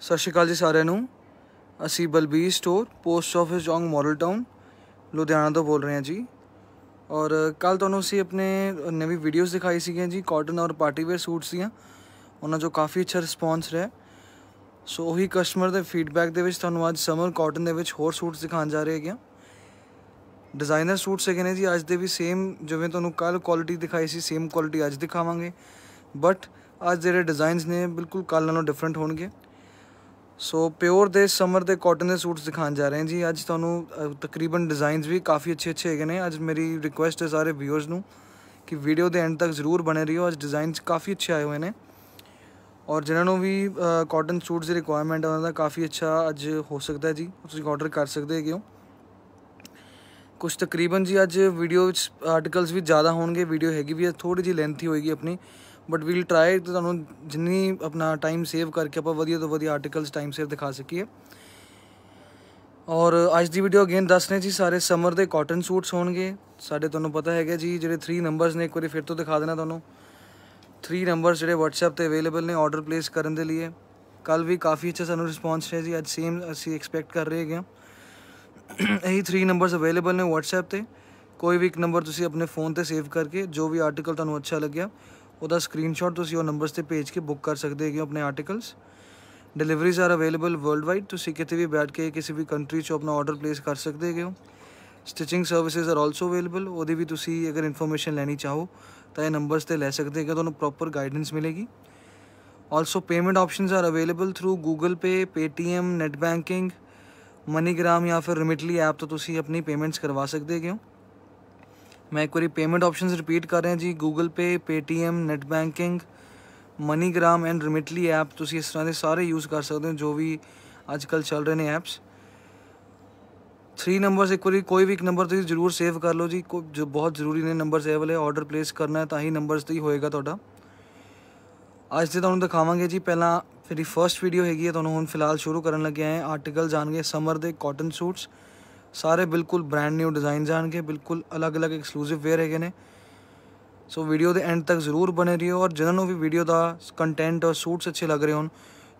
ਸਤਿ ਸ਼੍ਰੀ ਅਕਾਲ ਜੀ ਸਾਰਿਆਂ ਨੂੰ ਅਸੀਂ ਬਲਬੀਰ ਸਟੋਰ ਪੋਸਟ ਆਫਿਸ ਜੌਂਗ ਮੋਰਲ ਟਾਊਨ ਲੁਧਿਆਣਾ ਤੋਂ ਬੋਲ ਰਹੇ ਹਾਂ ਜੀ ਔਰ ਕੱਲ ਤੁਹਾਨੂੰ ਅਸੀਂ ਆਪਣੇ ਨਵੀਂ ਵੀਡੀਓਜ਼ ਦਿਖਾਈ ਸੀਗੀਆਂ ਜੀ ਕਾਟਨ ਔਰ ਪਾਰਟੀ ਵੇਅਰ ਸੂਟਸ ਦੀਆਂ ਉਹਨਾਂ ਜੋ ਕਾਫੀ ਅੱਛਾ ਰਿਸਪੌਂਸ ਰਿਹਾ ਸੋ ਉਹੀ ਕਸਟਮਰ ਦੇ ਫੀਡਬੈਕ ਦੇ ਵਿੱਚ ਤੁਹਾਨੂੰ ਅੱਜ ਸਮਰ ਕਾਟਨ ਦੇ ਵਿੱਚ ਹੋਰ ਸੂਟਸ ਦਿਖਾਉਣ ਜਾ ਰਹੇ ਹਾਂ ਡਿਜ਼ਾਈਨਰ ਸੂਟਸ ਹੈਗੇ ਨੇ ਜੀ ਅੱਜ ਦੇ ਵੀ ਸੇਮ ਜਿਵੇਂ ਤੁਹਾਨੂੰ ਕੱਲ ਕੁਆਲਿਟੀ ਦਿਖਾਈ ਸੀ ਸੇਮ ਕੁਆਲਿਟੀ ਅੱਜ ਦਿਖਾਵਾਂਗੇ ਬਟ ਅੱਜ ਜਿਹੜੇ ਡਿਜ਼ਾਈਨਸ ਨੇ ਬਿਲਕੁਲ ਕੱਲ ਨਾਲੋਂ ਡਿਫਰੈਂਟ ਹੋਣਗੇ ਸੋ ਪਿਓਰ ਦੇ ਸਮਰ ਦੇ ਕਾਟਨ ਦੇ ਸੂਟਸ ਦਿਖਾਉਣ ਜਾ ਰਹੇ ਹਾਂ ਜੀ ਅੱਜ ਤੁਹਾਨੂੰ ਤਕਰੀਬਨ ਡਿਜ਼ਾਈਨਸ ਵੀ ਕਾਫੀ ਅੱਛੇ ਅੱਛੇ ਹੈਗੇ ਨੇ ਅੱਜ ਮੇਰੀ ਰਿਕੁਐਸਟ ਹੈ ਸਾਰੇ ਵੀਅਰਸ ਨੂੰ ਕਿ ਵੀਡੀਓ ਦੇ ਐਂਡ ਤੱਕ ਜ਼ਰੂਰ ਬਣੇ ਰਹੀਓ ਅੱਜ ਡਿਜ਼ਾਈਨਸ ਕਾਫੀ ਅੱਛੇ ਆਏ ਹੋਏ ਨੇ ਔਰ ਜਿਨ੍ਹਾਂ ਨੂੰ ਵੀ ਕਾਟਨ ਸੂਟਸ ਦੀ ਰਿਕੁਆਇਰਮੈਂਟ ਹੈ ਉਹਨਾਂ ਦਾ ਕਾਫੀ ਅੱਛਾ ਅੱਜ ਹੋ ਸਕਦਾ ਜੀ ਤੁਸੀਂ ਆਰਡਰ ਕਰ ਸਕਦੇ ਹੈਗੇ ਹੋ ਕੁਝ ਤਕਰੀਬਨ ਜੀ ਅੱਜ ਵੀਡੀਓ ਵਿੱਚ ਆਰਟੀਕਲਸ ਵੀ ਜ਼ਿਆਦਾ ਹੋਣਗੇ ਵੀਡੀਓ ਹੈਗੀ ਵੀ ਥੋੜੀ ਜੀ ਲੈਂਥੀ ਹੋਏਗੀ ਆਪਣੀ बट वील ट्राई तो सू जिनी अपना टाइम सेव करके आप वजिए तो वजिए आर्टिकल्स टाइम सेव दिखा सकी और अज की वीडियो अगेन दस रहे जी सारे समर के कॉटन सूट्स होने साढ़े तुम्हें पता है जी जो थ्री नंबर ने एक बार फिर तो दिखा देना थोनों थ्री नंबर जो वट्सएप अवेलेबल ने ऑर्डर प्लेस करने के लिए कल भी काफ़ी अच्छा सूँ रिस्पोंस रहा जी अब सेम असी एक्सपैक्ट कर रहे हैं यही थ्री नंबर अवेलेबल ने वट्सएप कोई भी एक नंबर तुम अपने फोन पर सेव करके जो भी आर्टिकल तुम अच्छा लग्या ਉਹਦਾ ਸਕਰੀਨਸ਼ਾਟ ਤੁਸੀਂ ਉਹ ਨੰਬਰਸ ਤੇ ਭੇਜ ਕੇ ਬੁੱਕ ਕਰ ਸਕਦੇ ਹੈਗੇ ਹੋ ਆਪਣੇ articles deliveries are available worldwide ਤੁਸੀਂ ਕਿਤੇ ਵੀ ਬੈਠ ਕੇ ਕਿਸੇ ਵੀ ਕੰਟਰੀ 'ਚ ਆਪਣਾ ਆਰਡਰ ਪਲੇਸ ਕਰ ਸਕਦੇ ਹੈਗੇ ਹੋ stitching services are also available ਉਹਦੀ ਵੀ ਤੁਸੀਂ ਅਗਰ ਇਨਫੋਰਮੇਸ਼ਨ ਲੈਣੀ ਚਾਹੋ ਤਾਂ ਇਹ ਨੰਬਰਸ ਤੇ ਲੈ ਸਕਦੇ ਹੈਗੇ ਤੁਹਾਨੂੰ ਪ੍ਰੋਪਰ ਗਾਈਡੈਂਸ ਮਿਲੇਗੀ also payment options are available through Google Pay Paytm net banking MoneyGram ਜਾਂ ਫਿਰ ਰਿਮਿਟਲੀ ਐਪ ਤੋਂ ਤੁਸੀਂ ਆਪਣੀ ਪੇਮੈਂਟਸ ਕਰਵਾ ਸਕਦੇ ਹੈਗੇ ਹੋ मैं एक बार पेमेंट ऑप्शन रिपीट कर रहे हैं जी Google Pay Paytm net banking MoneyGram and Remitly app ਤੁਸੀਂ ਇਸ ਤਰ੍ਹਾਂ ਦੇ ਸਾਰੇ ਯੂਜ਼ ਕਰ ਸਕਦੇ ਹੋ ਜੋ ਵੀ ਅੱਜ ਕੱਲ ਚੱਲ ਰਹੇ ਨੇ ਐਪਸ 3 ਨੰਬਰਸ ਇੱਕ ਵਾਰੀ ਕੋਈ ਵੀ ਇੱਕ ਨੰਬਰ ਤੁਸੀਂ ਜ਼ਰੂਰ ਸੇਵ ਕਰ ਲਓ ਜੀ ਜੋ ਬਹੁਤ ਜ਼ਰੂਰੀ ਨੇ ਨੰਬਰਸ ਇਹ ਵਾਲੇ ਆਰਡਰ ਪਲੇਸ ਕਰਨਾ ਹੈ ਤਾਂ ਹੀ ਨੰਬਰਸ ਤੇ ਹੀ ਹੋਏਗਾ ਤੁਹਾਡਾ ਅੱਜ ਤੇ ਤੁਹਾਨੂੰ ਦਿਖਾਵਾਂਗੇ ਜੀ ਪਹਿਲਾਂ ਫਿਰ ਦੀ ਫਰਸਟ ਵੀਡੀਓ ਹੈਗੀ ਹੈ ਤੁਹਾਨੂੰ ਹੁਣ ਫਿਲਹਾਲ ਸ਼ੁਰੂ ਕਰਨ ਲੱਗਿਆ ਹੈ ਆਰਟੀਕਲ ਜਾਣਗੇ ਸਮਰ ਦੇ ਕਾਟਨ ਸੂਟਸ ਸਾਰੇ ਬਿਲਕੁਲ ਬ੍ਰਾਂਡ ਨਿਊ ਡਿਜ਼ਾਈਨਸ ਆਣਗੇ ਬਿਲਕੁਲ ਅਲੱਗ-ਅਲੱਗ ਐਕਸਕਲੂਸਿਵ ਵੇਅਰ ਹੈਗੇ ਨੇ ਸੋ ਵੀਡੀਓ ਦੇ ਐਂਡ ਤੱਕ ਜ਼ਰੂਰ ਬਣੇ ਰਹੀਓ ਔਰ ਜਿਨ੍ਹਾਂ ਨੂੰ ਵੀ ਵੀਡੀਓ ਦਾ ਕੰਟੈਂਟ ਔਰ ਸੂਟਸ ਅੱਛੇ ਲੱਗ ਰਹੇ ਹੋਣ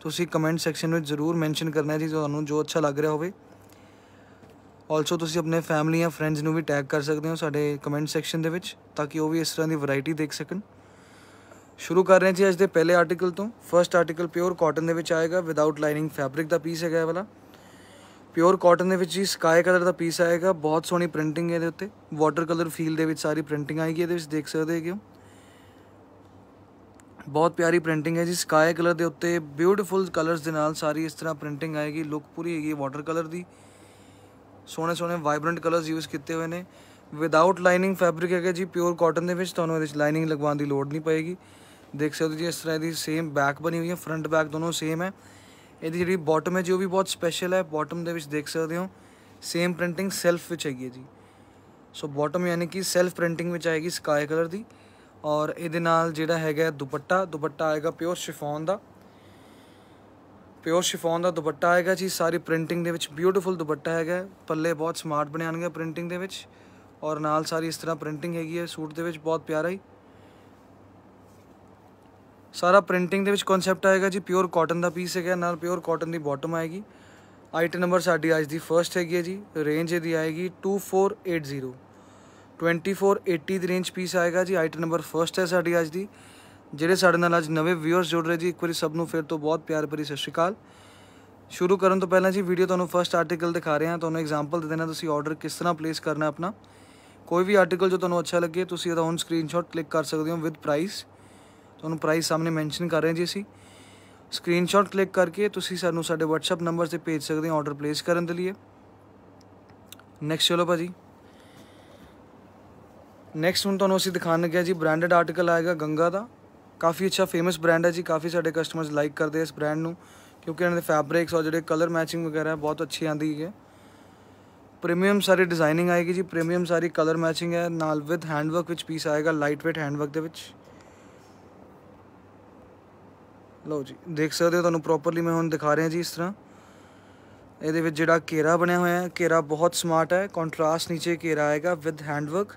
ਤੁਸੀਂ ਕਮੈਂਟ ਸੈਕਸ਼ਨ ਵਿੱਚ ਜ਼ਰੂਰ ਮੈਂਸ਼ਨ ਕਰਨਾ ਹੈ ਜੀ ਤੁਹਾਨੂੰ ਜੋ ਅੱਛਾ ਲੱਗ ਰਿਹਾ ਹੋਵੇ ਆਲਸੋ ਤੁਸੀਂ ਆਪਣੇ ਫੈਮਿਲੀ ਜਾਂ ਫਰੈਂਡਸ ਨੂੰ ਵੀ ਟੈਗ ਕਰ ਸਕਦੇ ਹੋ ਸਾਡੇ ਕਮੈਂਟ ਸੈਕਸ਼ਨ ਦੇ ਵਿੱਚ ਤਾਂ ਕਿ ਉਹ ਵੀ ਇਸ ਤਰ੍ਹਾਂ ਦੀ ਵੈਰਾਈਟੀ ਦੇਖ ਸਕਣ ਸ਼ੁਰੂ ਕਰ ਰਹੇ ਹਾਂ ਜੀ ਅੱਜ ਦੇ ਪਹਿਲੇ ਆਰਟੀਕਲ ਤੋਂ ਫਰਸਟ ਆਰਟੀਕਲ ਪਿਓਰ ਕਾਟਨ ਦੇ ਵਿੱਚ ਆਏਗਾ ਵਿਦਆਊਟ ਲਾਈਨਿੰਗ ਫੈਬਰਿਕ ਦਾ ਪੀਸ ਹੈਗਾ ਇਹ ਵਾਲਾ ਪਿਓਰ ਕਾਟਨ ਦੇ ਵਿੱਚ ਜੀ ਸਕਾਈ ਕਲਰ ਦਾ ਪੀਸ ਆਏਗਾ ਬਹੁਤ ਸੋਹਣੀ ਪ੍ਰਿੰਟਿੰਗ ਹੈ ਇਹਦੇ ਉੱਤੇ ਵਾਟਰ ਕਲਰ ਫੀਲ ਦੇ ਵਿੱਚ ਸਾਰੀ ਪ੍ਰਿੰਟਿੰਗ ਆਏਗੀ ਇਹਦੇ ਵਿੱਚ ਦੇਖ ਸਕਦੇ ਹੋ ਬਹੁਤ ਪਿਆਰੀ ਪ੍ਰਿੰਟਿੰਗ ਹੈ ਜੀ ਸਕਾਈ ਕਲਰ ਦੇ ਉੱਤੇ ਬਿਊਟੀਫੁਲ ਕਲਰਸ ਦੇ ਨਾਲ ਸਾਰੀ ਇਸ ਤਰ੍ਹਾਂ ਪ੍ਰਿੰਟਿੰਗ ਆਏਗੀ ਲੁੱਕ ਪੂਰੀ ਹੈਗੀ ਵਾਟਰ ਕਲਰ ਦੀ ਸੋਹਣੇ ਸੋਹਣੇ ਵਾਈਬ੍ਰੈਂਟ ਕਲਰਸ ਯੂਜ਼ ਕੀਤੇ ਹੋਏ ਨੇ ਵਿਦਆਊਟ ਲਾਈਨਿੰਗ ਫੈਬਰਿਕ ਹੈਗਾ ਜੀ ਪਿਓਰ ਕਾਟਨ ਦੇ ਵਿੱਚ ਤੁਹਾਨੂੰ ਇਹਦੇ ਵਿੱਚ ਲਾਈਨਿੰਗ ਲਗਵਾਉਣ ਦੀ ਲੋੜ ਨਹੀਂ ਪਏਗੀ ਦੇਖ ਸਕਦੇ ਹੋ ਜੀ ਇਸ ਤਰ੍ਹਾਂ ਦੀ ਸੇਮ ਬੈਕ ਬਣੀ ਹੋਈ ਹੈ ਫਰੰਟ ਬੈਕ ਦੋਨੋਂ ਸੇਮ ਹੈ ਇਹਦੀ ਜਿਹੜੀ ਬਾਟਮ ਹੈ ਜੀ ਉਹ ਵੀ ਬਹੁਤ ਸਪੈਸ਼ਲ ਹੈ ਬਾਟਮ ਦੇ ਵਿੱਚ ਦੇਖ ਸਕਦੇ ਹੋ ਸੇਮ ਪ੍ਰਿੰਟਿੰਗ ਸੈਲਫ ਵਿੱਚ ਹੈਗੀ ਹੈ ਜੀ ਸੋ ਬਾਟਮ ਯਾਨੀ ਕਿ ਸੈਲਫ ਪ੍ਰਿੰਟਿੰਗ ਵਿੱਚ ਆਏਗੀ ਸਕਾਈ ਕਲਰ ਦੀ ਔਰ ਇਹਦੇ ਨਾਲ ਜਿਹੜਾ ਹੈਗਾ ਦੁਪੱਟਾ ਦੁਪੱਟਾ ਆਏਗਾ ਪਿਓਰ ਸ਼ਿਫੋਨ ਦਾ ਪਿਓਰ ਸ਼ਿਫੋਨ ਦਾ ਦੁਪੱਟਾ ਆਏਗਾ ਜੀ ਸਾਰੀ ਪ੍ਰਿੰਟਿੰਗ ਦੇ ਵਿੱਚ ਬਿਊਟੀਫੁਲ ਦੁਪੱਟਾ ਹੈਗਾ ਪੱਲੇ ਬਹੁਤ ਸਮਾਰਟ ਬਣਿਆਣਗੇ ਪ੍ਰਿੰਟਿੰਗ ਦੇ ਵਿੱਚ ਔਰ ਨਾਲ ਸਾਰੀ ਇਸ ਤਰ੍ਹਾਂ ਪ੍ਰਿੰਟਿੰਗ ਹੈਗੀ ਹੈ ਸੂਟ ਦੇ ਵਿੱਚ ਬਹੁਤ ਪਿਆਰਾ ਹੀ ਸਾਰਾ ਪ੍ਰਿੰਟਿੰਗ ਦੇ ਵਿੱਚ ਕਨਸੈਪਟ ਆਏਗਾ ਜੀ ਪਿਓਰ ਕਾਟਨ ਦਾ ਪੀਸ ਹੈਗਾ ਨਾਲ ਪਿਓਰ ਕਾਟਨ ਦੀ ਬਾਟਮ ਆਏਗੀ ਆਈਟਮ ਨੰਬਰ ਸਾਡੀ ਅੱਜ ਦੀ ਫਰਸਟ ਹੈਗੀ ਹੈ ਜੀ ਰੇਂਜ ਇਹਦੀ ਆਏਗੀ 2480 2480 ਦੀ ਰੇਂਜ ਪੀਸ ਆਏਗਾ ਜੀ ਆਈਟਮ ਨੰਬਰ ਫਰਸਟ ਹੈ ਸਾਡੀ ਅੱਜ ਦੀ ਜਿਹੜੇ ਸਾਡੇ ਨਾਲ ਅੱਜ ਨਵੇਂ ਵਿਊਅਰਸ ਜੁੜ ਰਹੇ ਜੀ ਇੱਕ ਵਾਰੀ ਸਭ ਨੂੰ ਫਿਰ ਤੋਂ ਬਹੁਤ ਪਿਆਰ ਭਰੀ ਸਤਿ ਸ਼੍ਰੀ ਅਕਾਲ ਸ਼ੁਰੂ ਕਰਨ ਤੋਂ ਪਹਿਲਾਂ ਜੀ ਵੀਡੀਓ ਤੁਹਾਨੂੰ ਫਰਸਟ ਆਰਟੀਕਲ ਦਿਖਾ ਰਹੇ ਹਾਂ ਤੁਹਾਨੂੰ ਐਗਜ਼ਾਮਪਲ ਦੇ ਦੇਣਾ ਤੁਸੀਂ ਆਰਡਰ ਕਿਸ ਤਰ੍ਹਾਂ ਪਲੇਸ ਕਰਨਾ ਆਪਣਾ ਕੋਈ ਵੀ ਆਰਟੀਕਲ ਜੋ ਤੁਹਾਨੂੰ ਅੱਛਾ ਲੱਗੇ ਤੁਸੀਂ ਇਹਦਾ ਔਨ ਸਕਰੀਨਸ਼ਾਟ ਕਲਿੱਕ ਕਰ ਸਕਦੇ ਹੋ ਵਿਦ ਪ੍ਰਾਈਸ ਤੁਹਾਨੂੰ ਪ੍ਰਾਈਸ ਸਾਹਮਣੇ ਮੈਂਸ਼ਨ ਕਰ ਰਹੇ ਜੀ ਅਸੀਂ ਸਕਰੀਨਸ਼ਾਟ ਕਲਿੱਕ ਕਰਕੇ ਤੁਸੀਂ ਸਾਨੂੰ ਸਾਡੇ WhatsApp ਨੰਬਰ ਤੇ ਭੇਜ ਸਕਦੇ ਹੋ ਆਰਡਰ ਪਲੇਸ ਕਰਨ ਦੇ ਲਈ ਨੈਕਸਟ ਚਲੋ ਭਾਜੀ ਨੈਕਸਟ ਹੁਣ ਤੁਹਾਨੂੰ ਅਸੀਂ ਦਿਖਾਣ ਲੱਗਿਆ ਜੀ ਬ੍ਰਾਂਡਡ ਆਰਟੀਕਲ ਆਏਗਾ ਗੰਗਾ ਦਾ ਕਾਫੀ ਅੱਛਾ ਫੇਮਸ ਬ੍ਰਾਂਡ ਹੈ ਜੀ ਕਾਫੀ ਸਾਡੇ ਕਸਟਮਰਸ ਲਾਈਕ ਕਰਦੇ ਇਸ ਬ੍ਰਾਂਡ ਨੂੰ ਕਿਉਂਕਿ ਇਹਨਾਂ ਦੇ ਫੈਬਰਿਕਸ ਔਰ ਜਿਹੜੇ ਕਲਰ ਮੈਚਿੰਗ ਵਗੈਰਾ ਬਹੁਤ ਅੱਛੀ ਆਂਦੀ ਹੈ ਪ੍ਰੀਮੀਅਮ ਸਾਰੀ ਡਿਜ਼ਾਈਨਿੰਗ ਆਏਗੀ ਜੀ ਪ੍ਰੀਮੀਅਮ ਸਾਰੀ ਕਲਰ ਮੈਚਿੰਗ ਹੈ ਨਾਲ ਵਿਦ ਹੈਂਡਵਰਕ ਵਿੱਚ ਪੀਸ ਆਏਗਾ ਲਾਈਟ weight ਹੈਂਡਵਰਕ ਦੇ ਵਿੱਚ ਲਓ ਜੀ ਦੇਖ ਸਕਦੇ ਹੋ ਤੁਹਾਨੂੰ ਪ੍ਰੋਪਰਲੀ ਮੈਂ ਹੁਣ ਦਿਖਾ ਰਿਹਾ ਜੀ ਇਸ ਤਰ੍ਹਾਂ ਇਹਦੇ ਵਿੱਚ ਜਿਹੜਾ ਕੇਰਾ ਬਣਿਆ ਹੋਇਆ ਹੈ ਕੇਰਾ ਬਹੁਤ ਸਮਾਰਟ ਹੈ ਕੰਟਰਾਸਟ ਨੀਚੇ ਕੇਰਾ ਆਏਗਾ ਵਿਦ ਹੈਂਡਵਰਕ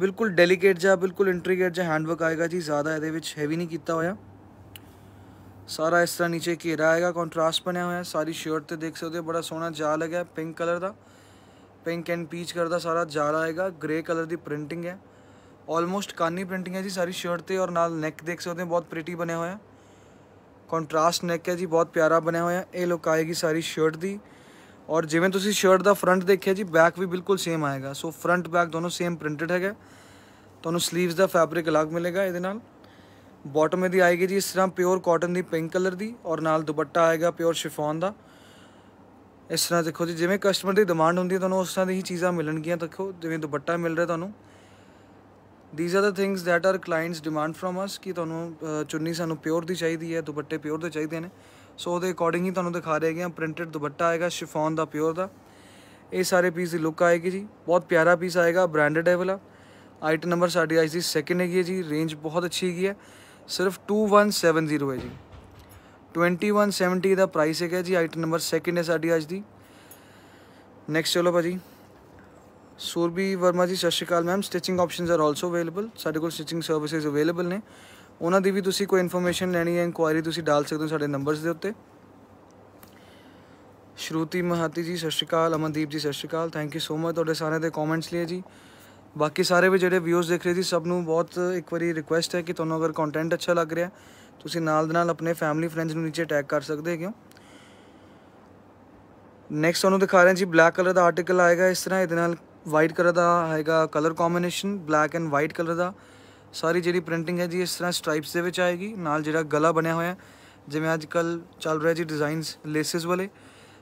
ਬਿਲਕੁਲ ਡੈਲੀਕੇਟ ਜਾਂ ਬਿਲਕੁਲ ਇੰਟਰੀਗੇਟ ਜਾਂ ਹੈਂਡਵਰਕ ਆਏਗਾ ਜੀ ਜ਼ਿਆਦਾ ਇਹਦੇ ਵਿੱਚ ਹੈਵੀ ਨਹੀਂ ਕੀਤਾ ਹੋਇਆ ਸਾਰਾ ਇਸ ਤਰ੍ਹਾਂ ਨੀਚੇ ਘੇਰਾ ਆਏਗਾ ਕੰਟਰਾਸਟ ਬਣਿਆ ਹੋਇਆ ਸਾਰੀ ਸ਼ਰਟ ਤੇ ਦੇਖ ਸਕਦੇ ਹੋ ਬੜਾ ਸੋਹਣਾ ਜਾਲ ਹੈਗਾ ਪਿੰਕ ਕਲਰ ਦਾ ਪਿੰਕ ਐਂਡ ਪੀਚ ਕਲਰ ਦਾ ਸਾਰਾ ਜਾਲ ਆਏਗਾ ਗ੍ਰੇ ਕਲਰ ਦੀ ਪ੍ਰਿੰਟਿੰਗ ਹੈ ਆਲਮੋਸਟ ਕਾਨੀ ਪ੍ਰਿੰਟਿੰਗ ਹੈ ਜੀ ਸਾਰੀ ਸ਼ਰਟ ਤੇ ਔਰ ਨਾਲ ਨੈਕ ਦੇਖ ਸਕਦੇ ਹੋ ਬਹੁਤ ਪ੍ਰੀਟੀ ਬਣਿਆ ਹੋਇਆ ਕੰਟਰਾਸਟ ਨੈਕ ਹੈ ਜੀ ਬਹੁਤ ਪਿਆਰਾ ਬਣਿਆ ਹੋਇਆ ਇਹ ਲੁੱਕ ਆਏਗੀ ਸਾਰੀ ਸ਼ਰਟ ਦੀ ਔਰ ਜਿਵੇਂ ਤੁਸੀਂ ਸ਼ਰਟ ਦਾ ਫਰੰਟ ਦੇਖਿਆ ਜੀ ਬੈਕ ਵੀ ਬਿਲਕੁਲ ਸੇਮ ਆਏਗਾ ਸੋ ਫਰੰਟ ਬੈਕ ਦੋਨੋਂ ਸੇਮ ਪ੍ਰਿੰਟਡ ਹੈਗਾ ਤੁਹਾਨੂੰ 슬ੀਵਸ ਦਾ ਫੈਬਰਿਕ ਅਲੱਗ ਮਿਲੇਗਾ ਇਹਦੇ ਨਾਲ ਬਾਟਮ ਇਹਦੀ ਆਏਗੀ ਜੀ ਇਸ ਤਰ੍ਹਾਂ ਪਿਓਰ ਕਾਟਨ ਦੀ ਪਿੰਕ ਕਲਰ ਦੀ ਔਰ ਨਾਲ ਦੁਪੱਟਾ ਆਏਗਾ ਪਿਓਰ ਸ਼ਿਫੋਨ ਦਾ ਇਸ ਤਰ੍ਹਾਂ ਦੇਖੋ ਜੀ ਜਿਵੇਂ ਕਸਟਮਰ ਦੀ ਡਿਮਾਂਡ ਹੁੰਦੀ ਹੈ ਤੁਹਾਨੂੰ ਉਸ ਤਰ੍ਹਾਂ ਦੀ ਹੀ ਚੀਜ਼ਾਂ ਮਿਲਣਗੀਆਂ ਦੇਖੋ ਜਿਵੇਂ ਦੁਪੱਟਾ ਮਿਲ ਰਿਹਾ ਤੁਹਾਨੂੰ these are the things that are clients demand from us ਕਿ ਤੁਹਾਨੂੰ ਚੁੰਨੀ ਸਾਨੂੰ ਪਿਓਰ ਦੀ ਚਾਹੀਦੀ ਹੈ ਦੁਪੱਟੇ ਪਿਓਰ ਦੇ ਚਾਹੀਦੇ ਨੇ ਸੋ ਉਹਦੇ ਅਕੋਰਡਿੰਗ ਹੀ ਤੁਹਾਨੂੰ ਦਿਖਾ ਰਹੇ ਹਾਂ ਪ੍ਰਿੰਟਡ ਦੁਪੱਟਾ ਆਏਗਾ ਸ਼ਿਫੋਨ ਦਾ ਪਿਓਰ ਦਾ ਇਹ ਸਾਰੇ ਪੀਸ ਦੀ ਲੁੱਕ ਆਏਗੀ ਜੀ ਬਹੁਤ ਪਿਆਰਾ ਪੀਸ ਆਏਗਾ ਬ੍ਰਾਂਡਡ ਹੈ ਵਾਲਾ ਆਈਟਮ ਨੰਬਰ ਸਾਡੀ ਅੱਜ ਦੀ ਸੈਕਿੰਡ ਹੈਗੀ ਹੈ ਜੀ ਰੇਂਜ ਬਹੁਤ ਅੱਛੀ ਹੈਗੀ ਹੈ ਸਿਰਫ 2170 ਹੈ ਜੀ 2170 ਦਾ ਪ੍ਰਾਈਸ ਹੈਗਾ ਜੀ ਆਈਟਮ ਨੰਬਰ ਸੈਕਿੰਡ ਹੈ ਸਾਡੀ ਅੱਜ ਦੀ ਨੈਕਸਟ ਚਲੋ ਭਾਜੀ ਸੂਰਬੀ ਵਰਮਾ ਜੀ ਸਤਿ ਸ਼੍ਰੀ ਅਕਾਲ ma'am stitching options are also available ਸਾਡੇ ਕੋਲ ਸਟਿਚਿੰਗ ਸਰਵਿਸਿਜ਼ ਅਵੇਲੇਬਲ ਨੇ ਉਹਨਾਂ ਦੀ ਵੀ ਤੁਸੀਂ ਕੋਈ ਇਨਫੋਰਮੇਸ਼ਨ ਲੈਣੀ ਹੈ ਇਨਕੁਆਇਰੀ ਤੁਸੀਂ ਡਾਲ ਸਕਦੇ ਹੋ ਸਾਡੇ ਨੰਬਰਸ ਦੇ ਉੱਤੇ ਸ਼ਰੂਤੀ ਮਹਾਤੀ ਜੀ ਸਤਿ ਸ਼੍ਰੀ ਅਕਾਲ ਅਮਨਦੀਪ ਜੀ ਸਤਿ ਸ਼੍ਰੀ ਅਕਾਲ ਥੈਂਕ ਯੂ ਸੋ ਮਚ ਤੁਹਾਡੇ ਸਾਰਿਆਂ ਦੇ ਕਮੈਂਟਸ ਲਈ ਜੀ ਬਾਕੀ ਸਾਰੇ ਵੀ ਜਿਹੜੇ ਵਿਊਜ਼ ਦੇਖ ਰਹੇ ਸੀ ਸਭ ਨੂੰ ਬਹੁਤ ਇੱਕ ਵਾਰੀ ਰਿਕੁਐਸਟ ਹੈ ਕਿ ਤੁਹਾਨੂੰ ਅਗਰ ਕੰਟੈਂਟ ਅੱਛਾ ਲੱਗ ਰਿਹਾ ਤੁਸੀਂ ਨਾਲ ਦੇ ਨਾਲ ਆਪਣੇ ਫੈਮਿਲੀ ਫਰੈਂਡਸ ਨੂੰ ਨੀਚੇ ਟੈਗ ਕਰ ਸਕਦੇ ਹੋ ਨੈਕਸਟ ਤੁਹਾਨੂੰ ਦਿਖਾ ਰਹੇ ਜੀ ਬਲੈਕ ਕਲਰ ਦਾ ਆਰਟੀਕਲ ਆਏਗਾ ਇਸ ਤਰ੍ਹਾਂ ਇਹਦੇ ਨਾਲ ਵਾਈਟ ਕਲਰ ਦਾ ਹੈਗਾ colour combination black and white colour ਦਾ ਸਾਰੀ ਜਿਹੜੀ ਪ੍ਰਿੰਟਿੰਗ ਹੈ ਜੀ ਇਸ ਤਰ੍ਹਾਂ ਸਟ੍ਰਾਈਪਸ ਦੇ ਵਿੱਚ ਆਏਗੀ ਨਾਲ ਜਿਹੜਾ ਗਲਾ ਬਣਿਆ ਹੋਇਆ ਜਿਵੇਂ ਅੱਜ ਕੱਲ ਚੱਲ ਰਿਹਾ ਜੀ ਡਿਜ਼ਾਈਨਸ ਲੇਸਿਸ ਵਾਲੇ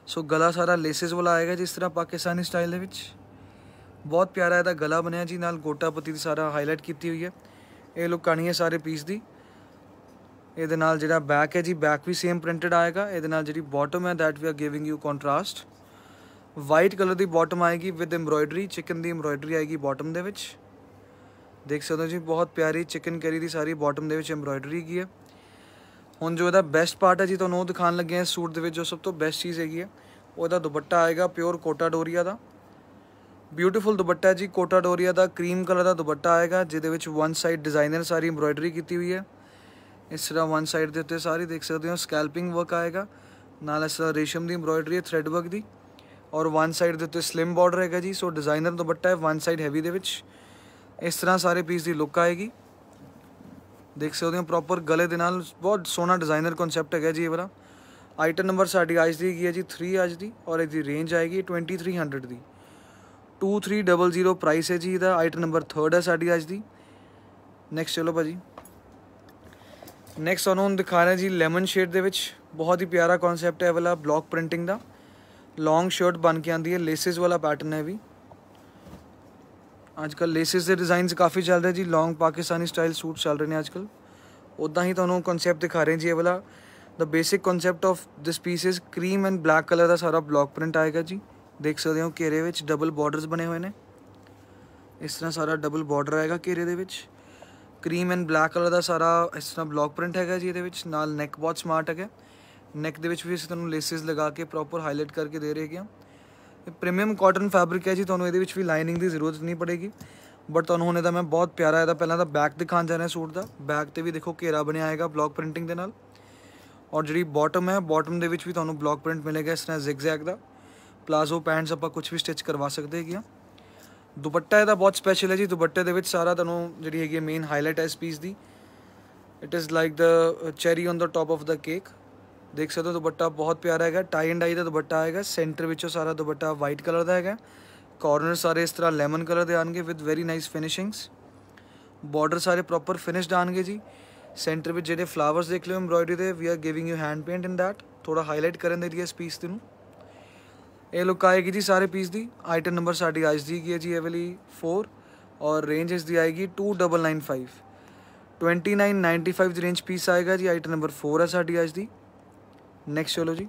ਸੋ ਗਲਾ ਸਾਰਾ ਲੇਸਿਸ ਵਾਲਾ ਆਏਗਾ ਜਿਸ ਤਰ੍ਹਾਂ ਪਾਕਿਸਤਾਨੀ ਸਟਾਈਲ ਦੇ ਵਿੱਚ ਬਹੁਤ ਪਿਆਰਾ ਇਹਦਾ ਗਲਾ ਬਣਿਆ ਜੀ ਨਾਲ ਗੋਟਾਪਤੀ ਦੀ ਸਾਰਾ ਹਾਈਲਾਈਟ ਕੀਤੀ ਹੋਈ ਹੈ ਇਹ ਲੁੱਕ ਆਣੀ ਹੈ ਸਾਰੇ ਪੀਸ ਦੀ ਇਹਦੇ ਨਾਲ ਜਿਹੜਾ ਬੈਕ ਹੈ ਜੀ ਬੈਕ ਵੀ ਸੇਮ ਪ੍ਰਿੰਟਡ ਆਏਗਾ ਇਹਦੇ ਨਾਲ ਜਿਹੜੀ ਬਾਟਮ ਹੈ that we are giving you contrast white colour ਦੀ ਬਾਟਮ ਆਏਗੀ ਵਿਦ ਐਮਬ੍ਰੋਇਡਰੀ ਚਿਕਨ ਦੀ ਐਮਬ੍ਰੋਇਡਰੀ ਆਏਗੀ ਬਾਟਮ ਦੇ ਵਿੱਚ ਦੇਖ ਸਕਦੇ ਹੋ ਜੀ ਬਹੁਤ ਪਿਆਰੀ ਚਿਕਨ ਕਰੀ ਦੀ ਸਾਰੀ ਬਾਟਮ ਦੇ ਵਿੱਚ ਐਮਬ੍ਰੋਇਡਰੀ ਹੈਗੀ ਹੈ ਹੁਣ ਜੋ ਇਹਦਾ ਬੈਸਟ ਪਾਰਟ ਹੈ ਜੀ ਤੁਹਾਨੂੰ ਉਹ ਦਿਖਾਣ ਲੱਗੇ ਆ ਸੂਟ ਦੇ ਵਿੱਚ ਜੋ ਸਭ ਤੋਂ ਬੈਸਟ ਚੀਜ਼ ਹੈਗੀ ਹੈ ਉਹਦਾ ਦੁਪੱਟਾ ਆਏਗਾ ਪਿਓਰ ਕੋਟਾ ਡੋਰੀਆ ਦਾ ਬਿਊਟੀਫੁਲ ਦੁਪੱਟਾ ਜੀ ਕੋਟਾ ਡੋਰੀਆ ਦਾ ਕਰੀਮ ਕਲਰ ਦਾ ਦੁਪੱਟਾ ਆਏਗਾ ਜਿਹਦੇ ਵਿੱਚ ਵਨ ਸਾਈਡ ਡਿਜ਼ਾਈਨਰ ਸਾਰੀ ਐਮਬ੍ਰੋਇਡਰੀ ਕੀਤੀ ਹੋਈ ਹੈ ਇਸ ਤਰ੍ਹਾਂ ਵਨ ਸਾਈਡ ਦੇ ਉੱਤੇ ਸਾਰੀ ਦੇਖ ਸਕਦੇ ਹੋ ਸਕੈਲਪਿੰਗ ਵਰਕ ਆਏਗਾ ਨਾਲ ਇਸ ਤਰ੍ਹਾਂ ਰੇਸ਼ਮ ਦੀ ਐਮਬ੍ਰੋਇਡਰੀ ਹੈ ਥ੍ਰੈਡ ਵਰਕ ਦੀ ਔਰ ਵਨ ਸਾਈਡ ਦੇ ਉੱਤੇ ਸਲਿਮ ਬਾਰਡਰ ਹੈਗਾ ਜੀ ਸੋ ਡਿਜ਼ਾਈਨਰ ਦੁਪੱਟਾ ਹੈ ਵਨ ਸਾਈਡ ਹੈਵੀ ਦੇ ਵਿੱਚ ਇਸ ਤਰ੍ਹਾਂ ਸਾਰੇ ਪੀਸ ਦੀ ਲੁੱਕ ਆਏਗੀ ਦੇਖ ਸਕਦੇ ਹੋ ਪ੍ਰੋਪਰ ਗਲੇ ਦੇ ਨਾਲ ਬਹੁਤ ਸੋਹਣਾ ਡਿਜ਼ਾਈਨਰ ਕਨਸੈਪਟ ਹੈਗਾ ਜੀ ਇਹ ਵਾਲਾ ਆਈਟਮ ਨੰਬਰ ਸਾਡੀ ਅੱਜ ਦੀ ਹੈਗੀ ਹੈ ਜੀ 3 ਅੱਜ ਦੀ ਔਰ ਇਹਦੀ ਰੇਂਜ ਆਏਗੀ 2300 ਦੀ 2300 ਪ੍ਰਾਈਸ ਹੈ ਜੀ ਇਹਦਾ ਆਈਟਮ ਨੰਬਰ 3 ਹੈ ਸਾਡੀ ਅੱਜ ਦੀ ਨੈਕਸਟ ਚਲੋ ਭਾਜੀ ਨੈਕਸਟ ਤੁਹਾਨੂੰ ਦਿਖਾ ਰਹੇ ਜੀ ਲੈਮਨ ਸ਼ੇਡ ਦੇ ਵਿੱਚ ਬਹੁਤ ਹੀ ਪਿਆਰਾ ਕਨਸੈਪਟ ਹੈ ਵਾਲਾ ਬਲੌਕ ਪ੍ਰਿੰਟਿੰਗ ਦਾ लॉन्ग शर्ट बन के आती है लेसिस वाला पैटर्न है भी ਅੱਜਕੱਲ ਲੇਸਿਸ ਦੇ ਡਿਜ਼ਾਈਨਸ ਕਾਫੀ ਚੱਲ ਰਹੇ ਜੀ ਲੌਂਗ ਪਾਕਿਸਤਾਨੀ ਸਟਾਈਲ ਸੂਟ ਚੱਲ ਰਹੇ ਨੇ ਅੱਜਕੱਲ ਉਦਾਂ ਹੀ ਤੁਹਾਨੂੰ ਕਨਸੈਪਟ ਦਿਖਾ ਰਹੇ ਜੀ ਇਹ ਵਾਲਾ the basic concept of this piece is cream and black colour ਦਾ ਸਾਰਾ ਬਲੌਕ ਪ੍ਰਿੰਟ ਆਏਗਾ ਜੀ ਦੇਖ ਸਕਦੇ ਹੋ ਘੇਰੇ ਵਿੱਚ ਡਬਲ ਬਾਰਡਰਸ ਬਣੇ ਹੋਏ ਨੇ ਇਸ ਤਰ੍ਹਾਂ ਸਾਰਾ ਡਬਲ ਬਾਰਡਰ ਆਏਗਾ ਘੇਰੇ ਦੇ ਵਿੱਚ ਕਰੀਮ ਐਂਡ ਬਲੈਕ ਕਲਰ ਦਾ ਸਾਰਾ ਇਸ ਤਰ੍ਹਾਂ ਬਲੌਕ ਪ੍ਰਿੰਟ ਹੈਗਾ ਜੀ ਇਹਦੇ ਵਿੱਚ ਨਾਲ ਨੈਕ ਬਹੁਤ ਸਮਾਰਟ ਹੈਗਾ ਨੈਕ ਦੇ ਵਿੱਚ ਵੀ ਅਸੀਂ ਤੁਹਾਨੂੰ ਲੇਸਿਸ ਲਗਾ ਕੇ ਪ੍ਰੋਪਰ ਹਾਈਲਾਈਟ ਕਰਕੇ ਦੇ ਰਹੇ ਹਾਂ ਪ੍ਰੀਮੀਅਮ ਕਾਟਨ ਫੈਬਰਿਕ ਹੈ ਜੀ ਤੁਹਾਨੂੰ ਇਹਦੇ ਵਿੱਚ ਵੀ ਲਾਈਨਿੰਗ ਦੀ ਜ਼ਰੂਰਤ ਨਹੀਂ ਪੜੇਗੀ ਬਟ ਤੁਹਾਨੂੰ ਹੁਣ ਇਹਦਾ ਮੈਂ ਬਹੁਤ ਪਿਆਰਾ ਇਹਦਾ ਪਹਿਲਾਂ ਤਾਂ ਬੈਕ ਦਿਖਾਣ ਜਾਣਾ ਸੂਟ ਦਾ ਬੈਕ ਤੇ ਵੀ ਦੇਖੋ ਘੇਰਾ ਬਣਿਆ ਆਏਗਾ ਬਲੌਕ ਪ੍ਰਿੰਟਿੰਗ ਦੇ ਨਾਲ ਔਰ ਜਿਹੜੀ ਬਾਟਮ ਹੈ ਬਾਟਮ ਦੇ ਵਿੱਚ ਵੀ ਤੁਹਾਨੂੰ ਬਲੌਕ ਪ੍ਰਿੰਟ ਮਿਲੇਗਾ ਇਸ ਤਰ੍ਹਾਂ ਜ਼ਿਗਜ਼ੈਗ ਦਾ ਪਲਾਜ਼ੋ ਪੈਂਟਸ ਆਪਾਂ ਕੁਝ ਵੀ ਸਟਿਚ ਕਰਵਾ ਸਕਦੇ ਹੈਗੇ ਦੁਪੱਟਾ ਇਹਦਾ ਬਹੁਤ ਸਪੈਸ਼ਲ ਹੈ ਜੀ ਦੁਪੱਟੇ ਦੇ ਵਿੱਚ ਸਾਰਾ ਤੁਹਾਨੂੰ ਜਿਹੜੀ ਹੈਗੀ ਮੇਨ ਹਾਈਲਾਈਟ ਹੈ ਇਸ ਪੀਸ ਦੀ it is like the cherry on the top of the cake देख सकते हो दुपट्टा बहुत प्यारा है टाई एंड आई का दुपट्टा आएगा सेंटर बच्चों सारा दुपट्टा वाइट कलर का है कॉर्नर सारे इस तरह लैमन कलर के आएंगे with very nice finishings border सारे प्रॉपर फिनिश्ड गए जी सेंटर में जो फ्लावर्स देख लो एम्ब्रॉयडरी दे we are giving you hand paint in that थोड़ा हाईलाइट करन दे इस पीस दिनु ए लुक आएगी जी सारे पीस की आइटम नंबर साडी आज दी है जी एवली फोर और रेंज इसकी आएगी two double nine five twenty nine ninety five range piece आएगा जी आइटम नंबर फोर है साडी आज दी ਨੈਕਸਟ ਚਲੋ ਜੀ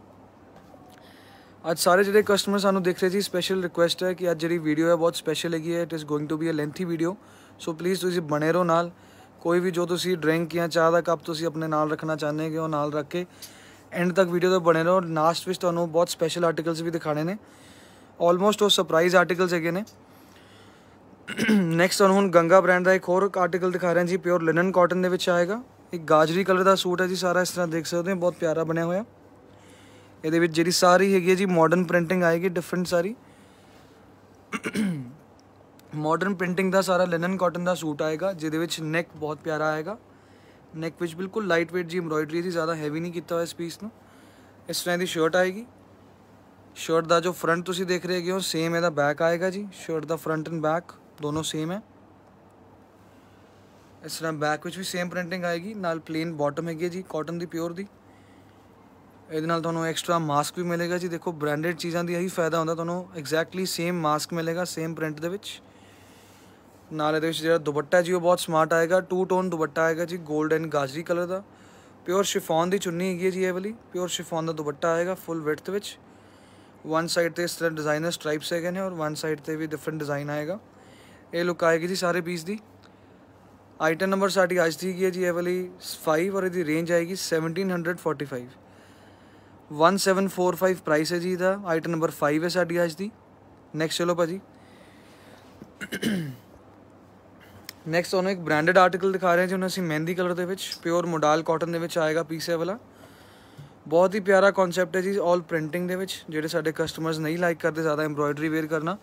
ਅੱਜ ਸਾਰੇ ਜਿਹੜੇ ਕਸਟਮਰ ਸਾਨੂੰ ਦੇਖ ਰਹੇ ਜੀ ਸਪੈਸ਼ਲ ਰਿਕੁਐਸਟ ਹੈ ਕਿ ਅੱਜ ਜਿਹੜੀ ਵੀਡੀਓ ਹੈ ਬਹੁਤ ਸਪੈਸ਼ਲ ਹੈਗੀ ਹੈ it is going to be a lengthy video so please ਤੁਸੀਂ ਬਣੇ ਰਹੋ ਨਾਲ ਕੋਈ ਵੀ ਜੋ ਤੁਸੀਂ ਡਰਿੰਕ ਜਾਂ ਚਾਹ ਦਾ ਕੱਪ ਤੁਸੀਂ ਆਪਣੇ ਨਾਲ ਰੱਖਣਾ ਚਾਹੁੰਦੇ ਹੋ ਉਹ ਨਾਲ ਰੱਖ ਕੇ ਐਂਡ ਤੱਕ ਵੀਡੀਓ ਤੋਂ ਬਣੇ ਰਹੋ ਲਾਸਟ ਵਿੱਚ ਤੁਹਾਨੂੰ ਬਹੁਤ ਸਪੈਸ਼ਲ ਆਰਟੀਕਲਸ ਵੀ ਦਿਖਾਣੇ ਨੇ ਆਲਮੋਸਟ ਉਹ ਸਰਪ੍ਰਾਈਜ਼ ਆਰਟੀਕਲਸ ਹੈਗੇ ਨੇ ਨੈਕਸਟ ਤੁਹਾਨੂੰ ਹੁਣ ਗੰਗਾ ਬ੍ਰਾਂਡ ਦਾ ਇੱਕ ਹੋਰ ਆਰਟੀਕਲ ਦਿਖਾ ਰਹੇ ਹਾਂ ਜੀ ਪਿਓਰ ਲਿਨਨ ਕਾਟਨ ਦੇ ਵਿੱਚ ਆਏਗਾ ਇੱਕ ਗਾਜਰੀ ਕਲਰ ਦਾ ਸੂਟ ਹੈ ਜੀ ਸਾਰਾ ਇਸ ਤਰ੍ਹਾਂ ਦੇਖ ਸਕਦੇ ਹੋ ਬਹੁਤ ਪਿਆਰਾ ਬਣਿਆ ਹੋਇਆ ਇਹਦੇ ਵਿੱਚ ਜਿਹੜੀ ਸਾਰੀ ਹੈਗੀ ਹੈ ਜੀ ਮਾਡਰਨ ਪ੍ਰਿੰਟਿੰਗ ਆਏਗੀ ਡਿਫਰੈਂਟ ਸਾਰੀ ਮਾਡਰਨ ਪ੍ਰਿੰਟਿੰਗ ਦਾ ਸਾਰਾ ਲਿਨਨ ਕਾਟਨ ਦਾ ਸੂਟ ਆਏਗਾ ਜਿਹਦੇ ਵਿੱਚ ਨੈਕ ਬਹੁਤ ਪਿਆਰਾ ਆਏਗਾ ਨੈਕ ਵਿੱਚ ਬਿਲਕੁਲ ਲਾਈਟ weight ਜੀ ਐਮਬ੍ਰੋਇਡਰੀ ਦੀ ਜ਼ਿਆਦਾ ਹੈਵੀ ਨਹੀਂ ਕੀਤਾ ਹੋਇਆ ਇਸ ਪੀਸ ਨੂੰ ਇਸ ਤਰ੍ਹਾਂ ਦੀ ਸ਼ਰਟ ਆਏਗੀ ਸ਼ਰਟ ਦਾ ਜੋ ਫਰੰਟ ਤੁਸੀਂ ਦੇਖ ਰਹੇ ਹੋ ਸੇਮ ਇਹਦਾ ਬੈਕ ਆਏਗਾ ਜੀ ਸ਼ਰਟ ਦਾ ਫਰੰਟ ਐਂਡ ਬੈਕ ਦੋਨੋਂ ਸੇਮ ਹੈ ਇਸ ਤਰ੍ਹਾਂ ਬੈਕ ਵਿੱਚ ਵੀ ਸੇਮ ਪ੍ਰਿੰਟਿੰਗ ਆਏਗੀ ਨਾਲ ਪਲੇਨ ਬਾਟਮ ਹੈਗੀ ਜੀ ਕਾਟਨ ਦੀ ਪਿਓਰ ਦੀ ਇਹਦੇ ਨਾਲ ਤੁਹਾਨੂੰ ਐਕਸਟਰਾ ਮਾਸਕ ਵੀ ਮਿਲੇਗਾ ਜੀ ਦੇਖੋ ਬ੍ਰਾਂਡਡ ਚੀਜ਼ਾਂ ਦੀ ਇਹੀ ਫਾਇਦਾ ਹੁੰਦਾ ਤੁਹਾਨੂੰ ਐਗਜ਼ੈਕਟਲੀ ਸੇਮ ਮਾਸਕ ਮਿਲੇਗਾ ਸੇਮ ਪ੍ਰਿੰਟ ਦੇ ਵਿੱਚ ਨਾਲ ਇਹਦੇ ਵਿੱਚ ਜਿਹੜਾ ਦੁਪੱਟਾ ਜੀ ਉਹ ਬਹੁਤ ਸਮਾਰਟ ਆਏਗਾ ਟੂ ਟੋਨ ਦੁਪੱਟਾ ਆਏਗਾ ਜੀ 골ਡ ਐਂਡ ਗਾਜਰੀ ਕਲਰ ਦਾ ਪਿਓਰ ਸ਼ਿਫੋਨ ਦੀ ਚੁੰਨੀ ਹੈਗੀ ਜੀ ਇਹ ਵਾਲੀ ਪਿਓਰ ਸ਼ਿਫੋਨ ਦਾ ਦੁਪੱਟਾ ਆਏਗਾ ਫੁੱਲ ਵਿਡਥ ਵਿੱਚ ਵਨ ਸਾਈਡ ਤੇ ਇਸ ਤਰ੍ਹਾਂ ਡਿਜ਼ਾਈਨਰ ਸਟ੍ਰਾਈਪਸ ਹੈਗੇ ਨੇ ਔਰ ਵਨ ਸਾਈਡ ਤੇ ਵੀ ਡਿਫਰੈਂਟ ਡਿਜ਼ਾਈਨ ਆਏਗਾ ਇਹ ਲੁੱਕ ਆਏਗੀ ਜੀ ਸਾਰੇ ਪੀਸ ਦੀ ਆਈਟਮ ਨੰਬਰ ਸਾਡੀ ਅੱਜ ਦੀ ਹੈਗੀ ਹੈ ਜੀ ਇਹ ਵਾਲੀ 5 ਔਰ ਇਹਦੀ ਰੇਂਜ ਆਏਗੀ 1745 1745 ਪ੍ਰਾਈਸ ਹੈ ਜੀ ਦਾ ਆਈਟਮ ਨੰਬਰ 5 ਹੈ ਸਾਡੀ ਅੱਜ ਦੀ ਨੈਕਸਟ ਚਲੋ ਭਾਜੀ ਨੈਕਸਟ ਤੁਹਾਨੂੰ ਇੱਕ ਬ੍ਰਾਂਡਡ ਆਰਟੀਕਲ ਦਿਖਾ ਰਹੇ ਹਾਂ ਜੀ ਉਹਨਾਂ ਅਸੀਂ ਮਹਿੰਦੀ ਕਲਰ ਦੇ ਵਿੱਚ ਪਿਓਰ ਮੋਡਲ ਕਾਟਨ ਦੇ ਵਿੱਚ ਆਏਗਾ ਪੀਸ ਇਹ ਵਾਲਾ ਬਹੁਤ ਹੀ ਪਿਆਰਾ ਕਨਸੈਪਟ ਹੈ ਜੀ ਆਲ ਪ੍ਰਿੰਟਿੰਗ ਦੇ ਵਿੱਚ ਜਿਹੜੇ ਸਾਡੇ ਕਸਟਮਰਸ ਨਹੀਂ ਲਾਈਕ ਕਰਦੇ ਜ਼ਿਆਦਾ ਐਮਬ੍ਰੋਇਡਰੀ ਵੇਅਰ ਕਰਨਾ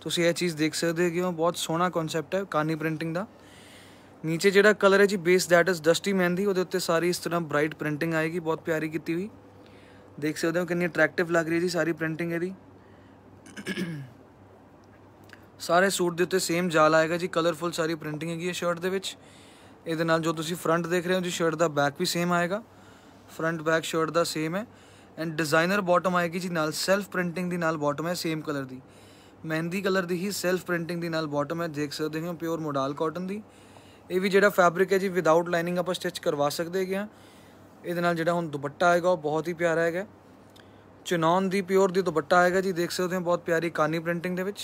ਤੁਸੀਂ ਇਹ ਚੀਜ਼ ਦੇਖ ਸਕਦੇ ਹੋ ਬਹੁਤ ਸੋਹਣਾ ਕਨਸੈਪਟ ਹੈ ਕਾਨੀ ਪ੍ਰਿੰਟਿੰਗ ਦਾ ਨੀਚੇ ਜਿਹੜਾ ਕਲਰ ਹੈ ਜੀ base that is dusty mehndi ਉਹਦੇ ਉੱਤੇ ਸਾਰੀ ਇਸ ਤਰ੍ਹਾਂ ਬ੍ਰਾਈਟ ਪ੍ਰਿੰਟਿੰਗ ਆਏਗੀ ਬਹੁਤ ਪਿਆਰੀ ਕੀਤੀ ਹੋਈ देख सकते हो कितनी अट्रैक्टिव लग रही थी सारी प्रिंटिंग है ਸਾਰੇ ਸੂਟ ਦੇ ਉੱਤੇ ਸੇਮ ਜਾਲ ਆਏਗਾ ਜੀ ਕਲਰਫੁਲ ਸਾਰੀ ਪ੍ਰਿੰਟਿੰਗ ਹੈਗੀ ਹੈ ਸ਼ਰਟ ਦੇ ਵਿੱਚ ਇਹਦੇ ਨਾਲ ਜੋ ਤੁਸੀਂ ਫਰੰਟ ਦੇਖ ਰਹੇ ਹੋ ਜੀ ਸ਼ਰਟ ਦਾ ਬੈਕ ਵੀ ਸੇਮ ਆਏਗਾ ਫਰੰਟ ਬੈਕ ਸ਼ਰਟ ਦਾ ਸੇਮ ਹੈ ਐਂਡ ਡਿਜ਼ਾਈਨਰ ਬਾਟਮ ਆਏਗੀ ਜੀ ਨਾਲ ਸੈਲਫ ਪ੍ਰਿੰਟਿੰਗ ਦੀ ਨਾਲ ਬਾਟਮ ਹੈ ਸੇਮ ਕਲਰ ਦੀ ਮਹਿੰਦੀ ਕਲਰ ਦੀ ਹੀ ਸੈਲਫ ਪ੍ਰਿੰਟਿੰਗ ਦੀ ਨਾਲ ਬਾਟਮ ਹੈ ਦੇਖ ਸਕਦੇ ਹੋ ਪਿਓਰ ਮੋਡਲ ਕਾਟਨ ਦੀ ਇਹ ਵੀ ਜਿਹੜਾ ਫੈਬਰਿਕ ਹੈ ਜੀ ਵਿਦਆਊਟ ਲਾਈਨਿੰਗ ਆਪਾਂ ਸਟਿਚ ਕਰਵਾ ਸਕਦੇ ਹੈਗੇ ਆ ਇਹਦੇ ਨਾਲ ਜਿਹੜਾ ਹੁਣ ਦੁਪੱਟਾ ਆਏਗਾ ਉਹ ਬਹੁਤ ਹੀ ਪਿਆਰਾ ਹੈਗਾ ਚਨੌਨ ਦੀ ਪਿਓਰ ਦੀ ਦੁਪੱਟਾ ਆਏਗਾ ਜੀ ਦੇਖ ਸਕਦੇ ਹੋ ਬਹੁਤ ਪਿਆਰੀ ਕਾਨੀ ਪ੍ਰਿੰਟਿੰਗ ਦੇ ਵਿੱਚ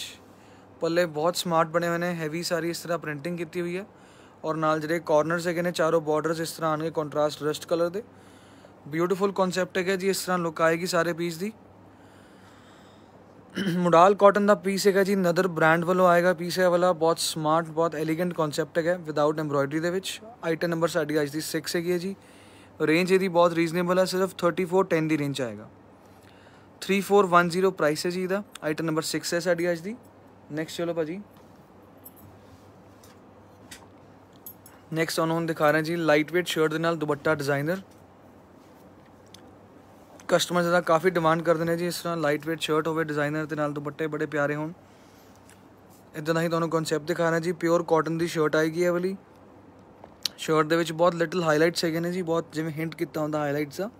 ਪੱਲੇ ਬਹੁਤ ਸਮਾਰਟ ਬਣੇ ਹੋਏ ਨੇ ਹੈਵੀ ਸਾਰੀ ਇਸ ਤਰ੍ਹਾਂ ਪ੍ਰਿੰਟਿੰਗ ਕੀਤੀ ਹੋਈ ਹੈ ਔਰ ਨਾਲ ਜਿਹੜੇ ਕਾਰਨਰਸ ਹੈਗੇ ਨੇ ਚਾਰੋਂ ਬਾਰਡਰਸ ਇਸ ਤਰ੍ਹਾਂ ਆਣਗੇ ਕੰਟਰਾਸਟ ਰਸਟ ਕਲਰ ਦੇ ਬਿਊਟੀਫੁਲ ਕਨਸੈਪਟ ਹੈਗਾ ਜੀ ਇਸ ਤਰ੍ਹਾਂ ਲੁੱਕ ਆਏਗੀ ਸਾਰੇ ਪੀਸ ਦੀ ਮੁਡਾਲ ਕਾਟਨ ਦਾ ਪੀਸ ਹੈਗਾ ਜੀ ਨਦਰ ਬ੍ਰਾਂਡ ਵੱਲੋਂ ਆਏਗਾ ਪੀਸ ਹੈ ਵਾਲਾ ਬਹੁਤ ਸਮਾਰਟ ਬਹੁਤ ਐਲੀਗੈਂਟ ਕਨਸੈਪਟ ਹੈਗਾ ਵਿਦਆਊਟ ਐਮਬ੍ਰੋਇਡਰੀ ਦੇ ਵਿੱਚ ਆਈਟਮ ਨੰਬਰ ਸਾਡੀ ਅੱਜ ਦੀ 6 ਹੈਗੀ ਹੈ ਜੀ रेंज यदि बहुत रीजनेबल है सिर्फ थर्टी फोर टेन की रेंज आएगा three four one zero price है जी ਇਹਦਾ ਆਈਟਮ ਨੰਬਰ 6 ਹੈ ਸਾਡੀ ਅੱਜ ਦੀ ਨੈਕਸਟ ਚਲੋ ਭਾਜੀ ਨੈਕਸਟ ਉਹਨਾਂ ਨੂੰ ਦਿਖਾ ਰਹੇ ਜੀ ਲਾਈਟ weight ਸ਼ਰਟ ਦੇ ਨਾਲ ਦੁਪੱਟਾ ਡਿਜ਼ਾਈਨਰ ਕਸਟਮਰਸ ਦਾ ਕਾਫੀ ਡਿਮਾਂਡ ਕਰਦੇ ਨੇ ਜੀ ਇਸ ਤਰ੍ਹਾਂ ਲਾਈਟ weight ਸ਼ਰਟ ਹੋਵੇ ਡਿਜ਼ਾਈਨਰ ਦੇ ਨਾਲ ਦੁਪੱਟੇ ਬੜੇ ਪਿਆਰੇ ਹੋਣ ਇਦਾਂ ਦਾ ਹੀ ਤੁਹਾਨੂੰ ਕਨਸੈਪਟ ਦਿਖਾ ਰਹੇ ਜੀ ਪਿਓਰ ਕਾਟਨ ਦੀ ਸ਼ਰਟ ਆਏਗੀ ਇਹ ਵਾਲੀ शर्ट के बहुत लिटल हाईलाइट्स है जी बहुत जिमें हिंट किया हूँ हाईलाइट्स का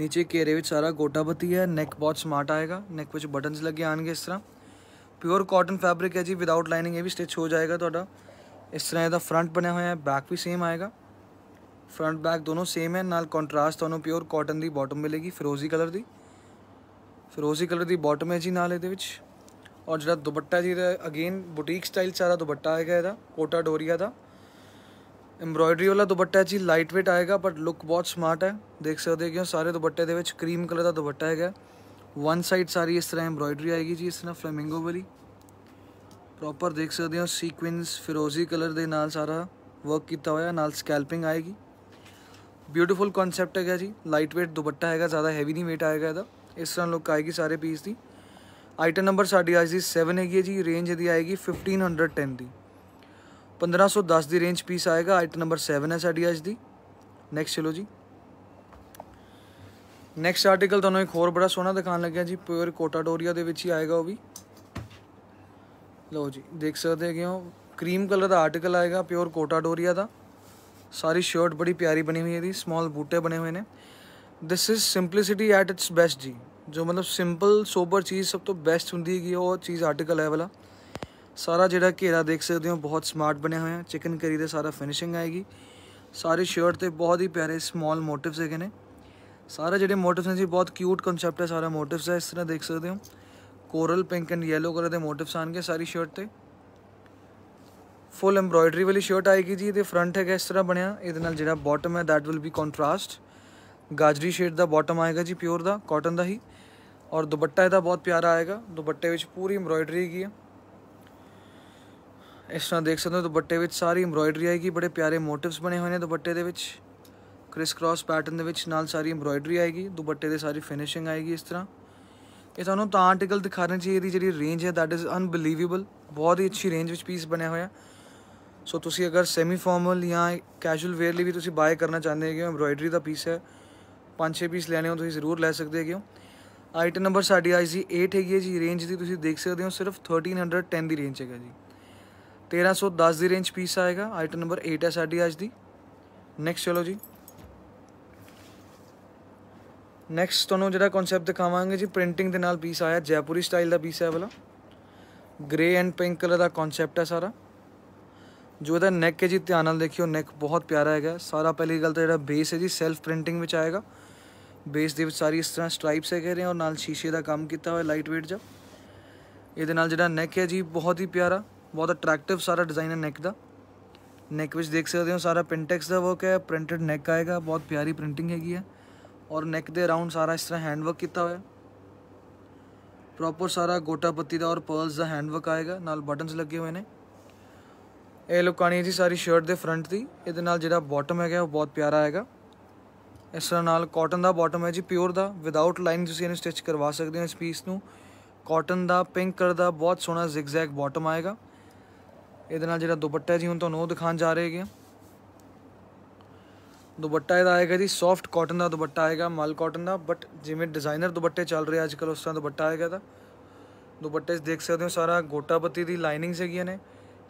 नीचे घेरे में सारा गोटा पत्ती है नैक बहुत समार्ट आएगा नैक में बटनस लगे आएंगे इस तरह प्योर कॉटन फैब्रिक है जी विदाउट लाइनिंग ये भी स्टिच हो जाएगा थोड़ा इस तरह यदा फ्रंट बनया हुआ है बैक भी सेम आएगा फ्रंट बैक दोनों सेम है नाल कॉन्ट्रास्ट थोड़ा प्योर कॉटन की बॉटम मिलेगी फिरोजी कलर की फिरोजी कलर की बॉटम है जी नाल और जो दुपट्टा जी अगेन बुटीक स्टाइल सारा दुपट्टा आएगा यदा कोटा डोरिया का ਐਮਬ੍ਰੋਇਡਰੀ ਵਾਲਾ ਦੁਪੱਟਾ ਜੀ ਲਾਈਟ weight ਆਏਗਾ ਬਟ ਲੁੱਕ ਬਹੁਤ ਸਮਾਰਟ ਹੈ ਦੇਖ ਸਕਦੇ ਹੋ ਕਿ ਸਾਰੇ ਦੁਪੱਟੇ ਦੇ ਵਿੱਚ ਕਰੀਮ ਕਲਰ ਦਾ ਦੁਪੱਟਾ ਹੈਗਾ ਵਨ ਸਾਈਡ ਸਾਰੀ ਇਸ ਤਰ੍ਹਾਂ ਐਮਬ੍ਰੋਇਡਰੀ ਆਏਗੀ ਜੀ ਇਸ ਤਰ੍ਹਾਂ ਫਲੇਮਿੰਗੋ ਵਾਲੀ ਪ੍ਰੋਪਰ ਦੇਖ ਸਕਦੇ ਹੋ ਸੀਕੁਐਂਸ ਫਿਰੋਜ਼ੀ ਕਲਰ ਦੇ ਨਾਲ ਸਾਰਾ ਵਰਕ ਕੀਤਾ ਹੋਇਆ ਨਾਲ ਸਕੈਲਪਿੰਗ ਆਏਗੀ ਬਿਊਟੀਫੁਲ ਕਨਸੈਪਟ ਹੈਗਾ ਜੀ ਲਾਈਟ weight ਦੁਪੱਟਾ ਹੈਗਾ ਜ਼ਿਆਦਾ ਹੈਵੀ ਨਹੀਂ weight ਆਏਗਾ ਇਹਦਾ ਇਸ ਤਰ੍ਹਾਂ ਲੁੱਕ ਆਏਗੀ ਸਾਰੇ ਪੀਸ ਦੀ ਆਈਟਮ ਨੰਬਰ ਸਾਡੀ ਅੱਜ ਦੀ 7 ਹੈਗੀ ਹੈ ਜੀ ਰੇਂਜ ਇਹਦੀ ਆਏਗੀ 1510 ਦੀ 1510 ਦੀ ਰੇਂਜ ਪੀਸ ਆਏਗਾ ਆਈਟਮ ਨੰਬਰ 7 ਹੈ ਸਾਡੀ ਅੱਜ ਦੀ ਨੈਕਸਟ ਚਲੋ ਜੀ ਨੈਕਸਟ ਆਰਟੀਕਲ ਤੁਹਾਨੂੰ ਇੱਕ ਹੋਰ ਬੜਾ ਸੋਹਣਾ ਦਿਖਾਣ ਲੱਗਿਆ ਜੀ ਪਿਓਰ ਕੋਟਾ ਡੋਰੀਆ ਦੇ ਵਿੱਚ ਹੀ ਆਏਗਾ ਉਹ ਵੀ ਲਓ ਜੀ ਦੇਖ ਸਕਦੇ ਹੈਗੇ ਹੋ ਕਰੀਮ ਕਲਰ ਦਾ ਆਰਟੀਕਲ ਆਏਗਾ ਪਿਓਰ ਕੋਟਾ ਡੋਰੀਆ ਦਾ ਸਾਰੀ ਸ਼ਰਟ ਬੜੀ ਪਿਆਰੀ ਬਣੀ ਹੋਈ ਹੈ ਦੀ ਸਮਾਲ ਬੂਟੇ ਬਣੇ ਹੋਏ ਨੇ this is simplicity at its best ਜੀ ਜੋ ਮਤਲਬ ਸਿੰਪਲ ਸੋਬਰ ਚੀਜ਼ ਸਭ ਤੋਂ ਬੈਸਟ ਹੁੰਦੀ ਹੈਗੀ ਉਹ ਚੀਜ਼ ਆਰਟੀਕਲ ਹੈ ਵਾਲਾ सारा ਜਿਹੜਾ ਘੇਰਾ ਦੇਖ ਸਕਦੇ ਹੋ ਬਹੁਤ ਸਮਾਰਟ ਬਣਿਆ ਹੋਇਆ ਚਿਕਨ ਕਰੀ ਦੇ ਸਾਰਾ ਫਿਨਿਸ਼ਿੰਗ ਆਏਗੀ ਸਾਰੇ ਸ਼ਰਟ ਤੇ ਬਹੁਤ ਹੀ ਪਿਆਰੇ ਸਮਾਲ ਮੋਟਿਵਸ ਹੈਗੇ ਨੇ ਸਾਰਾ ਜਿਹੜੇ ਮੋਟਿਵਸ ਨੇ ਜੀ ਬਹੁਤ ਕਿਊਟ ਕਨਸੈਪਟ ਹੈ ਸਾਰਾ ਮੋਟਿਵਸ ਹੈ ਇਸ ਤਰ੍ਹਾਂ ਦੇਖ ਸਕਦੇ ਹੋ coral pink and yellow colour ਦੇ ਮੋਟਿਵਸ ਆਣਗੇ ਸਾਰੀ ਸ਼ਰਟ ਤੇ ਫੁੱਲ ਐਮਬ੍ਰੋਇਡਰੀ ਵਾਲੀ ਸ਼ਰਟ ਆਏਗੀ ਜੀ ਇਹਦੇ ਫਰੰਟ ਹੈਗਾ ਇਸ ਤਰ੍ਹਾਂ ਬਣਿਆ ਇਹਦੇ ਨਾਲ ਜਿਹੜਾ ਬਾਟਮ ਹੈ ਥੈਟ ਵਿਲ ਬੀ ਕੰਟਰਾਸਟ ਗਾਜਰੀ ਸ਼ੇਡ ਦਾ ਬਾਟਮ ਆਏਗਾ ਜੀ ਪਿਓਰ ਦਾ ਕਾਟਨ ਦਾ ਹੀ ਔਰ ਦੁਪੱਟਾ ਇਹਦਾ ਬਹੁਤ ਪਿਆਰਾ ਆਏਗਾ ਦੁਪੱਟੇ ਵਿੱਚ ਪੂਰੀ ਐਮਬ੍ਰੋਇਡਰੀ ਹੈਗੀ ਹੈ ਇਸ ਤਰ੍ਹਾਂ ਦੇਖ ਸਕਦੇ ਹੋ ਦੁਪੱਟੇ ਵਿੱਚ ਸਾਰੀ ਐਮਬ੍ਰੋਇਡਰੀ ਆਏਗੀ ਬੜੇ ਪਿਆਰੇ ਮੋਟਿਵਸ ਬਣੇ ਹੋਏ ਨੇ ਦੁਪੱਟੇ ਦੇ ਵਿੱਚ ਕ੍ਰਿਸ ਕ੍ਰਾਸ ਪੈਟਰਨ ਦੇ ਵਿੱਚ ਨਾਲ ਸਾਰੀ ਐਮਬ੍ਰੋਇਡਰੀ ਆਏਗੀ ਦੁਪੱਟੇ ਦੇ ਸਾਰੀ ਫਿਨਿਸ਼ਿੰਗ ਆਏਗੀ ਇਸ ਤਰ੍ਹਾਂ ਇਹ ਤੁਹਾਨੂੰ ਤਾਂ ਆਰਟੀਕਲ ਦਿਖਾਣਾ ਚਾਹੀਏ ਇਹਦੀ ਜਿਹੜੀ ਰੇਂਜ ਹੈ ਦੈਟ ਇਜ਼ ਅਨਬਲੀਵੇਬਲ ਬਹੁਤ ਹੀ ਅੱਛੀ ਰੇਂਜ ਵਿੱਚ ਪੀਸ ਬਣਿਆ ਹੋਇਆ ਸੋ ਤੁਸੀਂ ਅਗਰ ਸੈਮੀ ਫਾਰਮਲ ਜਾਂ ਕੈਜੂਅਲ ਵੇਅਰ ਲਈ ਵੀ ਤੁਸੀਂ ਬਾਏ ਕਰਨਾ ਚਾਹੁੰਦੇ ਹੋ ਐਮਬ੍ਰੋਇਡਰੀ ਦਾ ਪੀਸ ਹੈ 5-6 ਪੀਸ ਲੈਣੇ ਹੋ ਤੁਸੀਂ ਜ਼ਰੂਰ ਲੈ ਸਕਦੇ ਹੈਗੇ ਹੋ ਆਈਟਮ ਨੰਬਰ ਸਾਡੀ ਆਈ ਸੀ 8 ਹੈਗੀ ਹੈ ਜੀ ਰੇਂਜ ਦੀ ਤੁਸੀਂ ਦੇਖ ਸਕਦੇ ਹੋ ਸਿਰਫ 1310 ਦੀ ਰੇਂਜ ਹੈਗਾ ਜੀ तेरह सौ दस की रेंज पीस आएगा आइटम नंबर एट है साड़ी आज की ਨੈਕਸਟ ਚਲੋ ਜੀ ਨੈਕਸਟ ਤੁਹਾਨੂੰ ਜਿਹੜਾ ਕਨਸੈਪਟ ਦਿਖਾਵਾਂਗੇ ਜੀ ਪ੍ਰਿੰਟਿੰਗ ਦੇ ਨਾਲ ਪੀਸ ਆਇਆ ਜੈਪੁਰੀ ਸਟਾਈਲ ਦਾ ਪੀਸ ਹੈ ਵਾਲਾ ਗ੍ਰੇ ਐਂਡ ਪਿੰਕ ਕਲਰ ਦਾ ਕਨਸੈਪਟ ਹੈ ਸਾਰਾ ਜੋ ਇਹਦਾ ਨੈਕ ਹੈ ਜੀ ਧਿਆਨ ਨਾਲ ਦੇਖਿਓ ਨੈਕ ਬਹੁਤ ਪਿਆਰਾ ਹੈਗਾ ਸਾਰਾ ਪਹਿਲੀ ਗੱਲ ਤਾਂ ਜਿਹੜਾ ਬੇਸ ਹੈ ਜੀ ਸੈਲਫ ਪ੍ਰਿੰਟਿੰਗ ਵਿੱਚ ਆਏਗਾ ਬੇਸ ਦੇ ਵਿੱਚ ਸਾਰੀ ਇਸ ਤਰ੍ਹਾਂ ਸਟ੍ਰਾਈਪਸ ਹੈਗੇ ਨੇ ਔਰ ਨਾਲ ਸ਼ੀਸ਼ੇ ਦਾ ਕੰਮ ਕੀਤਾ ਹੋਇਆ ਲਾਈਟ weight ਜਾਂ ਇਹਦੇ ਨਾਲ ਜਿਹੜਾ ਨੈਕ ਹੈ ਜੀ ਬਹੁਤ ਹੀ ਪਿਆਰਾ ਬਹੁਤ ਅਟਰੈਕਟਿਵ ਸਾਰਾ ਡਿਜ਼ਾਈਨ ਹੈ ਨੈਕ ਦਾ ਨੈਕ ਵਿੱਚ ਦੇਖ ਸਕਦੇ ਹੋ ਸਾਰਾ ਪਿੰਟੈਕਸ ਦਾ ਵਰਕ ਹੈ ਪ੍ਰਿੰਟਡ ਨੈਕ ਆਏਗਾ ਬਹੁਤ ਪਿਆਰੀ ਪ੍ਰਿੰਟਿੰਗ ਹੈਗੀ ਹੈ ਔਰ ਨੈਕ ਦੇ ਅਰਾਊਂਡ ਸਾਰਾ ਇਸ ਤਰ੍ਹਾਂ ਹੈਂਡ ਵਰਕ ਕੀਤਾ ਹੋਇਆ ਪ੍ਰੋਪਰ ਸਾਰਾ ਗੋਟਾ ਪੱਤੀ ਦਾ ਔਰ ਪਰਲਸ ਦਾ ਹੈਂਡ ਵਰਕ ਆਏਗਾ ਨਾਲ ਬਟਨਸ ਲੱਗੇ ਹੋਏ ਨੇ ਇਹ ਲੋਕਾਣੀ ਜੀ ਸਾਰੀ ਸ਼ਰਟ ਦੇ ਫਰੰਟ ਦੀ ਇਹਦੇ ਨਾਲ ਜਿਹੜਾ ਬਾਟਮ ਹੈਗਾ ਉਹ ਬਹੁਤ ਪਿਆਰਾ ਆਏਗਾ ਇਸ ਤਰ੍ਹਾਂ ਨਾਲ ਕਾਟਨ ਦਾ ਬਾਟਮ ਹੈ ਜੀ ਪਿਓਰ ਦਾ ਵਿਦਆਊਟ ਲਾਈਨ ਤੁਸੀਂ ਇਹਨੂੰ ਸਟਿਚ ਕਰਵਾ ਸਕਦੇ ਹੋ ਇਸ ਪੀਸ ਨੂੰ ਕਾਟਨ ਦਾ ਪਿੰਕ ਕਲਰ ਦਾ ਬਹੁਤ ਸੋਹਣਾ ਜ਼ਿਗਜ਼ੈਗ ਬਾਟਮ ਆਏਗਾ ਇਹਦੇ ਨਾਲ ਜਿਹੜਾ ਦੁਪੱਟਾ ਜੀ ਹੁਣ ਤੁਹਾਨੂੰ ਉਹ ਦਿਖਾਉਣ ਜਾ ਰਹੇ ਹੈਗੇ ਦੁਪੱਟਾ ਇਹਦਾ ਆਏਗਾ ਜੀ ਸੌਫਟ ਕਾਟਨ ਦਾ ਦੁਪੱਟਾ ਆਏਗਾ ਮਲ ਕਾਟਨ ਦਾ ਬਟ ਜਿਵੇਂ ਡਿਜ਼ਾਈਨਰ ਦੁਪੱਟੇ ਚੱਲ ਰਹੇ ਅੱਜ ਕੱਲ ਉਸ ਤਰ੍ਹਾਂ ਦੁਪੱਟਾ ਆਏਗਾ ਤਾਂ ਦੁਪੱਟੇ 'ਚ ਦੇਖ ਸਕਦੇ ਹੋ ਸਾਰਾ ਗੋਟਾਪੱਤੀ ਦੀ ਲਾਈਨਿੰਗਸ ਹੈਗੀਆਂ ਨੇ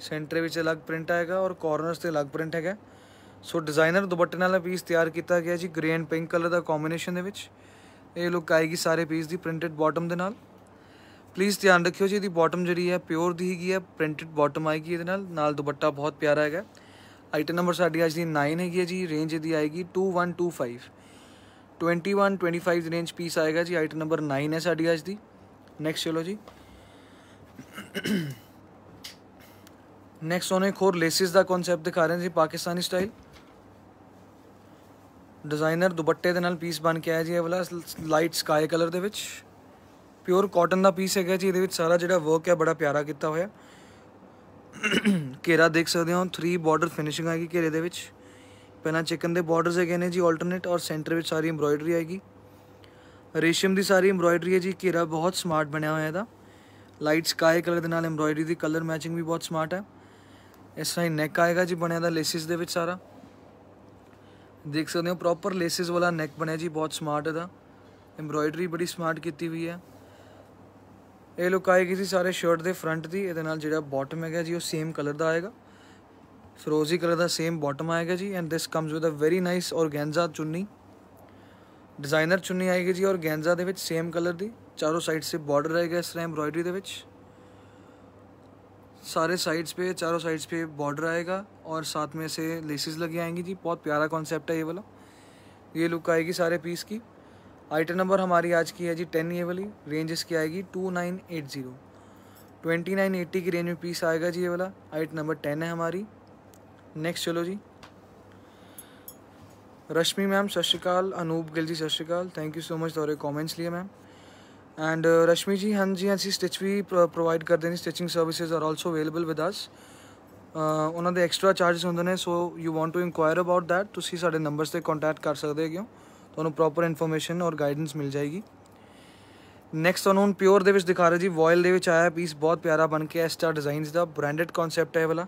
ਸੈਂਟਰ ਵਿੱਚ ਅਲੱਗ ਪ੍ਰਿੰਟ ਆਏਗਾ ਔਰ ਕਾਰਨਰਸ ਤੇ ਅਲੱਗ ਪ੍ਰਿੰਟ ਹੈਗਾ ਸੋ ਡਿਜ਼ਾਈਨਰ ਦੁਪੱਟੇ ਨਾਲ ਪੀਸ ਤਿਆਰ ਕੀਤਾ ਗਿਆ ਜੀ ਗ੍ਰੇ ਐਂਡ ਪਿੰਕ ਕਲਰ ਦਾ ਕੰਬੀਨੇਸ਼ਨ ਦੇ ਵਿੱਚ ਇਹ ਲੁੱਕ ਆਏਗੀ ਸਾਰੇ ਪੀਸ ਦੀ ਪ੍ਰਿੰਟਡ ਬਾਟਮ ਦੇ ਨਾਲ ਪਲੀਜ਼ ਧਿਆਨ ਰੱਖਿਓ ਜੀ ਇਹਦੀ ਬਾਟਮ ਜਿਹੜੀ ਹੈ ਪਿਓਰ ਦੀ ਹੈਗੀ ਹੈ ਪ੍ਰਿੰਟਡ ਬਾਟਮ ਆਏਗੀ ਇਹਦੇ ਨਾਲ ਨਾਲ ਦੁਪੱਟਾ ਬਹੁਤ ਪਿਆਰਾ ਹੈਗਾ ਆਈਟਮ ਨੰਬਰ ਸਾਡੀ ਅੱਜ ਦੀ 9 ਹੈਗੀ ਹੈ ਜੀ ਰੇਂਜ ਇਹਦੀ ਆਏਗੀ 2125 2125 ਦੀ ਰੇਂਜ ਪੀਸ ਆਏਗਾ ਜੀ ਆਈਟਮ ਨੰਬਰ 9 ਹੈ ਸਾਡੀ ਅੱਜ ਦੀ ਨੈਕਸਟ ਚਲੋ ਜੀ ਨੈਕਸਟ ਉਹਨੇ ਖੋਰ ਲੇਸਿਸ ਦਾ ਕਨਸੈਪਟ ਦਿਖਾ ਰਹੇ ਸੀ ਜੀ ਪਾਕਿਸਤਾਨੀ ਸਟਾਈਲ ਡਿਜ਼ਾਈਨਰ ਦੁਪੱਟੇ ਦੇ ਨਾਲ ਪੀਸ ਬਣ ਕੇ ਆਇਆ ਜੀ ਇਹ ਵਾਲਾ ਲਾਈਟ ਸਕਾਈ ਕਲਰ ਦੇ ਵਿੱਚ ਪਿਓਰ ਕਾਟਨ ਦਾ ਪੀਸ ਹੈਗਾ ਜੀ ਇਹਦੇ ਵਿੱਚ ਸਾਰਾ ਜਿਹੜਾ ਵਰਕ ਹੈ ਬੜਾ ਪਿਆਰਾ ਕੀਤਾ ਹੋਇਆ ਘੇਰਾ ਦੇਖ ਸਕਦੇ ਹੋ 3 ਬਾਰਡਰ ਫਿਨਿਸ਼ਿੰਗ ਆਏਗੀ ਘੇਰੇ ਦੇ ਵਿੱਚ ਪਹਿਲਾਂ ਚਿਕਨ ਦੇ ਬਾਰਡਰਸ ਹੈਗੇ ਨੇ ਜੀ ਆਲਟਰਨੇਟ ਔਰ ਸੈਂਟਰ ਵਿੱਚ ਸਾਰੀ ਐਮਬ੍ਰੋਇਡਰੀ ਆਏਗੀ ਰੇਸ਼ਮ ਦੀ ਸਾਰੀ ਐਮਬ੍ਰੋਇਡਰੀ ਹੈ ਜੀ ਘੇਰਾ ਬਹੁਤ ਸਮਾਰਟ ਬਣਿਆ ਹੋਇਆ ਇਹਦਾ ਲਾਈਟ ਸਕਾਈ ਕਲਰ ਦੇ ਨਾਲ ਐਮਬ੍ਰੋਇਡਰੀ ਦੀ ਕਲਰ ਮੈਚਿੰਗ ਵੀ ਬਹੁਤ ਸਮਾਰਟ ਹੈ ਇਸ ਤਰ੍ਹਾਂ ਹੀ ਨੈਕ ਆਏਗਾ ਜੀ ਬਣਿਆ ਦਾ ਲੇਸਿਸ ਦੇ ਵਿੱਚ ਸਾਰਾ ਦੇਖ ਸਕਦੇ ਹੋ ਪ੍ਰੋਪਰ ਲੇਸਿਸ ਵਾਲਾ ਨੈਕ ਬਣਿਆ ਜੀ ਬਹੁਤ ਸਮਾਰਟ ਇਹਦਾ ਐਮਬ੍ਰੋਇਡਰੀ ਬੜੀ ਸਮਾਰਟ ਕੀਤੀ ਹੋਈ ਹੈ ये लुक आएगी जी सारे शर्ट के फ्रंट की ये जो बॉटम है जी वो सेम कलर का आएगा फिरोजी कलर का सेम बॉटम आएगा जी and this comes with a very nice और गेंजा चुन्नी डिजाइनर चुन्नी आएगी जी और गेंजा के सेम कलर की चारों साइड से बॉर्डर आएगा इस तरह एम्ब्रॉयडरी के सारे साइड्स पे चारों साइड्स पे बॉर्डर आएगा और साथ में से लेसिस लगी आएंगी जी बहुत प्यारा कॉन्सेप्ट है ये वाला ये लुक आएगी सारे पीस की आइटम नंबर हमारी आज की है जी टेन ये वाली रेंज इसकी आएगी two nine eight zero twenty nine eighty की रेंज में पीस आएगा जी ये वाला आइटम नंबर टेन है हमारी नेक्स्ट चलो जी रश्मि मैम सत श्रीकाल अनूप गिल जी सत श्रीकाल थैंक यू सो मच दौरे कॉमेंट्स लिए ma'am and uh, Rashmi ji हाँ जी अच्छी हाँ स्टिच भी प्रोवाइड करते हैं stitching services are also available with us उन्होंने एक्सट्रा ਐਕਸਟਰਾ होंगे ने so you want to to about that that साढ़े नंबर से कॉन्टैक्ट कर सकते हो ਤੁਹਾਨੂੰ ਪ੍ਰੋਪਰ ਇਨਫੋਰਮੇਸ਼ਨ ਔਰ ਗਾਈਡੈਂਸ ਮਿਲ ਜਾਏਗੀ ਨੈਕਸਟ ਤੁਹਾਨੂੰ ਹੁਣ ਪਿਓਰ ਦੇ ਵਿੱਚ ਦਿਖਾ ਰਿਹਾ ਜੀ ਵੋਇਲ ਦੇ ਵਿੱਚ ਆਇਆ ਪੀਸ ਬਹੁਤ ਪਿਆਰਾ ਬਣ ਕੇ ਐਸ ਸਟਾਰ ਡਿਜ਼ਾਈਨਸ ਦਾ ਬ੍ਰਾਂਡਡ ਕਨਸੈਪਟ ਹੈ ਇਹ ਵਾਲਾ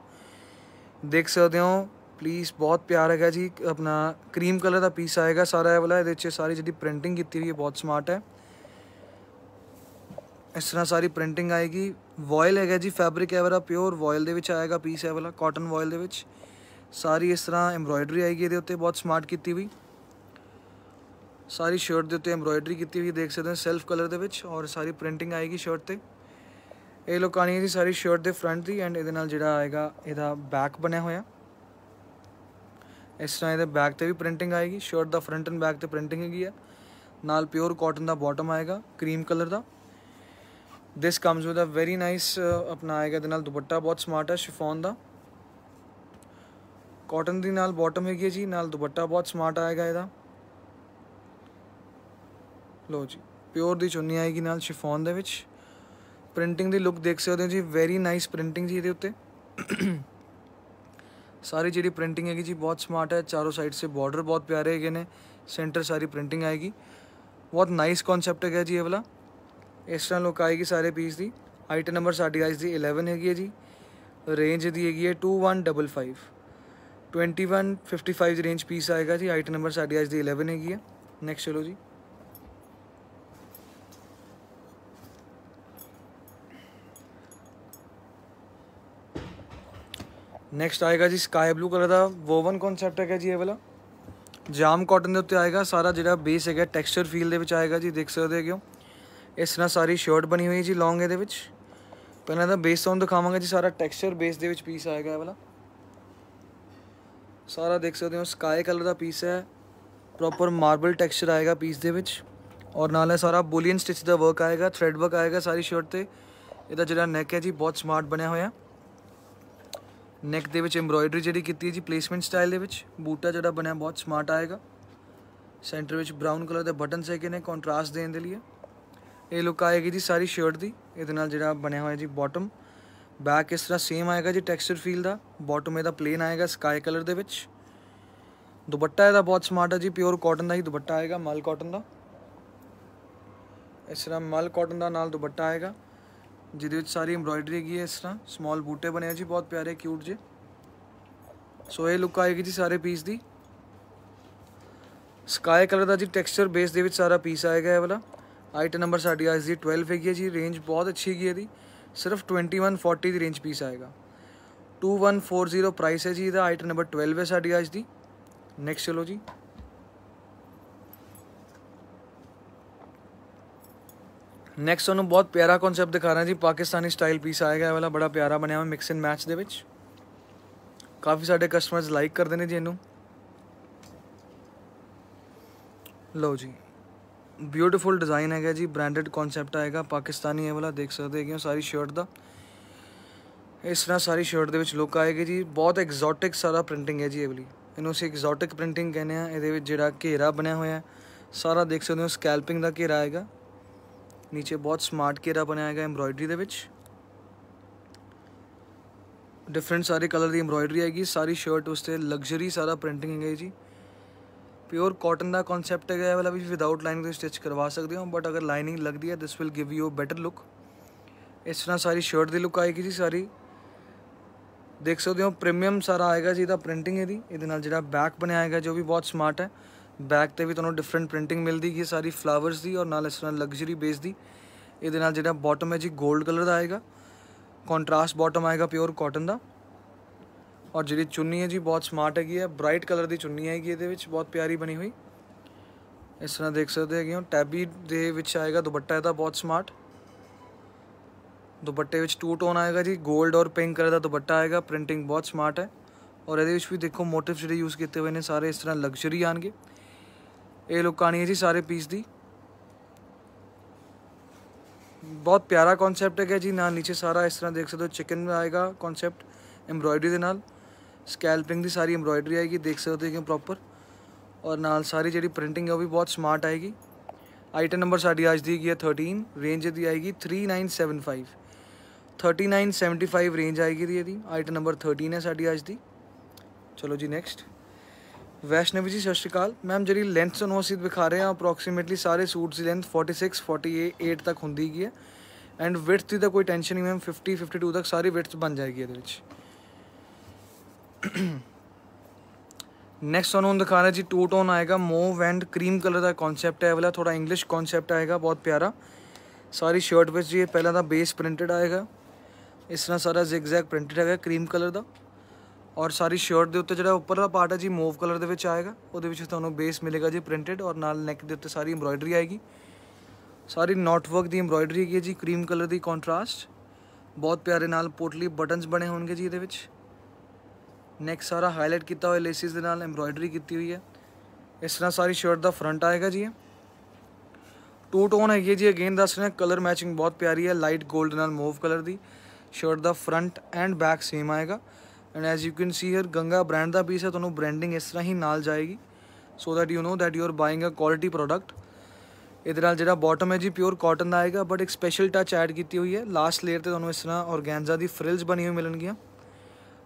ਦੇਖ ਸਕਦੇ ਹੋ ਪਲੀਜ਼ ਬਹੁਤ ਪਿਆਰਾ ਹੈਗਾ ਜੀ ਆਪਣਾ ਕਰੀਮ ਕਲਰ ਦਾ ਪੀਸ ਆਏਗਾ ਸਾਰਾ ਇਹ ਵਾਲਾ ਇਹਦੇ ਵਿੱਚ ਸਾਰੀ ਜਿਹੜੀ ਪ੍ਰਿੰਟਿੰਗ ਕੀਤੀ ਹੋਈ ਹੈ ਬਹੁਤ ਸਮਾਰਟ ਹੈ ਇਸ ਤਰ੍ਹਾਂ ਸਾਰੀ ਪ੍ਰਿੰਟਿੰਗ ਆਏਗੀ ਵੋਇਲ ਹੈਗਾ ਜੀ ਫੈਬਰਿਕ ਹੈ ਵਾਲਾ ਪਿਓਰ ਵੋਇਲ ਦੇ ਵਿੱਚ ਆਏਗਾ ਪੀਸ ਹੈ ਵਾਲਾ ਕਾਟਨ ਵੋਇਲ ਦੇ ਵਿੱਚ ਸਾਰੀ ਇਸ ਤਰ੍ਹਾਂ ਐਮਬ੍ਰੋਇਡਰੀ ਆਏਗੀ ਇਹਦੇ ਉੱਤੇ ਬਹੁਤ ਸਮਾਰਟ ਕੀਤੀ ਹੋਈ ਸਾਰੀ ਸ਼ਰਟ ਦੇ ਉੱਤੇ ਐਮਬ੍ਰੋਇਡਰੀ ਕੀਤੀ ਹੋਈ ਦੇਖ ਸਕਦੇ ਹੋ ਸੈਲਫ ਕਲਰ ਦੇ ਵਿੱਚ ਔਰ ਸਾਰੀ ਪ੍ਰਿੰਟਿੰਗ ਆਏਗੀ ਸ਼ਰਟ ਤੇ ਇਹ ਲੋਕਾਨੀ ਦੀ ਸਾਰੀ ਸ਼ਰਟ ਦੇ ਫਰੰਟ ਦੀ ਐਂਡ ਇਹਦੇ ਨਾਲ ਜਿਹੜਾ ਆਏਗਾ ਇਹਦਾ ਬੈਕ ਬਣਿਆ ਹੋਇਆ ਇਸ ਤਰ੍ਹਾਂ ਇਹਦੇ ਬੈਕ ਤੇ ਵੀ ਪ੍ਰਿੰਟਿੰਗ ਆਏਗੀ ਸ਼ਰਟ ਦਾ ਫਰੰਟ ਐਂਡ ਬੈਕ ਤੇ ਪ੍ਰਿੰਟਿੰਗ ਹੈਗੀ ਆ ਨਾਲ ਪਿਓਰ ਕਾਟਨ ਦਾ ਬਾਟਮ ਆਏਗਾ ਕਰੀਮ ਕਲਰ ਦਾ this comes with a very nice ਆਪਣਾ ਆਏਗਾ ਇਹਦੇ ਨਾਲ ਦੁਪੱਟਾ ਬਹੁਤ ਸਮਾਰਟ ਹੈ ਸ਼ਿਫੋਨ ਦਾ ਕਾਟਨ ਦੀ ਨਾਲ ਬਾਟਮ ਹੈਗੀ ਜੀ ਨਾਲ ਦੁਪੱਟਾ ਬਹੁਤ ਸਮਾਰਟ ਆਏਗਾ ਇਹਦਾ ਲੋ ਜੀ ਪਿਓਰ ਦੀ ਚੁੰਨੀ ਆਏਗੀ ਨਾਲ ਸ਼ਿਫੋਨ ਦੇ ਵਿੱਚ ਪ੍ਰਿੰਟਿੰਗ ਦੀ ਲੁੱਕ ਦੇਖ ਸਕਦੇ ਹੋ ਜੀ ਵੈਰੀ ਨਾਈਸ ਪ੍ਰਿੰਟਿੰਗ ਜੀ ਇਹਦੇ ਉੱਤੇ ਸਾਰੀ ਜਿਹੜੀ ਪ੍ਰਿੰਟਿੰਗ ਹੈਗੀ ਜੀ ਬਹੁਤ ਸਮਾਰਟ ਹੈ ਚਾਰੋਂ ਸਾਈਡ ਸੇ ਬਾਰਡਰ ਬਹੁਤ ਪਿਆਰੇ ਹੈਗੇ ਨੇ ਸੈਂਟਰ ਸਾਰੀ ਪ੍ਰਿੰਟਿੰਗ ਆਏਗੀ ਬਹੁਤ ਨਾਈਸ ਕਨਸੈਪਟ ਹੈਗਾ ਜੀ ਇਹ ਵਾਲਾ ਇਸ ਤਰ੍ਹਾਂ ਲੁੱਕ ਆਏਗੀ ਸਾਰੇ ਪੀਸ ਦੀ ਆਈਟਮ ਨੰਬਰ ਸਾਡੀ ਅੱਜ ਦੀ 11 ਹੈਗੀ ਹੈ ਜੀ ਰੇਂਜ ਦੀ ਹੈਗੀ ਹੈ 2155 2155 ਦੀ ਰੇਂਜ ਪੀਸ ਆਏਗਾ ਜੀ ਆਈਟਮ ਨੰਬਰ ਸਾਡੀ ਅੱਜ ਦੀ 11 ਹੈਗੀ ਹੈ ਨੈਕਸਟ ਚਲੋ ਜੀ नेक्स्ट आएगा जी स्काई ब्लू कलर ਦਾ ਵੋਵਨ ਕਨਸੈਪਟ ਹੈਗਾ ਜੀ ਇਹ ਵਾਲਾ ਜਾਮ ਕਾਟਨ ਦੇ ਉੱਤੇ ਆਏਗਾ ਸਾਰਾ ਜਿਹੜਾ ਬੇਸ ਹੈਗਾ ਟੈਕਸਚਰ ਫੀਲ ਦੇ ਵਿੱਚ ਆਏਗਾ ਜੀ ਦੇਖ ਸਕਦੇ ਹੋ ਕਿਉਂ ਇਸ ਤਰ੍ਹਾਂ ਸਾਰੀ ਸ਼ਰਟ ਬਣੀ ਹੋਈ ਹੈ ਜੀ ਲੌਂਗ ਇਹਦੇ ਵਿੱਚ ਪਹਿਲਾਂ ਤਾਂ ਬੇਸ ਤੁਹਾਨੂੰ ਦਿਖਾਵਾਂਗਾ ਜੀ ਸਾਰਾ ਟੈਕਸਚਰ ਬੇਸ ਦੇ ਵਿੱਚ ਪੀਸ ਆਏਗਾ ਇਹ ਵਾਲਾ ਸਾਰਾ ਦੇਖ ਸਕਦੇ ਹੋ ਸਕਾਈ ਕਲਰ ਦਾ ਪੀਸ ਹੈ ਪ੍ਰੋਪਰ ਮਾਰਬਲ ਟੈਕਸਚਰ ਆਏਗਾ ਪੀਸ ਦੇ ਵਿੱਚ ਔਰ ਨਾਲ ਹੈ ਸਾਰਾ ਬੂਲੀਅਨ ਸਟਿਚ ਦਾ ਵਰਕ ਆਏਗਾ ਥ੍ਰੈਡ ਵਰਕ ਆਏਗਾ ਸਾਰੀ ਸ਼ਰਟ ਤੇ ਇਹਦਾ ਜਿਹੜਾ ਨੈਕ ਹੈ ਜੀ ਬਹੁਤ ਸਮਾਰਟ ਬਣਿਆ ਹੋਇਆ ਨੈਕ ਦੇ ਵਿੱਚ ਐਮਬ੍ਰੋਇਡਰੀ ਜਿਹੜੀ ਕੀਤੀ ਹੈ ਜੀ ਪਲੇਸਮੈਂਟ ਸਟਾਈਲ ਦੇ ਵਿੱਚ ਬੂਟਾ ਜਿਹੜਾ ਬਣਿਆ ਬਹੁਤ ਸਮਾਰਟ ਆਏਗਾ ਸੈਂਟਰ ਵਿੱਚ ਬ੍ਰਾਊਨ ਕਲਰ ਦੇ ਬਟਨਸ ਹੈਗੇ ਨੇ ਕੰਟਰਾਸਟ ਦੇਣ ਦੇ ਲਈ ਇਹ ਲੁੱਕ ਆਏਗੀ ਜੀ ਸਾਰੀ ਸ਼ਰਟ ਦੀ ਇਹਦੇ ਨਾਲ ਜਿਹੜਾ ਬਣਿਆ ਹੋਇਆ ਜੀ ਬਾਟਮ ਬੈਕ ਇਸ ਤਰ੍ਹਾਂ ਸੇਮ ਆਏਗਾ ਜੀ ਟੈਕਸਚਰ ਫੀਲ ਦਾ ਬਾਟਮ ਇਹਦਾ ਪਲੇਨ ਆਏਗਾ ਸਕਾਈ ਕਲਰ ਦੇ ਵਿੱਚ ਦੁਪੱਟਾ ਇਹਦਾ ਬਹੁਤ ਸਮਾਰਟ ਹੈ ਜੀ ਪਿਓਰ ਕਾਟਨ ਦਾ ਹੀ ਦੁਪੱਟਾ ਆਏਗਾ ਮਲ ਕਾਟਨ ਦਾ ਇਸ ਤਰ੍ਹਾਂ ਮਲ ਕਾਟਨ ਦਾ ਨਾਲ ਦੁਪੱਟਾ ਆਏਗਾ ਜਿਹਦੇ ਵਿੱਚ ਸਾਰੀ ਐਮਬ੍ਰॉयडरी ਹੈਗੀ ਹੈ ਇਸ ਤਰ੍ਹਾਂ ਸਮਾਲ ਬੂਟੇ ਬਣੇ ਆ ਜੀ ਬਹੁਤ ਪਿਆਰੇ ਕਿਊਟ ਜੇ ਸੋ ਇਹ ਲੁੱਕ ਆਏਗੀ ਜੀ ਸਾਰੇ ਪੀਸ ਦੀ ਸਕਾਈ ਕਲਰ ਦਾ ਜੀ ਟੈਕਸਚਰ ਬੇਸ ਦੇ ਵਿੱਚ ਸਾਰਾ ਪੀਸ ਆਏਗਾ ਇਹ ਵਾਲਾ ਆਈਟਮ ਨੰਬਰ ਸਾਡੀ ਅੱਜ ਦੀ 12 ਹੈਗੀ ਹੈ ਜੀ ਰੇਂਜ ਬਹੁਤ ਅੱਛੀ ਹੈਗੀ ਇਹਦੀ ਸਿਰਫ 2140 ਦੀ ਰੇਂਜ ਪੀਸ ਆਏਗਾ 2140 ਪ੍ਰਾਈਸ ਹੈ ਜੀ ਇਹਦਾ ਆਈਟਮ ਨੰਬਰ 12 ਹੈ ਸਾਡੀ ਅੱਜ ਦੀ ਨੈਕਸਟ ਚਲੋ ਜੀ ਨੈਕਸਟ ਤੁਹਾਨੂੰ ਬਹੁਤ ਪਿਆਰਾ ਕਨਸੈਪਟ ਦਿਖਾ ਰਹੇ ਜੀ ਪਾਕਿਸਤਾਨੀ ਸਟਾਈਲ ਪੀਸ ਆਏਗਾ ਇਹ ਵਾਲਾ ਬੜਾ ਪਿਆਰਾ ਬਣਿਆ ਹੋਇਆ ਮਿਕਸ ਐਂਡ ਮੈਚ ਦੇ ਵਿੱਚ ਕਾਫੀ ਸਾਡੇ ਕਸਟਮਰਸ ਲਾਈਕ ਕਰਦੇ ਨੇ ਜੀ ਇਹਨੂੰ ਲਓ ਜੀ ਬਿਊਟੀਫੁਲ ਡਿਜ਼ਾਈਨ ਹੈਗਾ ਜੀ ਬ੍ਰਾਂਡਡ ਕਨਸੈਪਟ ਆਏਗਾ ਪਾਕਿਸਤਾਨੀ ਇਹ ਵਾਲਾ ਦੇਖ ਸਕਦੇ ਹੋ ਸਾਰੀ ਸ਼ਰਟ ਦਾ ਇਸ ਤਰ੍ਹਾਂ ਸਾਰੀ ਸ਼ਰਟ ਦੇ ਵਿੱਚ ਲੁੱਕ ਆਏਗੀ ਜੀ ਬਹੁਤ ਐਗਜ਼ੋਟਿਕ ਸਾਰਾ ਪ੍ਰਿੰਟਿੰਗ ਹੈ ਜੀ ਇਹ ਵਾਲੀ ਇਹਨੂੰ ਅਸੀਂ ਐਗਜ਼ੋਟਿਕ ਪ੍ਰਿੰਟਿੰਗ ਕਹਿੰਦੇ ਆ ਇਹਦੇ ਵਿੱਚ ਜਿਹੜਾ ਘੇਰਾ ਬਣਿਆ ਹੋਇਆ ਸਾਰਾ ਦੇਖ ਸਕਦੇ ਹੋ ਸਕੈਲਪਿੰਗ ਦਾ ਘੇਰਾ ਆਏਗਾ नीचे बहुत ਸਮਾਰਟ घेरा ਬਣਾਇਆ ਗਿਆ ਐਮਬ੍ਰੋਇਡਰੀ ਦੇ ਵਿੱਚ ਡਿਫਰੈਂਟ ਸਾਰੇ ਕਲਰ ਦੀ ਐਮਬ੍ਰੋਇਡਰੀ ਆਏਗੀ ਸਾਰੀ ਸ਼ਰਟ ਉਸਤੇ ਲਗਜ਼ਰੀ ਸਾਰਾ ਪ੍ਰਿੰਟਿੰਗ ਹੈਗੀ प्योर कॉटन का कॉन्सैप्ट है अवेलेबल अभी विदाउट लाइनिंग स्टिच करवा सकते हो बट अगर लाइनिंग लगती है this will give you better look इस तरह सारी शर्ट की लुक आएगी जी सारी देख सकते हो प्रीमियम सारा आएगा जी प्रिंटिंग है जी ये बैक बनाया गया जो भी बहुत स्मार्ट है ਬੈਕ ਤੇ ਵੀ ਤੁਹਾਨੂੰ ਡਿਫਰੈਂਟ ਪ੍ਰਿੰਟਿੰਗ ਮਿਲਦੀ ਹੈ ਸਾਰੀ ਫਲਾਵਰਸ ਦੀ ਔਰ ਨਾਲ ਇਸ ਤਰ੍ਹਾਂ ਲਗਜ਼ਰੀ ਬੇਸ ਦੀ ਇਹਦੇ ਨਾਲ ਜਿਹੜਾ ਬਾਟਮ ਹੈ ਜੀ 골ਡ ਕਲਰ ਦਾ ਆਏਗਾ ਕੰਟਰਾਸਟ ਬਾਟਮ ਆਏਗਾ ਪਿਓਰ ਕਾਟਨ ਦਾ ਔਰ ਜਿਹੜੀ ਚੁੰਨੀ ਹੈ ਜੀ ਬਹੁਤ ਸਮਾਰਟ ਹੈਗੀ ਹੈ ਬ੍ਰਾਈਟ ਕਲਰ ਦੀ ਚੁੰਨੀ ਹੈਗੀ ਇਹਦੇ ਵਿੱਚ ਬਹੁਤ ਪਿਆਰੀ ਬਣੀ ਹੋਈ ਇਸ ਤਰ੍ਹਾਂ ਦੇਖ ਸਕਦੇ ਹੈਗੇ ਹੋ ਟੈਬੀ ਦੇ ਵਿੱਚ ਆਏਗਾ ਦੁਪੱਟਾ ਇਹਦਾ ਬਹੁਤ ਸਮਾਰਟ ਦੁਪੱਟੇ ਵਿੱਚ ਟੂ ਟੋਨ ਆਏਗਾ ਜੀ 골ਡ ਔਰ ਪਿੰਕ ਕਲਰ ਦਾ ਦੁਪੱਟਾ ਆਏਗਾ ਪ੍ਰਿੰਟਿੰਗ ਬਹੁਤ ਸਮਾਰਟ ਹੈ ਔਰ ਇਹਦੇ ਵਿੱਚ ਵੀ ਦੇਖੋ ਮੋਟਿਵਸ ਜਿਹੜੇ ਯੂਜ਼ ਕੀਤੇ ਹੋਏ ਨੇ ਸਾਰੇ ਇਸ ਤਰ੍ਹਾਂ ਲਗਜ਼ਰੀ ਆਣਗੇ ये लोग कहानी है जी सारे पीस दी बहुत प्यारा कॉन्सैप्ट है जी ना नीचे सारा इस तरह देख सकते हो चिकन आएगा कॉन्सैप्ट एम्ब्रॉयडरी के नाल स्कैलपिंग की सारी एम्ब्रॉयडरी आएगी देख सकते हो प्रॉपर और नाल सारी जी प्रिंटिंग है वो भी बहुत समार्ट आएगी आइटम नंबर साड़ी आज दी है थर्टीन रेंज दी आएगी three nine seven five thirty nine seventy five range आएगी आइटम नंबर थर्टीन है साड़ी अज की चलो जी नैक्सट वैष्णवी जी सत श्रीकाल मैम ਜਿਹੜੀ ਲੈਂਥ ਤੁਹਾਨੂੰ ਅਸੀਂ ਦਿਖਾ ਰਹੇ ਹਾਂ ਅਪਰੋਕਸੀਮੇਟਲੀ ਸਾਰੇ ਸੂਟਸ ਦੀ ਲੈਂਥ 46 48 8 ਤੱਕ ਹੁੰਦੀ ਹੈਗੀ ਹੈ ਐਂਡ ਵਿਡਥ ਦੀ ਤਾਂ ਕੋਈ ਟੈਨਸ਼ਨ ਨਹੀਂ ਮੈਮ 50 52 ਤੱਕ ਸਾਰੀ ਵਿਡਥ ਬਣ ਜਾਏਗੀ ਇਹਦੇ ਵਿੱਚ ਨੈਕਸਟ ਤੁਹਾਨੂੰ ਦਿਖਾ ਰਿਹਾ ਜੀ ਟੂ ਟੋਨ ਆਏਗਾ ਮੋਵ ਐਂਡ ਕਰੀਮ ਕਲਰ ਦਾ ਕਨਸੈਪਟ ਹੈ ਵਾਲਾ ਥੋੜਾ ਇੰਗਲਿਸ਼ ਕਨਸੈਪਟ ਆਏਗਾ ਬਹੁਤ ਪਿਆਰਾ ਸਾਰੀ ਸ਼ਰਟ ਵਿੱਚ ਜੀ ਪਹਿਲਾਂ ਤਾਂ ਬੇਸ ਪ੍ਰਿੰਟਡ ਆਏਗਾ ਇਸ ਤਰ੍ਹਾਂ ਸਾਰਾ ਜ਼ਿਗਜ਼ੈਗ ਪ੍ਰਿੰਟਡ ਹੈਗਾ ਕਰੀਮ ਕਲਰ ਦਾ ਔਰ ਸਾਰੀ ਸ਼ਰਟ ਦੇ ਉੱਤੇ ਜਿਹੜਾ ਉੱਪਰਲਾ ਪਾਰਟ ਹੈ ਜੀ ਮੋਵ ਕਲਰ ਦੇ ਵਿੱਚ ਆਏਗਾ ਉਹਦੇ ਵਿੱਚ ਤੁਹਾਨੂੰ ਬੇਸ ਮਿਲੇਗਾ ਜੀ ਪ੍ਰਿੰਟਡ ਔਰ ਨਾਲ ਨੈਕ ਦੇ ਉੱਤੇ ਸਾਰੀ ਐਮਬ੍ਰੋਇਡਰੀ ਆਏਗੀ ਸਾਰੀ ਨੋਟ ਵਰਕ ਦੀ ਐਮਬ੍ਰੋਇਡਰੀ ਕੀ ਹੈ ਜੀ ਕਰੀਮ ਕਲਰ ਦੀ ਕੰਟਰਾਸਟ ਬਹੁਤ ਪਿਆਰੇ ਨਾਲ ਪੋਟਲੀ ਬਟਨਸ ਬਣੇ ਹੋਣਗੇ ਜੀ ਇਹਦੇ ਵਿੱਚ ਨੈਕ ਸਾਰਾ ਹਾਈਲਾਈਟ ਕੀਤਾ ਹੋਇਆ ਲੇਸਿਸ ਦੇ ਨਾਲ ਐਮਬ੍ਰੋਇਡਰੀ ਕੀਤੀ ਹੋਈ ਹੈ ਇਸ ਤਰ੍ਹਾਂ ਸਾਰੀ ਸ਼ਰਟ ਦਾ ਫਰੰਟ ਆਏਗਾ ਜੀ ਟੂ ਟੋਨ ਹੈਗੀ ਜੀ ਅਗੇਨ ਦੱਸ ਰਿਹਾ ਕਲਰ ਮੈਚਿੰਗ ਬਹੁਤ ਪਿਆਰੀ ਹੈ ਲਾਈਟ 골ਡ ਨਾਲ ਮੋਵ ਕਲਰ ਦੀ ਸ਼ਰਟ ਦਾ ਫਰੰਟ ਐਂਡ ਬੈਕ ਸੇਮ ਆਏਗਾ and as you can see Har Ganga brand ਦਾ ਪੀਸ ਹੈ ਤੁਹਾਨੂੰ ਬ੍ਰਾਂਡਿੰਗ ਇਸ ਤਰ੍ਹਾਂ ਹੀ ਨਾਲ ਜਾਏਗੀ so that you know that you are buying a quality product ਇਹਦੇ ਨਾਲ ਜਿਹੜਾ ਬਾਟਮ ਹੈ ਜੀ ਪਿਓਰ ਕਾਟਨ ਦਾ ਆਏਗਾ ਬਟ ਇੱਕ ਸਪੈਸ਼ਲ ਟੱਚ ਐਡ ਕੀਤੀ ਹੋਈ ਹੈ ਲਾਸਟ ਲੇਅਰ ਤੇ ਤੁਹਾਨੂੰ ਇਸ ਤਰ੍ਹਾਂ ਔਰਗੈਂਜ਼ਾ ਦੀ ਫ੍ਰਿਲਸ ਬਣੀ ਹੋਈ ਮਿਲਣਗੀਆਂ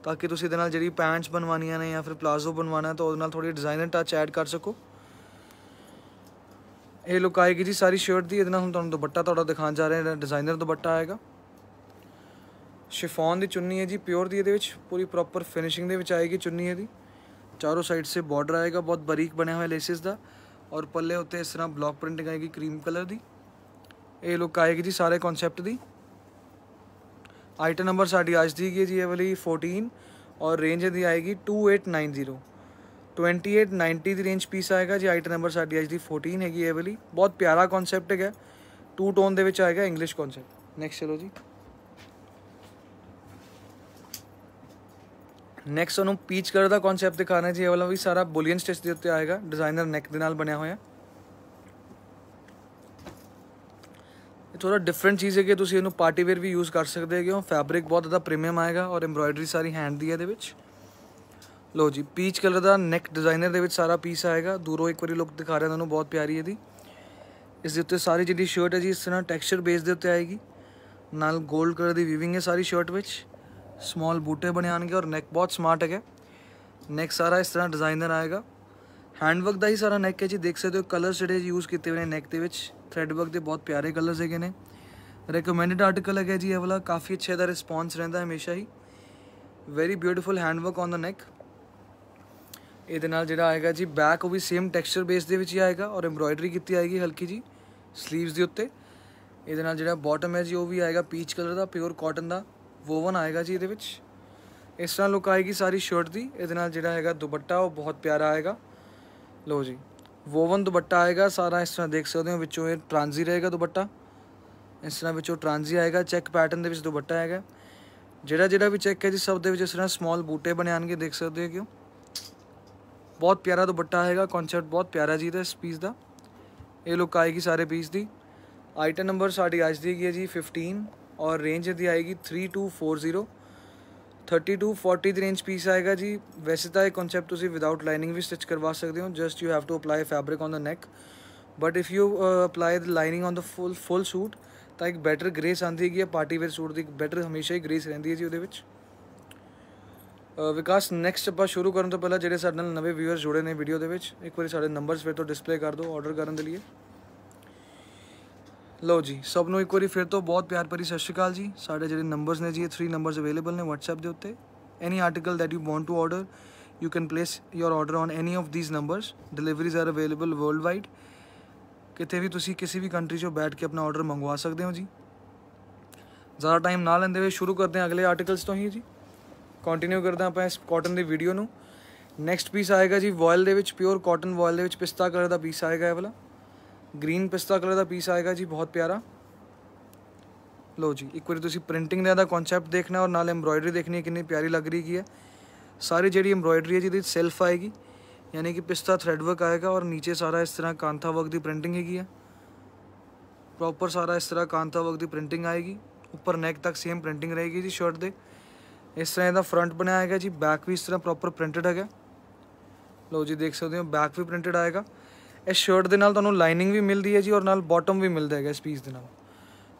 ਤਾਂ ਕਿ ਤੁਸੀਂ ਇਹਦੇ ਨਾਲ ਜਿਹੜੀ ਪੈਂਟਸ ਬਣਵਾਉਣੀਆਂ ਨੇ ਜਾਂ ਫਿਰ ਪਲਾਜ਼ੋ ਬਣਵਾਉਣਾ ਤਾਂ ਉਹਦੇ ਨਾਲ ਥੋੜੀ ਡਿਜ਼ਾਈਨਰ ਟੱਚ ਐਡ ਕਰ ਸਕੋ ਇਹ ਲੁੱਕ ਆਏਗੀ ਜੀ ਸਾਰੀ ਸ਼ਰਟ ਦੀ ਇਹਦੇ ਨਾਲ ਹੁਣ ਤੁਹਾਨੂੰ ਦੁਪੱਟਾ ਤੁਹਾਡਾ ਦਿਖਾਉਣ ਜਾ ਰਹੇ ਹਾਂ ਡਿਜ਼ਾਈਨਰ ਦੁਪੱਟਾ ਆਏਗਾ शिफोन की चुन्नी है जी प्योर की पूरी प्रॉपर फिनिशिंग आएगी चुन्नी है चारों साइड से बॉर्डर आएगा बहुत बरीक बने हुए लेसिस का और पल्ले उत्ते इस तरह ब्लॉक प्रिंटिंग आएगी क्रीम कलर की ये लुक आएगी जी सारे कॉन्सैप्ट आइटम नंबर साड़ी आज दी है जी ये वाली फोर्टीन और रेंज यदि आएगी two eight nine zero twenty eight ninety की रेंज पीस आएगा जी आइटम नंबर साड़ी आज दी फोर्टीन हैगी वाली बहुत प्यारा कॉन्सैप्ट है टू टोन के आएगा इंग्लिश कॉन्सैप्ट नैक्सट चलो जी नेक्स्ट ਉਹਨੂੰ ਪੀਚ ਕਲਰ ਦਾ ਕਨਸੈਪਟ ਦਿਖਾਣਾ ਜੀ ਇਹ ਵਾਲਾ ਵੀ ਸਾਰਾ ਬੁਲੀਅਨ ਸਟਿਚ ਦੇ ਉੱਤੇ ਆਏਗਾ ਡਿਜ਼ਾਈਨਰ ਨੈਕ ਦੇ ਨਾਲ ਬਣਿਆ ਹੋਇਆ ਇਹ ਥੋੜਾ ਡਿਫਰੈਂਟ ਚੀਜ਼ ਹੈ ਕਿ ਤੁਸੀਂ ਇਹਨੂੰ ਪਾਰਟੀ ਵੇਅਰ ਵੀ ਯੂਜ਼ ਕਰ ਸਕਦੇ ਹੈਗੇ ਹੋ ਫੈਬਰਿਕ ਬਹੁਤ ਜ਼ਿਆਦਾ ਪ੍ਰੀਮੀਅਮ ਆਏਗਾ ਔਰ ਐਮਬ੍ਰੋਇਡਰੀ ਸਾਰੀ ਹੈਂਡ ਦੀ ਹੈ ਇਹਦੇ ਵਿੱਚ ਲੋ ਜੀ ਪੀਚ ਕਲਰ ਦਾ ਨੈਕ ਡਿਜ਼ਾਈਨਰ ਦੇ ਵਿੱਚ ਸਾਰਾ ਪੀਸ ਆਏਗਾ ਦੂਰੋਂ ਇੱਕ ਵਾਰੀ ਲੁੱਕ ਦਿਖਾ ਰਿਹਾ ਤੁਹਾਨੂੰ ਬਹੁਤ ਪਿਆਰੀ ਇਹਦੀ ਇਸ ਦੇ ਉੱਤੇ ਸਾਰੀ ਜਿਹੜੀ ਸ਼ਰਟ ਹੈ ਜੀ ਇਸ ਤਰ੍ਹਾਂ ਟੈਕਸਚਰ ਬੇਸ ਦੇ ਉੱਤੇ ਆਏਗੀ ਨਾਲ 골ਡ ਕਲਰ ਦੀ ਵੀਵਿੰਗ ਹੈ ਸਾਰੀ ਸ਼ਰਟ ਵਿੱਚ स्मॉल बूटे बनियान के और नेक बहुत स्मार्ट है नेक सारा इस तरह डिजाइनर आएगा ਹੈਂਡਵਰਕ ਦਾ ਹੀ ਸਾਰਾ ਨੈਕ ਹੈ ਜੀ ਦੇਖ ਸਕਦੇ ਹੋ ਕਲਰਸ ਜਿਹੜੇ ਯੂਜ਼ ਕੀਤੇ ਹੋਏ ਨੇ ਨੈਕ ਦੇ ਵਿੱਚ ਥ੍ਰੈਡ ਵਰਕ ਦੇ ਬਹੁਤ ਪਿਆਰੇ ਕਲਰਸ ਹੈਗੇ ਨੇ ਰეკਮੈਂਡਡ ਆਰਟੀਕਲ ਹੈਗਾ ਜੀ ਇਹ ਵਾਲਾ ਕਾਫੀ ਅੱਛੇ ਦਾ ਰਿਸਪੌਂਸ ਰਹਿੰਦਾ ਹਮੇਸ਼ਾ ਹੀ very beautiful handwork on the neck ਇਹਦੇ ਨਾਲ ਜਿਹੜਾ ਆਏਗਾ ਜੀ ਬੈਕ ਉਹ ਵੀ ਸੇਮ ਟੈਕਸਚਰ ਬੇਸ ਦੇ ਵਿੱਚ ਹੀ ਆਏਗਾ ਔਰ ਐਮਬ੍ਰੋਇਡਰੀ ਕੀਤੀ ਆਏਗੀ ਹਲਕੀ ਜੀ 슬ੀਵਸ ਦੇ ਉੱਤੇ ਇਹਦੇ ਨਾਲ ਜਿਹੜਾ ਬਾਟਮ ਹੈ ਜੀ ਉਹ ਵੀ ਆਏਗਾ ਪੀਚ ਕਲਰ ਦਾ ਪਿਓਰ ਕਾਟਨ ਦਾ ਵੋਵਨ ਆਏਗਾ ਜੀ ਇਹਦੇ ਵਿੱਚ ਇਸ ਤਰ੍ਹਾਂ ਲੁੱਕ ਆਏਗੀ ਸਾਰੀ ਸ਼ਰਟ ਦੀ ਇਹਦੇ ਨਾਲ ਜਿਹੜਾ ਹੈਗਾ ਦੁਪੱਟਾ ਉਹ ਬਹੁਤ ਪਿਆਰਾ ਆਏਗਾ ਲੋ ਜੀ ਵੋਵਨ ਦੁਪੱਟਾ ਆਏਗਾ ਸਾਰਾ ਇਸ ਤਰ੍ਹਾਂ ਦੇਖ ਸਕਦੇ ਹੋ ਵਿੱਚੋਂ ਇਹ ਟ੍ਰਾਂਜ਼ੀ ਰਹੇਗਾ ਦੁਪੱਟਾ ਇਸ ਤਰ੍ਹਾਂ ਵਿੱਚੋਂ ਟ੍ਰਾਂਜ਼ੀ ਆਏਗਾ ਚੈੱਕ ਪੈਟਰਨ ਦੇ ਵਿੱਚ ਦੁਪੱਟਾ ਹੈਗਾ ਜਿਹੜਾ ਜਿਹੜਾ ਵੀ ਚੈੱਕ ਹੈ ਜੀ ਸਭ ਦੇ ਵਿੱਚ ਇਸ ਤਰ੍ਹਾਂ ਸਮਾਲ ਬੂਟੇ ਬਣੇ ਆਣਗੇ ਦੇਖ ਸਕਦੇ ਹੋ ਕਿਉਂ ਬਹੁਤ ਪਿਆਰਾ ਦੁਪੱਟਾ ਹੈਗਾ ਕਨਸੈਪਟ ਬਹੁਤ ਪਿਆਰਾ ਜੀ ਦਾ ਇਸ ਪੀਸ ਦਾ ਇਹ ਲੁੱਕ ਆਏਗੀ ਸਾਰੇ ਪੀਸ ਦੀ ਆਈਟਮ ਨੰਬਰ ਸਾਡੀ ਅੱਜ ਦੀ ਹੈਗੀ ਹੈ ਜੀ 15 और रेंज यदि आएगी three two four zero thirty two forty ਦੀ ਰੇਂਜ ਪੀਸ ਆਏਗਾ ਜੀ ਵੈਸੇ ਤਾਂ ਇਹ ਕਨਸੈਪਟ ਤੁਸੀਂ ਵਿਦਆਊਟ ਲਾਈਨਿੰਗ ਵੀ ਸਟਿਚ ਕਰਵਾ ਸਕਦੇ ਹੋ just you have to apply fabric on the neck but if you apply the lining on the full full suit ਤਾਂ ਇੱਕ ਬੈਟਰ ਗ੍ਰੇਸ ਆਂਦੀ ਹੈਗੀ ਹੈ ਪਾਰਟੀ ਵੇਅਰ ਸੂਟ ਦੀ ਬੈਟਰ ਹਮੇਸ਼ਾ ਹੀ ਗ੍ਰੇਸ ਰਹਿੰਦੀ ਹੈ ਜੀ ਉਹਦੇ ਵਿੱਚ ਵਿਕਾਸ ਨੈਕਸਟ ਆਪਾਂ ਸ਼ੁਰੂ ਕਰਨ ਤੋਂ ਪਹਿਲਾਂ ਜਿਹੜੇ ਸਾਡੇ ਨਾਲ ਨਵੇਂ ਵਿਊਅਰਸ ਜੁੜੇ ਨੇ ਵੀਡੀਓ ਦੇ ਵਿੱਚ ਇੱਕ ਵਾਰੀ ਸਾਡੇ ਨੰਬਰਸ ਫਿਰ ਤੋਂ ਡਿਸਪਲੇ ਕਰ ਦਿਓ ਆਰਡਰ ਕਰਨ ਦੇ ਲਈ ਲੋ ਜੀ ਸਭ ਨੂੰ ਇੱਕ ਵਾਰੀ ਫਿਰ ਤੋਂ ਬਹੁਤ ਪਿਆਰ ਭਰੀ ਸਤਿ ਸ਼੍ਰੀ ਅਕਾਲ ਜੀ ਸਾਡੇ ਜਿਹੜੇ ਨੰਬਰਸ ਨੇ ਜੀ ਇਹ 3 ਨੰਬਰਸ ਅਵੇਲੇਬਲ ਨੇ WhatsApp ਦੇ ਉੱਤੇ any article that you want to order you can place your order on any of these numbers deliveries are available worldwide ਕਿਤੇ ਵੀ ਤੁਸੀਂ ਕਿਸੇ ਵੀ ਕੰਟਰੀ 'ਚੋਂ ਬੈਠ ਕੇ ਆਪਣਾ ਆਰਡਰ ਮੰਗਵਾ ਸਕਦੇ ਹੋ ਜੀ ਜ਼ਿਆਦਾ ਟਾਈਮ ਨਾ ਲੈਂਦੇ ਹੋਏ ਸ਼ੁਰੂ ਕਰਦੇ ਹਾਂ ਅਗਲੇ ਆਰਟੀਕਲਸ ਤੋਂ ਹੀ ਜੀ ਕੰਟੀਨਿਊ ਕਰਦੇ ਆਪਾਂ ਇਸ ਕਾਟਨ ਦੀ ਵੀਡੀਓ ਨੂੰ ਨੈਕਸਟ ਪੀਸ ਆਏਗਾ ਜੀ ਵੋਇਲ ਦੇ ਵਿੱਚ ਪਿਓਰ ਕਾਟਨ ਵੋਇਲ ਦੇ ਵਿੱਚ ਪਿਸਤਾ ਕਲਰ ਦਾ ਪੀਸ ਆਏਗਾ ਇਹ ਵਾਲਾ ग्रीन पिस्ता कलर का पीस आएगा जी बहुत प्यारा लो जी एक बार तुम प्रिंटिंग का कॉन्सैप्ट देखना और नाल एम्ब्रॉयडरी देखनी है कि प्यारी लग रही की है सारी जी एम्ब्रॉयडरी है जी सैल्फ आएगी यानी कि पिस्ता थ्रेडवर्क आएगा और नीचे सारा इस तरह कांथा वर्क की प्रिंटिंग हैगी है प्रॉपर सारा इस तरह कांथा वर्क की प्रिंटिंग आएगी उपर नैक तक सेम प्रिंटिंग रहेगी जी शर्ट के इस तरह यदा फ्रंट बनाया गया जी बैक भी इस तरह प्रॉपर प्रिंटड है लो जी देख सकते हो बैक भी प्रिंटड आएगा ਇਸ ਸ਼ਰਟ ਦੇ ਨਾਲ ਤੁਹਾਨੂੰ ਲਾਈਨਿੰਗ ਵੀ ਮਿਲਦੀ ਹੈ ਜੀ ਔਰ ਨਾਲ ਬਾਟਮ ਵੀ ਮਿਲਦਾ ਹੈਗਾ ਇਸ ਪੀਸ ਦੇ ਨਾਲ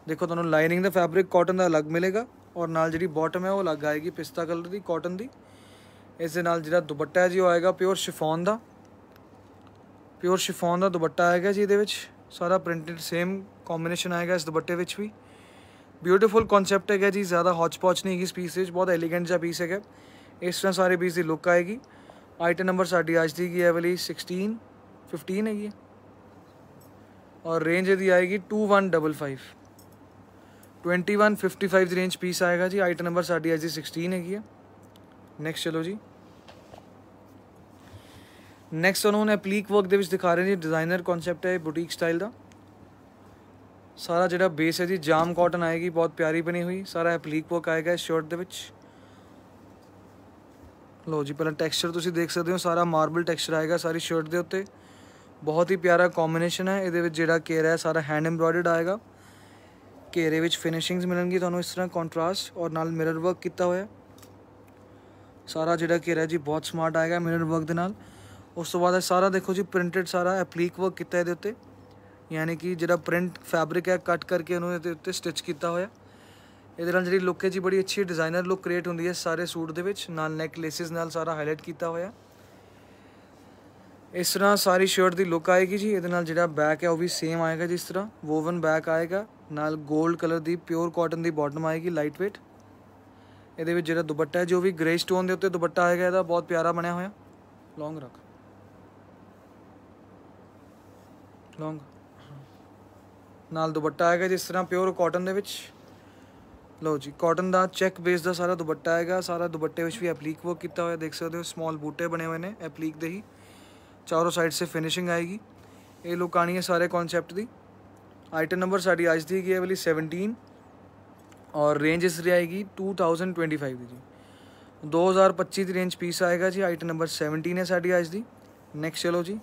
ਦੇਖੋ ਤੁਹਾਨੂੰ ਲਾਈਨਿੰਗ ਦਾ ਫੈਬਰਿਕ ਕਾਟਨ ਦਾ ਅਲੱਗ ਮਿਲੇਗਾ ਔਰ ਨਾਲ ਜਿਹੜੀ ਬਾਟਮ ਹੈ ਉਹ ਅਲੱਗ ਆਏਗੀ ਪਿਸਤਾ ਕਲਰ ਦੀ ਕਾਟਨ ਦੀ ਇਸ ਦੇ ਨਾਲ ਜਿਹੜਾ ਦੁਪੱਟਾ ਹੈ ਜੀ ਉਹ ਆਏਗਾ ਪਿਓਰ ਸ਼ਿਫੋਨ ਦਾ ਪਿਓਰ ਸ਼ਿਫੋਨ ਦਾ ਦੁਪੱਟਾ ਆਏਗਾ ਜੀ ਇਹਦੇ ਵਿੱਚ ਸਾਰਾ ਪ੍ਰਿੰਟਡ ਸੇਮ ਕੰਬੀਨੇਸ਼ਨ ਆਏਗਾ ਇਸ ਦੁਪੱਟੇ ਵਿੱਚ ਵੀ ਬਿਊਟੀਫੁਲ ਕਨਸੈਪਟ ਹੈਗਾ ਜੀ ਜ਼ਿਆਦਾ ਹੌਚ-ਪੌਚ ਨਹੀਂ ਹੈਗੀ ਇਸ ਪੀਸ ਵਿੱਚ ਬਹੁਤ ਐਲੀਗੈਂਟ ਜਿਹਾ ਪੀਸ ਹੈਗਾ ਇਸ ਤਰ੍ਹਾਂ ਸਾਰੇ ਪੀਸ ਦੀ ਲੁੱਕ ਆਏਗੀ ਆਈਟਮ ਨੰਬਰ ਸਾਡੀ ਅੱਜ ਦੀ ਹੈਗੀ ਹੈ ਵਾਲੀ 16 फिफ्टीन है ये और रेंज यदि आएगी two one double five twenty one fifty five range piece आएगा जी आइटम नंबर साढ़ी आई जी सिक्सटीन है ये नेक्स्ट चलो जी नेक्स्ट उन्होंने अपलीक वर्क के दिखा रहे जी डिजाइनर कॉन्सैप्ट है बुटीक स्टाइल का सारा जोड़ा बेस है जी जाम कॉटन आएगी बहुत प्यारी बनी हुई सारा अपलीक वर्क आएगा इस शर्ट के लो जी पहले टैक्सचर तुम देख सकते हो सारा मार्बल टैक्सचर आएगा सारी शर्ट के उत्ते ਬਹੁਤ ਹੀ ਪਿਆਰਾ ਕੰਬੀਨੇਸ਼ਨ ਹੈ ਇਹਦੇ ਵਿੱਚ ਜਿਹੜਾ ਕੇਰਾ ਹੈ ਸਾਰਾ ਹੈਂਡ ਐਮਬ੍ਰੋਇਡਰਡ ਆਏਗਾ ਕੇਰੇ ਵਿੱਚ ਫਿਨਿਸ਼ਿੰਗਸ ਮਿਲਣਗੀ ਤੁਹਾਨੂੰ ਇਸ ਤਰ੍ਹਾਂ ਕੰਟਰਾਸਟ ਔਰ ਨਾਲ ਮਿਰਰ ਵਰਕ ਕੀਤਾ ਹੋਇਆ ਸਾਰਾ ਜਿਹੜਾ ਹੈ ਜੀ ਬਹੁਤ ਸਮਾਰਟ ਆਏਗਾ ਮਿਰਰ ਵਰਕ ਦੇ ਨਾਲ ਉਸ ਤੋਂ ਬਾਅਦ ਸਾਰਾ ਦੇਖੋ ਜੀ ਪ੍ਰਿੰਟਡ ਸਾਰਾ ਐਪਲੀਕ ਵਰਕ ਕੀਤਾ ਇਹਦੇ ਉੱਤੇ ਯਾਨੀ ਕਿ ਜਿਹੜਾ ਪ੍ਰਿੰਟ ਫੈਬਰਿਕ ਹੈ ਕੱਟ ਕਰਕੇ ਉਹਨੂੰ ਇਹਦੇ ਉੱਤੇ ਸਟਿਚ ਕੀਤਾ ਹੋਇਆ ਇਹਦੇ ਨਾਲ ਜਿਹੜੀ ਲੁੱਕ ਹੈ ਜੀ ਬੜੀ ਅੱਛੀ ਡਿਜ਼ਾਈਨਰ ਲੁੱਕ ਕ੍ਰੀਏਟ ਹੁੰਦੀ ਹੈ ਸਾਰੇ ਸੂਟ ਦੇ ਵਿੱਚ ਨਾਲ ਨੈਕ ਲੇਸਿਸ ਨਾਲ ਸਾਰਾ ਹਾਈਲਾਈਟ ਕੀਤਾ ਹੋਇਆ ਇਸ ਤਰ੍ਹਾਂ ਸਾਰੀ ਸ਼ਰਟ ਦੀ ਲੁੱਕ ਆਏਗੀ ਜੀ ਇਹਦੇ ਨਾਲ ਜਿਹੜਾ ਬੈਕ ਹੈ ਉਹ ਵੀ ਸੇਮ ਆਏਗਾ ਜਿਸ ਤਰ੍ਹਾਂ ਵੋਵਨ ਬੈਕ ਆਏਗਾ ਨਾਲ 골ਡ ਕਲਰ ਦੀ ਪਿਓਰ ਕਾਟਨ ਦੀ ਬਾਟਮ ਆਏਗੀ ਲਾਈਟ weight ਇਹਦੇ ਵਿੱਚ ਜਿਹੜਾ ਦੁਪੱਟਾ ਹੈ ਜੋ ਵੀ ਗ੍ਰੇ ਸਟੋਨ ਦੇ ਉੱਤੇ ਦੁਪੱਟਾ ਆਏਗਾ ਇਹਦਾ ਬਹੁਤ ਪਿਆਰਾ ਬਣਿਆ ਹੋਇਆ ਲੌਂਗ ਰੱਖ ਲੌਂਗ ਨਾਲ ਦੁਪੱਟਾ ਆਏਗਾ ਜਿਸ ਤਰ੍ਹਾਂ ਪਿਓਰ ਕਾਟਨ ਦੇ ਵਿੱਚ ਲਓ ਜੀ ਕਾਟਨ ਦਾ ਚੈੱਕ ਬੇਸ ਦਾ ਸਾਰਾ ਦੁਪੱਟਾ ਆਏਗਾ ਸਾਰਾ ਦੁਪੱਟੇ ਵਿੱਚ ਵੀ ਐਪਲੀਕ ਵਰਕ ਕੀਤਾ ਹੋਇਆ ਦੇਖ ਸਕਦੇ ਹੋ ਸਮਾਲ ਬੂਟੇ ਬਣੇ ਹੋਏ ਨੇ ਐਪਲੀਕ ਦੇ ਹੀ चारों साइड से फिनिशिंग आएगी ये लुक आनी है सारे कॉन्सैप्ट की आइटम नंबर साड़ी आज दी है वाली सैवनटीन और रेंज इस आएगी टू थाउजेंड ट्वेंटी फाइव की जी दो हज़ार की रेंज पीस आएगा जी आइटम नंबर सैवनटीन है साड़ी आज की नैक्सट चलो जी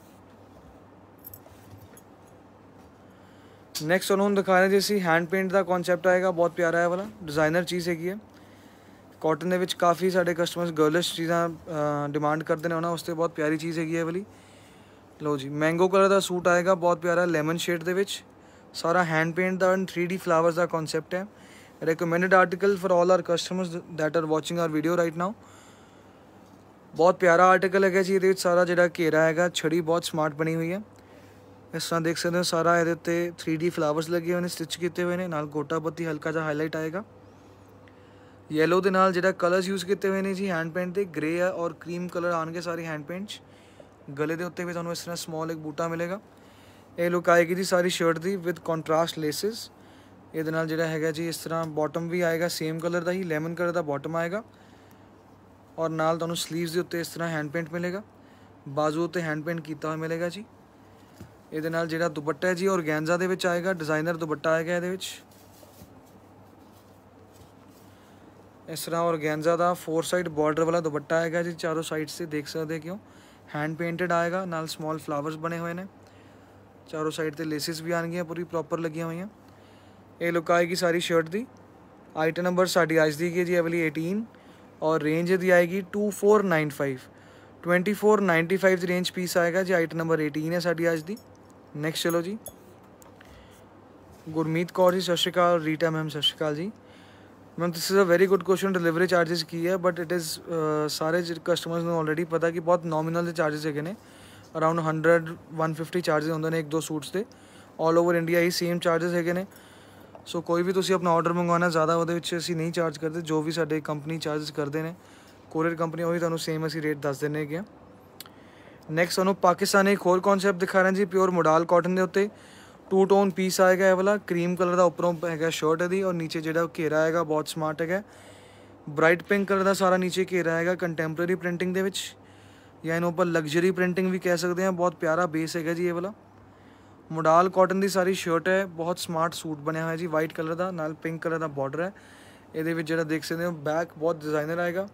नैक्सट उन्होंने रहे जी हैंड पेंट का कॉन्सैप्ट आएगा बहुत प्यारा है वाला डिज़ाइनर चीज़ हैगी है कॉटन के काफ़ी साढ़े कस्टमर गर्लिश चीज़ा डिमांड करते हैं उन्होंने उससे बहुत प्यारी चीज़ हैगी है वाली ਲਓ ਜੀ ਮੈਂਗੋ ਕਲਰ ਦਾ ਸੂਟ ਆਏਗਾ ਬਹੁਤ ਪਿਆਰਾ ਲੈਮਨ ਸ਼ੇਡ ਦੇ ਵਿੱਚ ਸਾਰਾ ਹੈਂਡ ਪੇਂਟ ਦਾ ਐਂਡ 3D ਫਲਾਵਰਸ ਦਾ ਕਨਸੈਪਟ ਹੈ recommended article for all our customers that are watching our video right now ਬਹੁਤ ਪਿਆਰਾ ਆਰਟੀਕਲ ਹੈਗਾ ਜੀ ਇਹਦੇ ਵਿੱਚ ਸਾਰਾ ਜਿਹੜਾ ਘੇਰਾ ਹੈਗਾ ਛੜੀ ਬਹੁਤ ਸਮਾਰਟ ਬਣੀ ਹੋਈ ਹੈ ਇਸ ਤਰ੍ਹਾਂ ਦੇਖ ਸਕਦੇ ਹੋ ਸਾਰਾ ਇਹਦੇ ਉੱਤੇ 3D ਫਲਾਵਰਸ ਲੱਗੇ ਹੋਏ ਨੇ ਸਟਿਚ ਕੀਤੇ ਹੋਏ ਨੇ ਨਾਲ ਗੋਟਾ ਬੱਤੀ ਹਲਕਾ ਜਿਹਾ ਹਾਈਲਾਈਟ ਆਏਗਾ yellow ਦੇ ਨਾਲ ਜਿਹੜਾ ਕਲਰਸ ਯੂਜ਼ ਕੀਤੇ ਹੋਏ ਨੇ ਜੀ ਹੈਂਡ ਪੇਂਟ ਦੇ ਗ੍ਰੇ ਆ ਔਰ ਕਰੀਮ ਕਲਰ ਆਣਗੇ ਸਾਰੇ ਹੈਂਡ ਪੇਂਟਸ ਗਲੇ ਦੇ ਉੱਤੇ ਵੀ ਤੁਹਾਨੂੰ ਇਸ ਤਰ੍ਹਾਂ ਸਮਾਲ ਇੱਕ ਬੂਟਾ ਮਿਲੇਗਾ ਇਹ ਲੁੱਕ ਆਏਗੀ ਜੀ ਸਾਰੀ ਸ਼ਰਟ ਦੀ ਵਿਦ ਕੰਟਰਾਸਟ ਲੇਸਸ ਇਹਦੇ ਨਾਲ ਜਿਹੜਾ ਹੈਗਾ ਜੀ ਇਸ ਤਰ੍ਹਾਂ ਬਾਟਮ ਵੀ ਆਏਗਾ ਸੇਮ ਕਲਰ ਦਾ ਹੀ ਲੈਮਨ ਕਲਰ ਦਾ ਬਾਟਮ ਆਏਗਾ ਔਰ ਨਾਲ ਤੁਹਾਨੂੰ 슬ੀਵਸ ਦੇ ਉੱਤੇ ਇਸ ਤਰ੍ਹਾਂ ਹੈਂਡ ਪੇਂਟ ਮਿਲੇਗਾ ਬਾਜ਼ੂ ਉੱਤੇ ਹੈਂਡ ਪੇਂਟ ਕੀਤਾ ਹੋਇਆ ਮਿਲੇਗਾ ਜੀ ਇਹਦੇ ਨਾਲ ਜਿਹੜਾ ਦੁਪੱਟਾ ਹੈ ਜੀ ਔਰਗੈਂਜ਼ਾ ਦੇ ਵਿੱਚ ਆਏਗਾ ਡਿਜ਼ਾਈਨਰ ਦੁਪੱਟਾ ਆਏਗਾ ਇਹਦੇ ਵਿੱਚ ਇਸ ਤਰ੍ਹਾਂ ਔਰਗੈਂਜ਼ਾ ਦਾ ਫੋਰ ਸਾਈਡ ਬਾਰਡਰ ਵਾਲਾ ਦੁਪੱਟਾ ਆਏਗਾ ਜੀ ਚਾਰੋਂ ਸਾਈਡ ਸੇ ਦੇਖ ਸਕਦੇ ਹੋ ਕਿਉਂ हैंड पेंटेड आएगा नाल स्मॉल फ्लावर्स बने हुए हैं चारों साइड से लेसिस भी आन गई पूरी प्रॉपर लगी हुई हैं ये लुक आएगी सारी शर्ट की आइटम नंबर साड़ी आज दी जी अवेली एटीन और रेंज यदि आएगी two four nine five twenty four ninety five की रेंज पीस आएगा जी आइटम नंबर एटीन है साड़ी अज की नैक्सट चलो जी गुरमीत कौर जी सत श्रीकाल रीटा मैम सत श्रीकाल जी ਮੈਂ this is a very good question delivery charges ਕੀ ਹੈ ਬਟ ਇਟ ਇਜ਼ ਸਾਰੇ ਕਸਟਮਰਸ ਨੂੰ ਆਲਰੇਡੀ ਪਤਾ ਕਿ ਬਹੁਤ ਨੋਮੀਨਲ ਦੇ ਚਾਰजेस ਹੈਗੇ ਨੇ ਅਰਾਊਂਡ 100 150 ਚਾਰजेस ਹੁੰਦੇ ਨੇ ਇੱਕ ਦੋ ਸੂਟਸ ਦੇ ਆਲ ਓਵਰ ਇੰਡੀਆ ਹੀ ਸੇਮ ਚਾਰजेस ਹੈਗੇ ਨੇ ਸੋ ਕੋਈ ਵੀ ਤੁਸੀਂ ਆਪਣਾ ਆਰਡਰ ਮੰਗਵਾਉਣਾ ਜ਼ਿਆਦਾ ਉਹਦੇ ਵਿੱਚ ਅਸੀਂ ਨਹੀਂ ਚਾਰਜ ਕਰਦੇ ਜੋ ਵੀ ਸਾਡੇ ਕੰਪਨੀ ਚਾਰजेस ਕਰਦੇ ਨੇ ਕੋਰੀਅਰ ਕੰਪਨੀ ਉਹੀ ਤੁਹਾਨੂੰ ਸੇਮ ਅਸੀਂ ਰੇਟ ਦੱਸ ਦਿੰਨੇ ਹੈਗੇ ਆ ਨੈਕਸਟ ਤੁਹਾਨੂੰ ਪਾਕਿਸਤਾਨੀ ਖੋਰ ਹੋਰ ਕਨਸੈਪਟ ਦਿਖਾ ਰਹੇ ਜੀ ਪਿਓਰ ਮੋਡਲ ਕਾਟਨ ਦੇ ਉੱਤੇ ਟੂ ਟੋਨ ਪੀਸ ਆਏਗਾ ਇਹ ਵਾਲਾ ਕਰੀਮ ਕਲਰ ਦਾ ਉੱਪਰੋਂ ਹੈਗਾ ਸ਼ਰਟ ਇਹਦੀ ਔਰ ਨੀਚੇ ਜਿਹੜਾ ਘੇਰਾ ਆਏਗਾ ਬਹੁਤ ਸਮਾਰਟ ਹੈਗਾ ਬ੍ਰਾਈਟ ਪਿੰਕ ਕਲਰ ਦਾ ਸਾਰਾ ਨੀਚੇ ਘੇਰਾ ਆਏਗਾ ਕੰਟੈਂਪਰੇਰੀ ਪ੍ਰਿੰਟਿੰਗ ਦੇ ਵਿੱਚ ਜਾਂ ਇਹਨੂੰ ਆਪਾਂ ਲਗਜ਼ਰੀ ਪ੍ਰਿੰਟਿੰਗ ਵੀ ਕਹਿ ਸਕਦੇ ਹਾਂ ਬਹੁਤ ਪਿਆਰਾ ਬੇਸ ਹੈਗਾ ਜੀ ਇਹ ਵਾਲਾ ਮੋਡਾਲ ਕਾਟਨ ਦੀ ਸਾਰੀ ਸ਼ਰਟ ਹੈ ਬਹੁਤ ਸਮਾਰਟ ਸੂਟ ਬਣਿਆ ਹੋਇਆ ਜੀ ਵਾਈਟ ਕਲਰ ਦਾ ਨਾਲ ਪਿੰਕ ਕਲਰ ਦਾ ਬਾਰਡਰ ਹੈ ਇਹਦੇ ਵਿੱਚ ਜਿਹੜਾ ਦੇਖ ਸਕਦੇ ਹੋ ਬੈਕ ਬਹੁਤ ਡਿਜ਼ਾਈਨਰ ਆਏਗਾ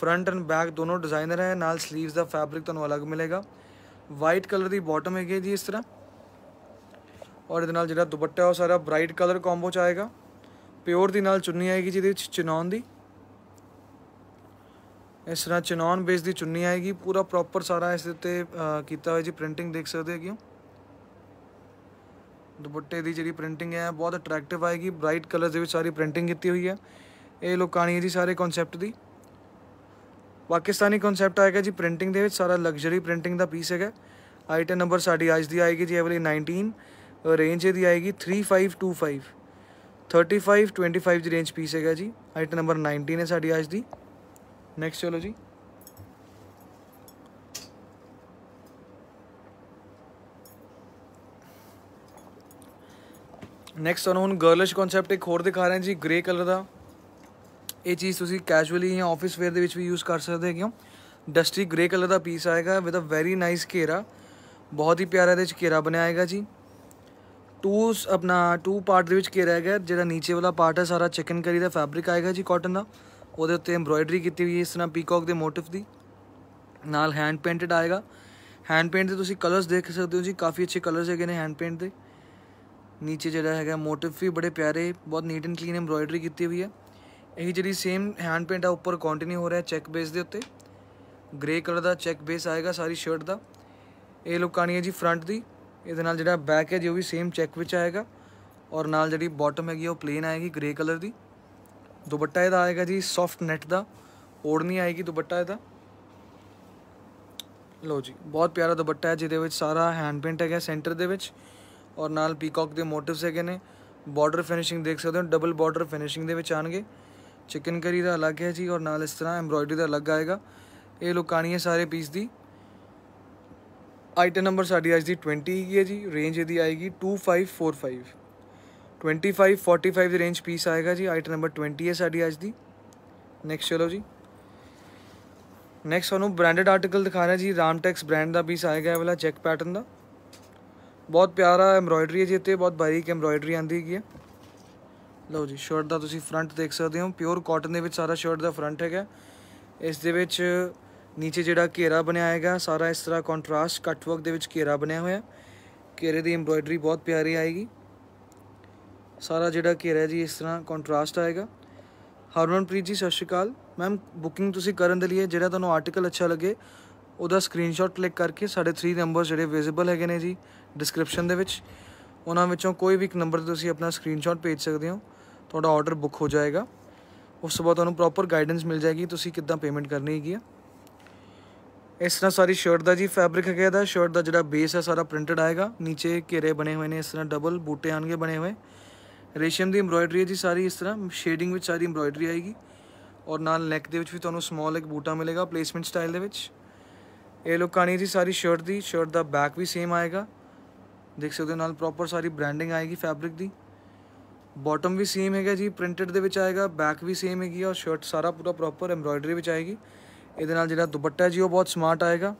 ਫਰੰਟ ਐਂਡ ਬੈਕ ਦੋਨੋਂ ਡਿਜ਼ਾਈਨਰ ਹੈ ਨਾਲ 슬ੀਵਸ ਦਾ ਫੈਬਰਿਕ ਤੁਹਾਨੂੰ ਅਲੱਗ ਮਿਲੇਗਾ ਵਾਈਟ ਕਲਰ ਦੀ ਬਾਟਮ ਹੈਗੀ ਜੀ ਇਸ ਤਰ੍ਹਾਂ ਔਰ ਇਹਦੇ ਨਾਲ ਜਿਹੜਾ ਦੁਪੱਟਾ ਉਹ ਸਾਰਾ ਬ੍ਰਾਈਟ ਕਲਰ ਕੰਬੋ ਚ ਆਏਗਾ ਪਿਓਰ ਦੀ ਨਾਲ ਚੁੰਨੀ ਆਏਗੀ ਜਿਹਦੇ ਵਿੱਚ ਚਨੌਨ ਦੀ ਇਸ ਤਰ੍ਹਾਂ ਚਨੌਨ ਬੇਸ ਦੀ ਚੁੰਨੀ ਆਏਗੀ ਪੂਰਾ ਪ੍ਰੋਪਰ ਸਾਰਾ ਇਸ ਦੇ ਉੱਤੇ ਕੀਤਾ ਹੋਇਆ ਜੀ ਪ੍ਰਿੰਟਿੰਗ ਦੇਖ ਸਕਦੇ ਹੋ ਕਿਉਂ ਦੁਪੱਟੇ ਦੀ ਜਿਹੜੀ ਪ੍ਰਿੰਟਿੰਗ ਹੈ ਬਹੁਤ ਅਟਰੈਕਟਿਵ ਆਏਗੀ ਬ੍ਰਾਈਟ ਕਲਰਸ ਦੇ ਵਿੱਚ ਸਾਰੀ ਪ੍ਰਿੰਟਿੰਗ ਕੀਤੀ ਹੋਈ ਹੈ ਇਹ ਲੋਕਾਣੀ ਹੈ ਜੀ ਸਾਰੇ ਕਨਸੈਪਟ ਦੀ ਪਾਕਿਸਤਾਨੀ ਕਨਸੈਪਟ ਆਏਗਾ ਜੀ ਪ੍ਰਿੰਟਿੰਗ ਦੇ ਵਿੱਚ ਸਾਰਾ ਲਗਜ਼ਰੀ ਪ੍ਰਿੰਟਿੰਗ ਦਾ ਪੀਸ ਹੈਗਾ ਆਈਟਮ ਨੰਬਰ ਸਾਡੀ ਅੱਜ ਦੀ ਆਏਗੀ ਜੀ ਐਵਲੀ 19 रेंज यदि आएगी three five two five thirty five twenty five की रेंज पीस है जी आइटम नंबर नाइनटीन है साड़ी आज दी नेक्स्ट चलो जी नैक्सट सू गर्लिश कॉन्सैप्ट एक होर दिखा रहे हैं जी ग्रे कलर का ये चीज़ तुम कैजुअली या ऑफिस वेयर के भी यूज़ कर सकते हैं डस्टी ग्रे कलर का पीस आएगा विद अ वेरी नाइस घेरा बहुत ही प्यारा घेरा बनया है जी ਟੂ ਆਪਣਾ ਟੂ ਪਾਰਟ ਦੇ ਵਿੱਚ ਘੇਰਿਆ ਗਿਆ ਜਿਹੜਾ ਨੀਚੇ ਵਾਲਾ ਪਾਰਟ ਹੈ ਸਾਰਾ ਚਿਕਨ ਕਰੀ ਦਾ ਫੈਬਰਿਕ ਆਏਗਾ ਜੀ ਕਾਟਨ ਦਾ ਉਹਦੇ ਉੱਤੇ ਐਮਬ੍ਰਾਇਡਰੀ ਕੀਤੀ ਹੋਈ ਹੈ ਇਸ ਤਰ੍ਹਾਂ ਪੀਕੌਕ ਦੇ ਮੋਟਿਵ ਦੀ ਨਾਲ ਹੈਂਡ ਪੇਂਟਡ ਆਏਗਾ ਹੈਂਡ ਪੇਂਟ ਦੇ ਤੁਸੀਂ ਕਲਰਸ ਦੇਖ ਸਕਦੇ ਹੋ ਜੀ ਕਾਫੀ ਅੱਛੇ ਕਲਰਸ ਹੈਗੇ ਨੇ ਹੈਂਡ ਪੇਂਟ ਦੇ ਨੀਚੇ ਜਿਹੜਾ ਹੈਗਾ ਮੋਟਿਵ ਵੀ ਬੜੇ ਪਿਆਰੇ ਬਹੁਤ ਨੀਟ ਐਂਡ ਕਲੀਨ ਐਮਬ੍ਰਾਇਡਰੀ ਕੀਤੀ ਹੋਈ ਹੈ ਇਹ ਜਿਹੜੀ ਸੇਮ ਹੈਂਡ ਪੇਂਟ ਆ ਉੱਪਰ ਕੰਟੀਨਿਊ ਹੋ ਰਿਹਾ ਚੈੱਕ ਬੇਸ ਦੇ ਉੱਤੇ ਗ੍ਰੇ ਕਲਰ ਦਾ ਚੈੱਕ ਬੇਸ ਆਏਗਾ ਸਾਰੀ ਸ਼ਰਟ ਦਾ ਇਹ ਲੁੱਕ ਆਣੀ ਹੈ ਜੀ ਫਰੰਟ ਦੀ ਇਹਦੇ ਨਾਲ ਜਿਹੜਾ ਬੈਕ ਹੈ ਜੀ ਉਹ ਵੀ ਸੇਮ ਚੈੱਕ ਵਿੱਚ ਆਏਗਾ ਔਰ ਨਾਲ ਜਿਹੜੀ ਬਾਟਮ ਹੈਗੀ ਉਹ ਪਲੇਨ ਆਏਗੀ ਗ੍ਰੇ ਕਲਰ ਦੀ ਦੁਪੱਟਾ ਇਹਦਾ ਆਏਗਾ ਜੀ ਸੌਫਟ ਨੈਟ ਦਾ ਓੜਨੀ ਆਏਗੀ ਦੁਪੱਟਾ ਇਹਦਾ ਲੋ ਜੀ ਬਹੁਤ ਪਿਆਰਾ ਦੁਪੱਟਾ ਹੈ ਜਿਹਦੇ ਵਿੱਚ ਸਾਰਾ ਹੈਂਡ ਪੇਂਟ ਹੈਗਾ ਸੈਂਟਰ ਦੇ ਵਿੱਚ ਔਰ ਨਾਲ ਪੀਕੌਕ ਦੇ ਮੋਟਿਵਸ ਹੈਗੇ ਨੇ ਬਾਰਡਰ ਫਿਨਿਸ਼ਿੰਗ ਦੇਖ ਸਕਦੇ ਹੋ ਡਬਲ ਬਾਰਡਰ ਫਿਨਿਸ਼ਿੰਗ ਦੇ ਵਿੱਚ ਆਣਗੇ ਚਿਕਨ ਕਰੀ ਦਾ ਅਲੱਗ ਹੈ ਜੀ ਔਰ ਨਾਲ ਇਸ ਤਰ੍ਹਾਂ ਐਮਬ੍ਰੋਇਡਰੀ ਦਾ ਅਲੱਗ ਆਏਗਾ ਇਹ ਲੁਕਾਣੀ ਹੈ ਸਾਰੇ ਪੀਸ ਦੀ ਆਈਟਮ ਨੰਬਰ ਸਾਡੀ ਅੱਜ ਦੀ 20 ਹੈਗੀ ਹੈ ਜੀ ਰੇਂਜ ਇਹਦੀ ਆਏਗੀ 2545 2545 ਦੀ ਰੇਂਜ ਪੀਸ ਆਏਗਾ ਜੀ ਆਈਟਮ ਨੰਬਰ 20 ਹੈ ਸਾਡੀ ਅੱਜ ਦੀ ਨੈਕਸਟ ਚਲੋ ਜੀ ਨੈਕਸਟ ਉਹਨੂੰ ਬ੍ਰਾਂਡਡ ਆਰਟੀਕਲ ਦਿਖਾ ਰਿਹਾ ਜੀ ਰਾਮਟੈਕਸ ਬ੍ਰਾਂਡ ਦਾ ਪੀਸ ਆਏਗਾ ਇਹ ਵਾਲਾ ਚੈੱਕ ਪੈਟਰਨ ਦਾ ਬਹੁਤ ਪਿਆਰਾ ਐਮਬ੍ਰੋਇਡਰੀ ਹੈ ਜੀ ਤੇ ਬਹੁਤ ਬਾਰੀਕ ਐਮਬ੍ਰੋਇਡਰੀ ਆਂਦੀ ਹੈਗੀ ਹੈ ਲਓ ਜੀ ਸ਼ਰਟ ਦਾ ਤੁਸੀਂ ਫਰੰਟ ਦੇਖ ਸਕਦੇ ਹੋ ਪਿਓਰ ਕਾਟਨ ਦੇ ਵਿੱਚ ਸਾਰਾ ਸ਼ਰਟ ਦਾ ਫਰੰਟ ਹੈਗਾ ਇਸ ਦੇ ਵਿੱਚ ਨੀਚੇ ਜਿਹੜਾ ਘੇਰਾ ਬਣਿਆ ਹੈਗਾ ਸਾਰਾ ਇਸ ਤਰ੍ਹਾਂ ਕੰਟਰਾਸਟ ਕਟਵਰਕ ਦੇ ਵਿੱਚ ਘੇਰਾ ਬਣਿਆ ਹੋਇਆ ਘੇਰੇ ਦੀ ਐਮਬ੍ਰੋਇਡਰੀ ਬਹੁਤ ਪਿਆਰੀ ਆਏਗੀ ਸਾਰਾ ਜਿਹੜਾ ਘੇਰਾ ਜੀ ਇਸ ਤਰ੍ਹਾਂ ਕੰਟਰਾਸਟ ਆਏਗਾ ਹਰਮਨਪ੍ਰੀਤ ਜੀ ਸਤਿ ਸ਼੍ਰੀ ਅਕਾਲ ਮੈਮ ਬੁਕਿੰਗ ਤੁਸੀਂ ਕਰਨ ਦੇ ਲਈ ਜਿਹੜਾ ਤੁਹਾਨੂੰ ਆਰਟੀਕਲ ਅੱਛਾ ਲੱਗੇ ਉਹਦਾ ਸਕਰੀਨਸ਼ਾਟ ਕਲਿੱਕ ਕਰਕੇ ਸਾਡੇ 3 ਨੰਬਰ ਜਿਹੜੇ ਵਿਜ਼ੀਬਲ ਹੈਗੇ ਨੇ ਜੀ ਡਿਸਕ੍ਰਿਪਸ਼ਨ ਦੇ ਵਿੱਚ ਉਹਨਾਂ ਵਿੱਚੋਂ ਕੋਈ ਵੀ ਇੱਕ ਨੰਬਰ ਤੇ ਤੁਸੀਂ ਆਪਣਾ ਸਕਰੀਨਸ਼ਾਟ ਭੇਜ ਸਕਦੇ ਹੋ ਤੁਹਾਡਾ ਆਰਡਰ ਬੁੱਕ ਹੋ ਜਾਏਗਾ ਉਸ ਤੋਂ ਬਾਅਦ ਤੁਹਾਨੂੰ ਪ੍ਰੋਪਰ ਗਾਈਡੈਂਸ ਮਿਲ ਜਾਏਗੀ ਤੁਸੀਂ ਕਿੱਦਾਂ ਪੇਮੈਂਟ ਕਰਨੀ ਹੈਗੀ ਆ ਇਸ ਤਰ੍ਹਾਂ ਸਾਰੀ ਸ਼ਰਟ ਦਾ ਜੀ ਫੈਬਰਿਕ ਹੈਗਾ ਦਾ ਸ਼ਰਟ ਦਾ ਜਿਹੜਾ ਬੇਸ ਹੈ ਸਾਰਾ ਪ੍ਰਿੰਟਡ ਆਏਗਾ نیچے ਘੇਰੇ ਬਣੇ ਹੋਏ ਨੇ ਇਸ ਤਰ੍ਹਾਂ ਡਬਲ ਬੂਟੇ ਆਣਗੇ ਬਣੇ ਹੋਏ ਰੇਸ਼ਮ ਦੀ ਐਮਬ੍ਰੋਇਡਰੀ ਹੈ ਜੀ ਸਾਰੀ ਇਸ ਤਰ੍ਹਾਂ ਸ਼ੇਡਿੰਗ ਵਿੱਚ ਸਾਰੀ ਐਮਬ੍ਰੋਇਡਰੀ ਆਏਗੀ ਔਰ ਨਾਲ ਨੈਕ ਦੇ ਵਿੱਚ ਵੀ ਤੁਹਾਨੂੰ ਸਮਾਲ ਇੱਕ ਬੂਟਾ ਮਿਲੇਗਾ ਪਲੇਸਮੈਂਟ ਸਟਾਈਲ ਦੇ ਵਿੱਚ ਇਹ ਲੁੱਕ ਆਣੀ ਜੀ ਸਾਰੀ ਸ਼ਰਟ ਦੀ ਸ਼ਰਟ ਦਾ ਬੈਕ ਵੀ ਸੇਮ ਆਏਗਾ ਦੇਖ ਸਕਦੇ ਹੋ ਨਾਲ ਪ੍ਰੋਪਰ ਸਾਰੀ ਬ੍ਰਾਂਡਿੰਗ ਆਏਗੀ ਫੈਬਰਿਕ ਦੀ ਬਾਟਮ ਵੀ ਸੇਮ ਹੈਗਾ ਜੀ ਪ੍ਰਿੰਟਡ ਦੇ ਵਿੱਚ ਆਏਗਾ ਬੈਕ ਵੀ ਸੇਮ ਹੈਗੀ ਔਰ ਸ਼ਰਟ ਸਾਰਾ ਪੂਰਾ ਪ੍ਰੋਪਰ ਐਮਬ੍ਰੋਇਡਰੀ ਵਿੱਚ ਆਏਗੀ ਇਹਦੇ ਨਾਲ ਜਿਹੜਾ ਦੁਪੱਟਾ ਜੀ ਉਹ ਬਹੁਤ ਸਮਾਰਟ ਆਏਗਾ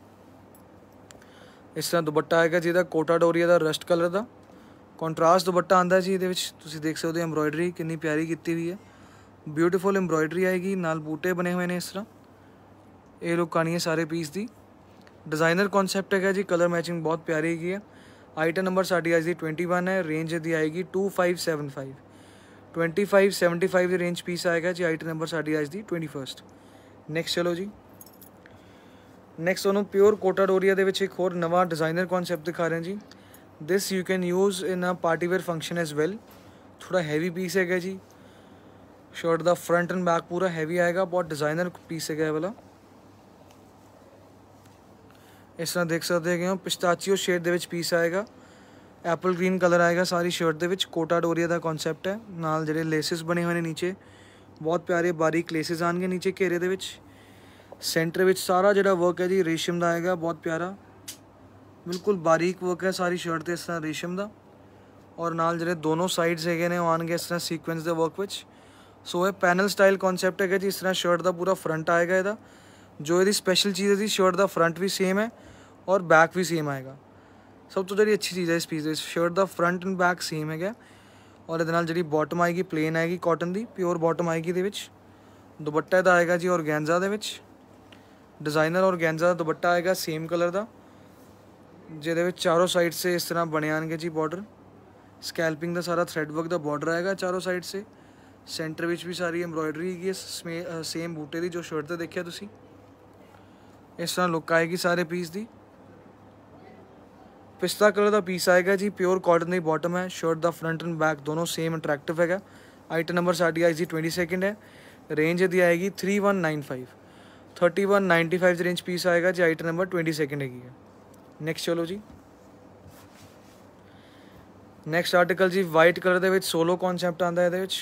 ਇਸ ਤਰ੍ਹਾਂ ਦੁਪੱਟਾ ਆਏਗਾ ਜਿਹਦਾ ਕੋਟਾ ਡੋਰੀਆ ਦਾ ਰਸਟ ਕਲਰ ਦਾ ਕੰਟਰਾਸਟ ਦੁਪੱਟਾ ਆਂਦਾ ਜੀ ਇਹਦੇ ਵਿੱਚ ਤੁਸੀਂ ਦੇਖ ਸਕਦੇ ਹੋ ਐਮਬ੍ਰੋਇਡਰੀ ਕਿੰਨੀ ਪਿਆਰੀ ਕੀਤੀ ਹੋਈ ਹੈ ਬਿਊਟੀਫੁਲ ਐਮਬ੍ਰੋਇਡਰੀ ਆਏਗੀ ਨਾਲ ਬੂਟੇ ਬਣੇ ਹੋਏ ਨੇ ਇਸ ਤਰ੍ਹਾਂ ਇਹ ਲੁੱਕ ਆਣੀ ਹੈ ਸਾਰੇ ਪੀਸ ਦੀ ਡਿਜ਼ਾਈਨਰ ਕਨਸੈਪਟ ਹੈਗਾ ਜੀ ਕਲਰ ਮੈਚਿੰਗ ਬਹੁਤ ਪਿਆਰੀ ਹੈਗੀ ਹੈ ਆਈਟਮ ਨੰਬਰ ਸਾਡੀ ਅੱਜ ਦੀ 21 ਹੈ ਰੇਂਜ ਦੀ ਆਏਗੀ 2575 2575 ਦੀ ਰੇਂਜ ਪੀਸ ਆਏਗਾ ਜੀ ਆਈਟਮ ਨੰਬਰ ਸਾਡੀ ਅੱਜ ਦੀ 21 ਨੈਕਸਟ ਚਲੋ ਜੀ ਨੈਕਸਟ ਤੁਹਾਨੂੰ ਪਿਓਰ ਕੋਟਾ ਡੋਰੀਆ ਦੇ ਵਿੱਚ ਇੱਕ ਹੋਰ ਨਵਾਂ ਡਿਜ਼ਾਈਨਰ ਕਨਸੈਪਟ ਦਿਖਾ ਰਹੇ ਹਾਂ ਜੀ this you can use in a party wear function as well ਥੋੜਾ ਹੈਵੀ शर्ट का फ्रंट एंड बैक पूरा हैवी आएगा बहुत डिजाइनर पीस है वाला इस तरह देख सकते हैं हो पिस्ताचियो शेड के पीस आएगा एप्पल ग्रीन कलर आएगा सारी शर्ट के कोटा डोरिया का कॉन्सैप्ट है नाल जो लेसिस बने हुए हैं नीचे बहुत प्यारे बारीक लेसिस आएंगे नीचे घेरे के सेंटर में सारा जोड़ा वर्क है जी रेशम का है बहुत प्यारा बिल्कुल बारीक वर्क है सारी शर्ट से इस तरह रेशम का और जो दोनों साइड्स है वह आन गए इस तरह सीकुएंस के वर्क में सो यह पैनल स्टाइल कॉन्सैप्ट है जी इस तरह शर्ट का पूरा फ्रंट आएगा यदा जो यदि स्पैशल चीज़ है जी शर्ट का फ्रंट भी सेम है और बैक भी सेम आएगा सब तो जी अच्छी चीज़ है इस पीस शर्ट का फ्रंट एंड बैक सेम है और ये जी बॉटम आएगी प्लेन आएगी कॉटन की प्योर बॉटम आएगी दुपट्टा आएगा जी और गेंजा देख डिजाइनर और गेंजा का दुपट्टा आएगा सेम कलर का जेद चारों साइड से इस तरह बने आन आएंगे जी बॉर्डर स्कैल्पिंग का सारा थ्रेडवर्क का बॉर्डर आएगा चारों साइड से सेंटर विच भी सारी एम्ब्रॉयडरी है समे सेम बूटे की जो शर्ट पर देखिए तुम इस तरह लुक आएगी सारे पीस की पिस्ता कलर का पीस आएगा जी प्योर कॉटन की बॉटम है शर्ट का फ्रंट एंड बैक दोनों सेम अट्रैक्टिव है आइटम नंबर आई जी ट्वेंटी सैकेंड है रेंज यदि आएगी three one nine five thirty one ninety five range piece आएगा जी आइटम नंबर ट्वेंटी सेकेंड है नेक्स्ट चलो जी ਨੈਕਸਟ ਆਰਟੀਕਲ ਜੀ ਵਾਈਟ ਕਲਰ ਦੇ ਵਿੱਚ ਸੋਲੋ ਕਨਸੈਪਟ ਆਂਦਾ ਇਹਦੇ ਵਿੱਚ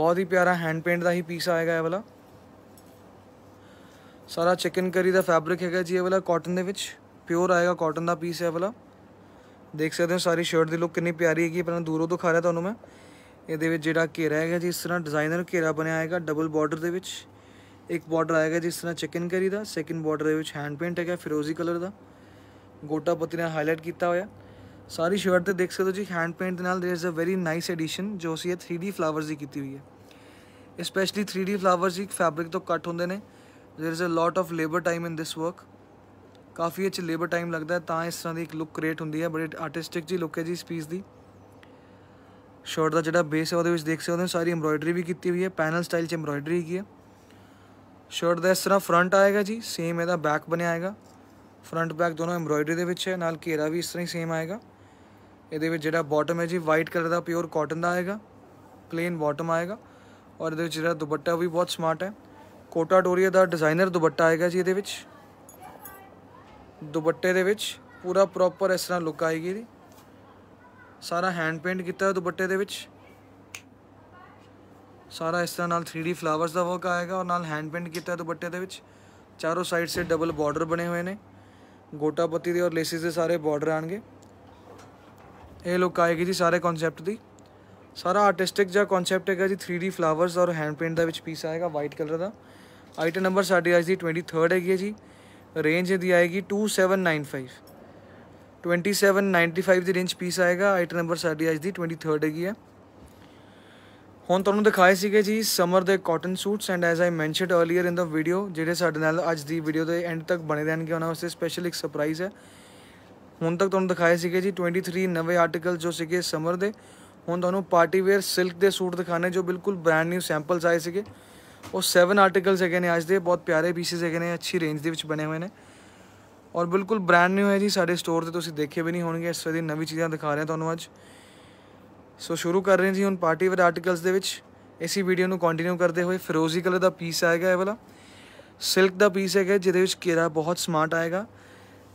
ਬਹੁਤ ਹੀ ਪਿਆਰਾ ਹੈਂਡ ਪੇਂਟ ਦਾ ਹੀ ਪੀਸ ਆਏਗਾ ਇਹ ਵਾਲਾ ਸਾਰਾ ਚਿਕਨ ਕਰੀ ਦਾ ਫੈਬਰਿਕ ਹੈਗਾ ਜੀ ਇਹ ਵਾਲਾ ਕਾਟਨ ਦੇ ਵਿੱਚ ਪਿਓਰ ਆਏਗਾ ਕਾਟਨ ਦਾ ਪੀਸ ਹੈ ਵਾਲਾ ਦੇਖ ਸਕਦੇ ਹੋ ਸਾਰੀ ਸ਼ਰਟ ਦੀ ਲੁੱਕ ਕਿੰਨੀ ਪਿਆਰੀ ਹੈਗੀ ਪਹਿਲਾਂ ਦੂਰੋਂ ਦਿਖਾ ਰਿਹਾ ਤੁਹਾਨੂੰ ਮੈਂ ਇਹਦੇ ਵਿੱਚ ਜਿਹੜਾ ਘੇਰਾ ਹੈਗਾ ਜੀ ਇਸ ਤਰ੍ਹਾਂ ਡਿਜ਼ਾਈਨਰ ਘੇਰਾ ਬਣਿਆ ਆਏਗਾ ਡਬਲ ਬਾਰਡਰ ਦੇ ਵਿੱਚ ਇੱਕ ਬਾਰਡਰ ਆਏਗਾ ਜਿਸ ਤਰ੍ਹਾਂ ਚੈੱਕ ਇਨ ਕਰੀਦਾ ਸੈਕਿੰਡ ਬਾਰਡਰ ਦੇ ਵਿੱਚ ਹੈਂਡ ਪੇਂਟ ਹੈਗਾ ਫਿਰੋਜ਼ੀ ਕਲਰ ਦਾ ਗੋਟਾ ਪੱਤੀ ਨਾਲ ਹਾਈਲਾਈਟ ਕੀਤਾ ਹੋਇਆ ਸਾਰੀ ਸ਼ਰਟ ਤੇ ਦੇਖ ਸਕਦੇ ਹੋ ਜੀ ਹੈਂਡ ਪੇਂਟ ਦੇ ਨਾਲ there is a very nice addition ਜੋ ਸੀ ਇਹ 3D ਫਲਾਵਰਸ ਦੀ ਕੀਤੀ ਹੋਈ ਹੈ ਸਪੈਸ਼ਲੀ 3D ਫਲਾਵਰਸ ਇੱਕ ਫੈਬਰਿਕ ਤੋਂ ਕੱਟ ਹੁੰਦੇ ਨੇ there is a lot of labour time in this work ਕਾਫੀ ਅੱਛੇ ਲੇਬਰ ਟਾਈਮ ਲੱਗਦਾ ਹੈ ਤਾਂ ਇਸ ਤਰ੍ਹਾਂ ਦੀ ਇੱਕ ਲੁੱਕ ਕ੍ਰੀਏਟ ਹੁੰਦੀ ਹੈ ਬੜੇ ਆਰਟਿਸਟਿਕ ਜੀ ਲੁੱਕ ਹੈ ਜੀ ਇਸ ਪੀਸ ਦੀ ਸ਼ਰਟ ਦਾ ਜਿਹੜਾ ਬੇਸ ਹੈ ਉਹਦੇ ਵਿੱਚ ਦੇਖ ਸਕਦੇ ਹੋ ਸਾਰੀ ਐਮਬ੍ਰੋਇਡਰੀ ਵੀ ਕੀਤੀ ਹੋਈ ਹੈ ਪੈਨਲ ਸਟਾਈਲ 'ਚ ਐਮਬ੍ਰੋਇਡਰੀ ਹੈਗੀ ਹੈ ਸ਼ਰਟ ਦਾ ਇਸ ਤਰ੍ਹਾਂ ਫਰੰਟ ਆਏਗਾ ਜੀ ਸੇਮ ਇਹਦਾ ਬੈਕ ਬਣਿਆ ਆਏਗਾ ਫਰੰਟ ਬੈਕ ਦੋਨੋਂ ਐਮਬ੍ਰੋਇਡਰੀ ਦੇ ਵਿੱਚ ਹੈ ਨਾਲ ਘੇਰਾ ਵੀ ਇਸ ਤਰ੍ਹਾਂ ਹੀ ਸੇਮ ਆਏਗਾ ਇਹਦੇ ਵਿੱਚ ਜਿਹੜਾ ਬਾਟਮ ਹੈ ਜੀ ਵਾਈਟ ਕਲਰ ਦਾ ਪਿਓਰ ਕਾਟਨ ਦਾ ਆਏਗਾ ਪਲੇਨ ਬਾਟਮ ਆਏਗਾ ਔਰ ਇਹਦੇ ਵਿੱਚ ਜਿਹੜਾ ਦੁਪੱਟਾ ਵੀ ਬਹੁਤ ਸਮਾਰਟ ਹੈ ਕੋਟਾ ਡੋਰੀਆ ਦਾ ਡਿਜ਼ਾਈਨਰ ਦੁਪੱਟਾ ਆਏਗਾ ਜੀ ਇਹਦੇ ਵਿੱਚ ਦੁਪੱਟੇ ਦੇ ਵਿੱਚ ਪੂਰਾ ਪ੍ਰੋਪਰ ਇਸ ਤਰ੍ਹਾਂ ਲੁੱਕ ਆਏਗੀ ਇਹਦੀ ਸਾਰਾ ਹੈਂਡ ਪੇਂਟ ਕੀਤਾ ਦੁਪੱਟੇ ਦੇ ਵਿੱਚ ਸਾਰਾ ਇਸ ਤਰ੍ਹਾਂ ਨਾਲ 3D ਫਲਾਵਰਸ ਦਾ ਵਰਕ ਆਏਗਾ ਔਰ ਨਾਲ ਹੈਂਡ ਪੇਂਟ ਕੀਤਾ ਦੁਪੱਟੇ ਦੇ ਵਿੱਚ ਚਾਰੋਂ ਸਾਈਡ ਸੇ ਡਬਲ ਬਾਰਡਰ ਬਣੇ ਹੋਏ ਨੇ ਗੋਟਾਪੱਤੀ ਦੇ ਔਰ ਲੇਸਿਸ ਦੇ ਸਾਰੇ ਬਾਰਡਰ ਆਣਗੇ ਇਹ ਲੁੱਕ ਆਏਗੀ ਜੀ ਸਾਰੇ ਕਨਸੈਪਟ ਦੀ ਸਾਰਾ ਆਰਟਿਸਟਿਕ ਜਿਹਾ ਕਨਸੈਪਟ ਹੈਗਾ ਜੀ 3D ਫਲਾਵਰਸ ਔਰ ਹੈਂਡ ਪੇਂਟ ਦਾ ਵਿੱਚ ਪੀਸ ਆਏਗਾ ਵਾਈਟ ਕਲਰ ਦਾ ਆਈਟਮ ਨੰਬਰ ਸਾਡੀ ਅੱਜ ਦੀ 23 ਹੈਗੀ ਹੈ ਜੀ ਰੇਂਜ ਦੀ ਆਏਗੀ 2795 2795 ਦੀ ਰੇਂਜ ਪੀਸ ਆਏਗਾ ਆਈਟਮ ਨੰਬਰ ਸਾਡੀ ਅੱਜ ਦੀ 23 ਹੈਗੀ ਹੈ ਹੁਣ ਤੁਹਾਨੂੰ ਦਿਖਾਏ ਸੀਗੇ ਜੀ ਸਮਰ ਦੇ cotton suits and as I mentioned earlier in the video ਜਿਹੜੇ ਸਾਡੇ ਨਾਲ ਅੱਜ ਦੀ ਵੀਡੀਓ ਦੇ ਐਂਡ ਤੱਕ ਬਣੇ ਰਹਿਣਗੇ ਉਹਨਾਂ ਵਾਸਤੇ ਸਪੈਸ਼ਲ ਇੱਕ ਸਰਪ੍ਰਾਈਜ਼ ਹੈ ਹੁਣ ਤੱਕ ਤੁਹਾਨੂੰ ਦਿਖਾਏ ਸੀਗੇ ਜੀ 23 ਨਵੇਂ ਆਰਟੀਕਲ ਜੋ ਸੀਗੇ ਸਮਰ ਦੇ ਹੁਣ ਤੁਹਾਨੂੰ ਪਾਰਟੀ ਵੇਅਰ ਸਿਲਕ ਦੇ ਸੂਟ ਦਿਖਾਣੇ ਜੋ ਬਿਲਕੁਲ ਬ੍ਰਾਂਡ ਨਿਊ ਸੈਂਪਲਸ ਆਏ ਸੀਗੇ ਉਹ 7 ਆਰਟੀਕਲਸ ਹੈਗੇ ਨੇ ਅੱਜ ਦੇ ਬਹੁਤ ਪਿਆਰੇ ਪੀਸਿਸ ਹੈਗੇ ਨੇ ਅੱਛੀ ਰੇਂਜ ਦੇ ਵਿੱਚ ਬਣੇ ਹੋਏ ਨੇ ਔਰ ਬਿਲਕੁਲ ਬ੍ਰਾਂਡ ਨਿਊ ਹੈ ਜੀ ਸਾਡੇ ਸਟੋਰ ਤੇ ਤੁਸੀਂ ਦੇਖੇ ਵੀ ਨਹੀਂ ਹੋਣਗੇ ਇਸ ਵਾਰੀ ਨਵੀਂ ਚੀਜ਼ਾਂ ਦਿਖਾ ਰਹੇ ਹਾਂ ਤੁਹਾਨੂੰ ਅੱਜ ਸੋ ਸ਼ੁਰੂ ਕਰ ਰਹੇ ਜੀ ਹੁਣ ਪਾਰਟੀ ਵਿਦ ਆਰਟੀਕਲਸ ਦੇ ਵਿੱਚ ਇਸੀ ਵੀਡੀਓ ਨੂੰ ਕੰਟੀਨਿਊ ਕਰਦੇ ਹੋਏ ਫਿਰੋਜ਼ੀ ਕਲਰ ਦਾ ਪੀਸ ਆਏਗਾ ਇਹ ਵਾਲਾ ਸਿਲਕ ਦਾ ਪੀਸ ਹੈਗਾ ਜਿਹਦੇ ਵਿੱਚ ਕੇਰਾ ਬਹੁਤ ਸਮਾਰਟ ਆਏਗਾ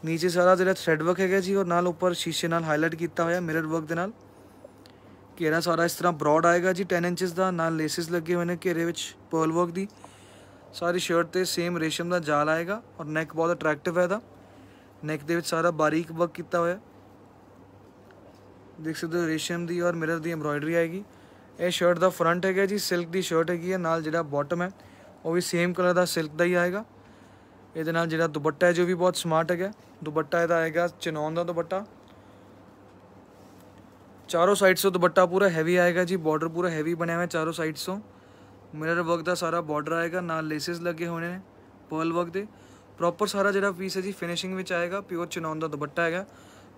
ਨੀਚੇ ਸਾਰਾ ਜਿਹੜਾ ਥ੍ਰੈਡ ਵਰਕ ਹੈਗਾ ਜੀ ਔਰ ਨਾਲ ਉੱਪਰ ਸ਼ੀਸ਼ੇ ਨਾਲ ਹਾਈਲਾਈਟ ਕੀਤਾ ਹੋਇਆ ਮਿਰਰ ਵਰਕ ਦੇ ਨਾਲ ਘੇਰਾ ਸਾਰਾ ਇਸ ਤਰ੍ਹਾਂ ਬ੍ਰੌਡ ਆਏਗਾ ਜੀ 10 ਇੰਚਸ ਦਾ ਨਾਲ ਲੇਸਿਸ ਲੱਗੇ ਹੋਏ ਨੇ ਘੇਰੇ ਵਿੱਚ ਪਰਲ ਵਰਕ ਦੀ ਸਾਰੀ ਸ਼ਰਟ ਤੇ ਸੇਮ ਰੇਸ਼ਮ ਦਾ ਜਾਲ ਆਏਗਾ ਔਰ ਨੈਕ ਬਹੁਤ ਅਟਰੈਕਟਿਵ ਹੈ ਦਾ ਨੈਕ ਦੇ ਵਿੱਚ ਸਾਰਾ ਬਾਰੀਕ ਵਰਕ ਕੀਤਾ ਹੋਇਆ ਦੇਖ ਸਕਦੇ ਹੋ ਰੇਸ਼ਮ ਦੀ ਔਰ ਮਿਰਰ ਦੀ ਐਮਬ੍ਰੋਇਡਰੀ ਆਏਗੀ ਇਹ ਸ਼ਰਟ ਦਾ ਫਰੰਟ ਹੈਗਾ ਜੀ ਸਿਲਕ ਦੀ ਸ਼ਰਟ ਹੈਗੀ ਹੈ ਨਾਲ ਜਿਹੜਾ ਬਾਟਮ ਹੈ ਉਹ ਵੀ ਸੇਮ ਕਲਰ ਦਾ ਸਿਲਕ ਦਾ ਹੀ ਆਏਗਾ ਇਹਦੇ ਨਾਲ ਜਿਹੜਾ ਦੁਪੱਟਾ ਹੈ ਜੋ ਵੀ ਬਹੁਤ ਸਮਾਰਟ ਹੈਗਾ ਦੁਪੱਟਾ ਇਹਦਾ ਆਏਗਾ ਚਨੌਨ ਦਾ ਦੁਪੱਟਾ चारों साइड से दुपट्टा पूरा हैवी आएगा जी बॉर्डर पूरा हैवी बनाया हुआ है चारों साइड से मिरर वर्क का सारा बॉर्डर आएगा ना लेसिस लगे होने ने पर्ल वर्क दे प्रॉपर सारा जो पीस है जी फिनिशिंग में आएगा प्योर चिनौन का दुपट्टा है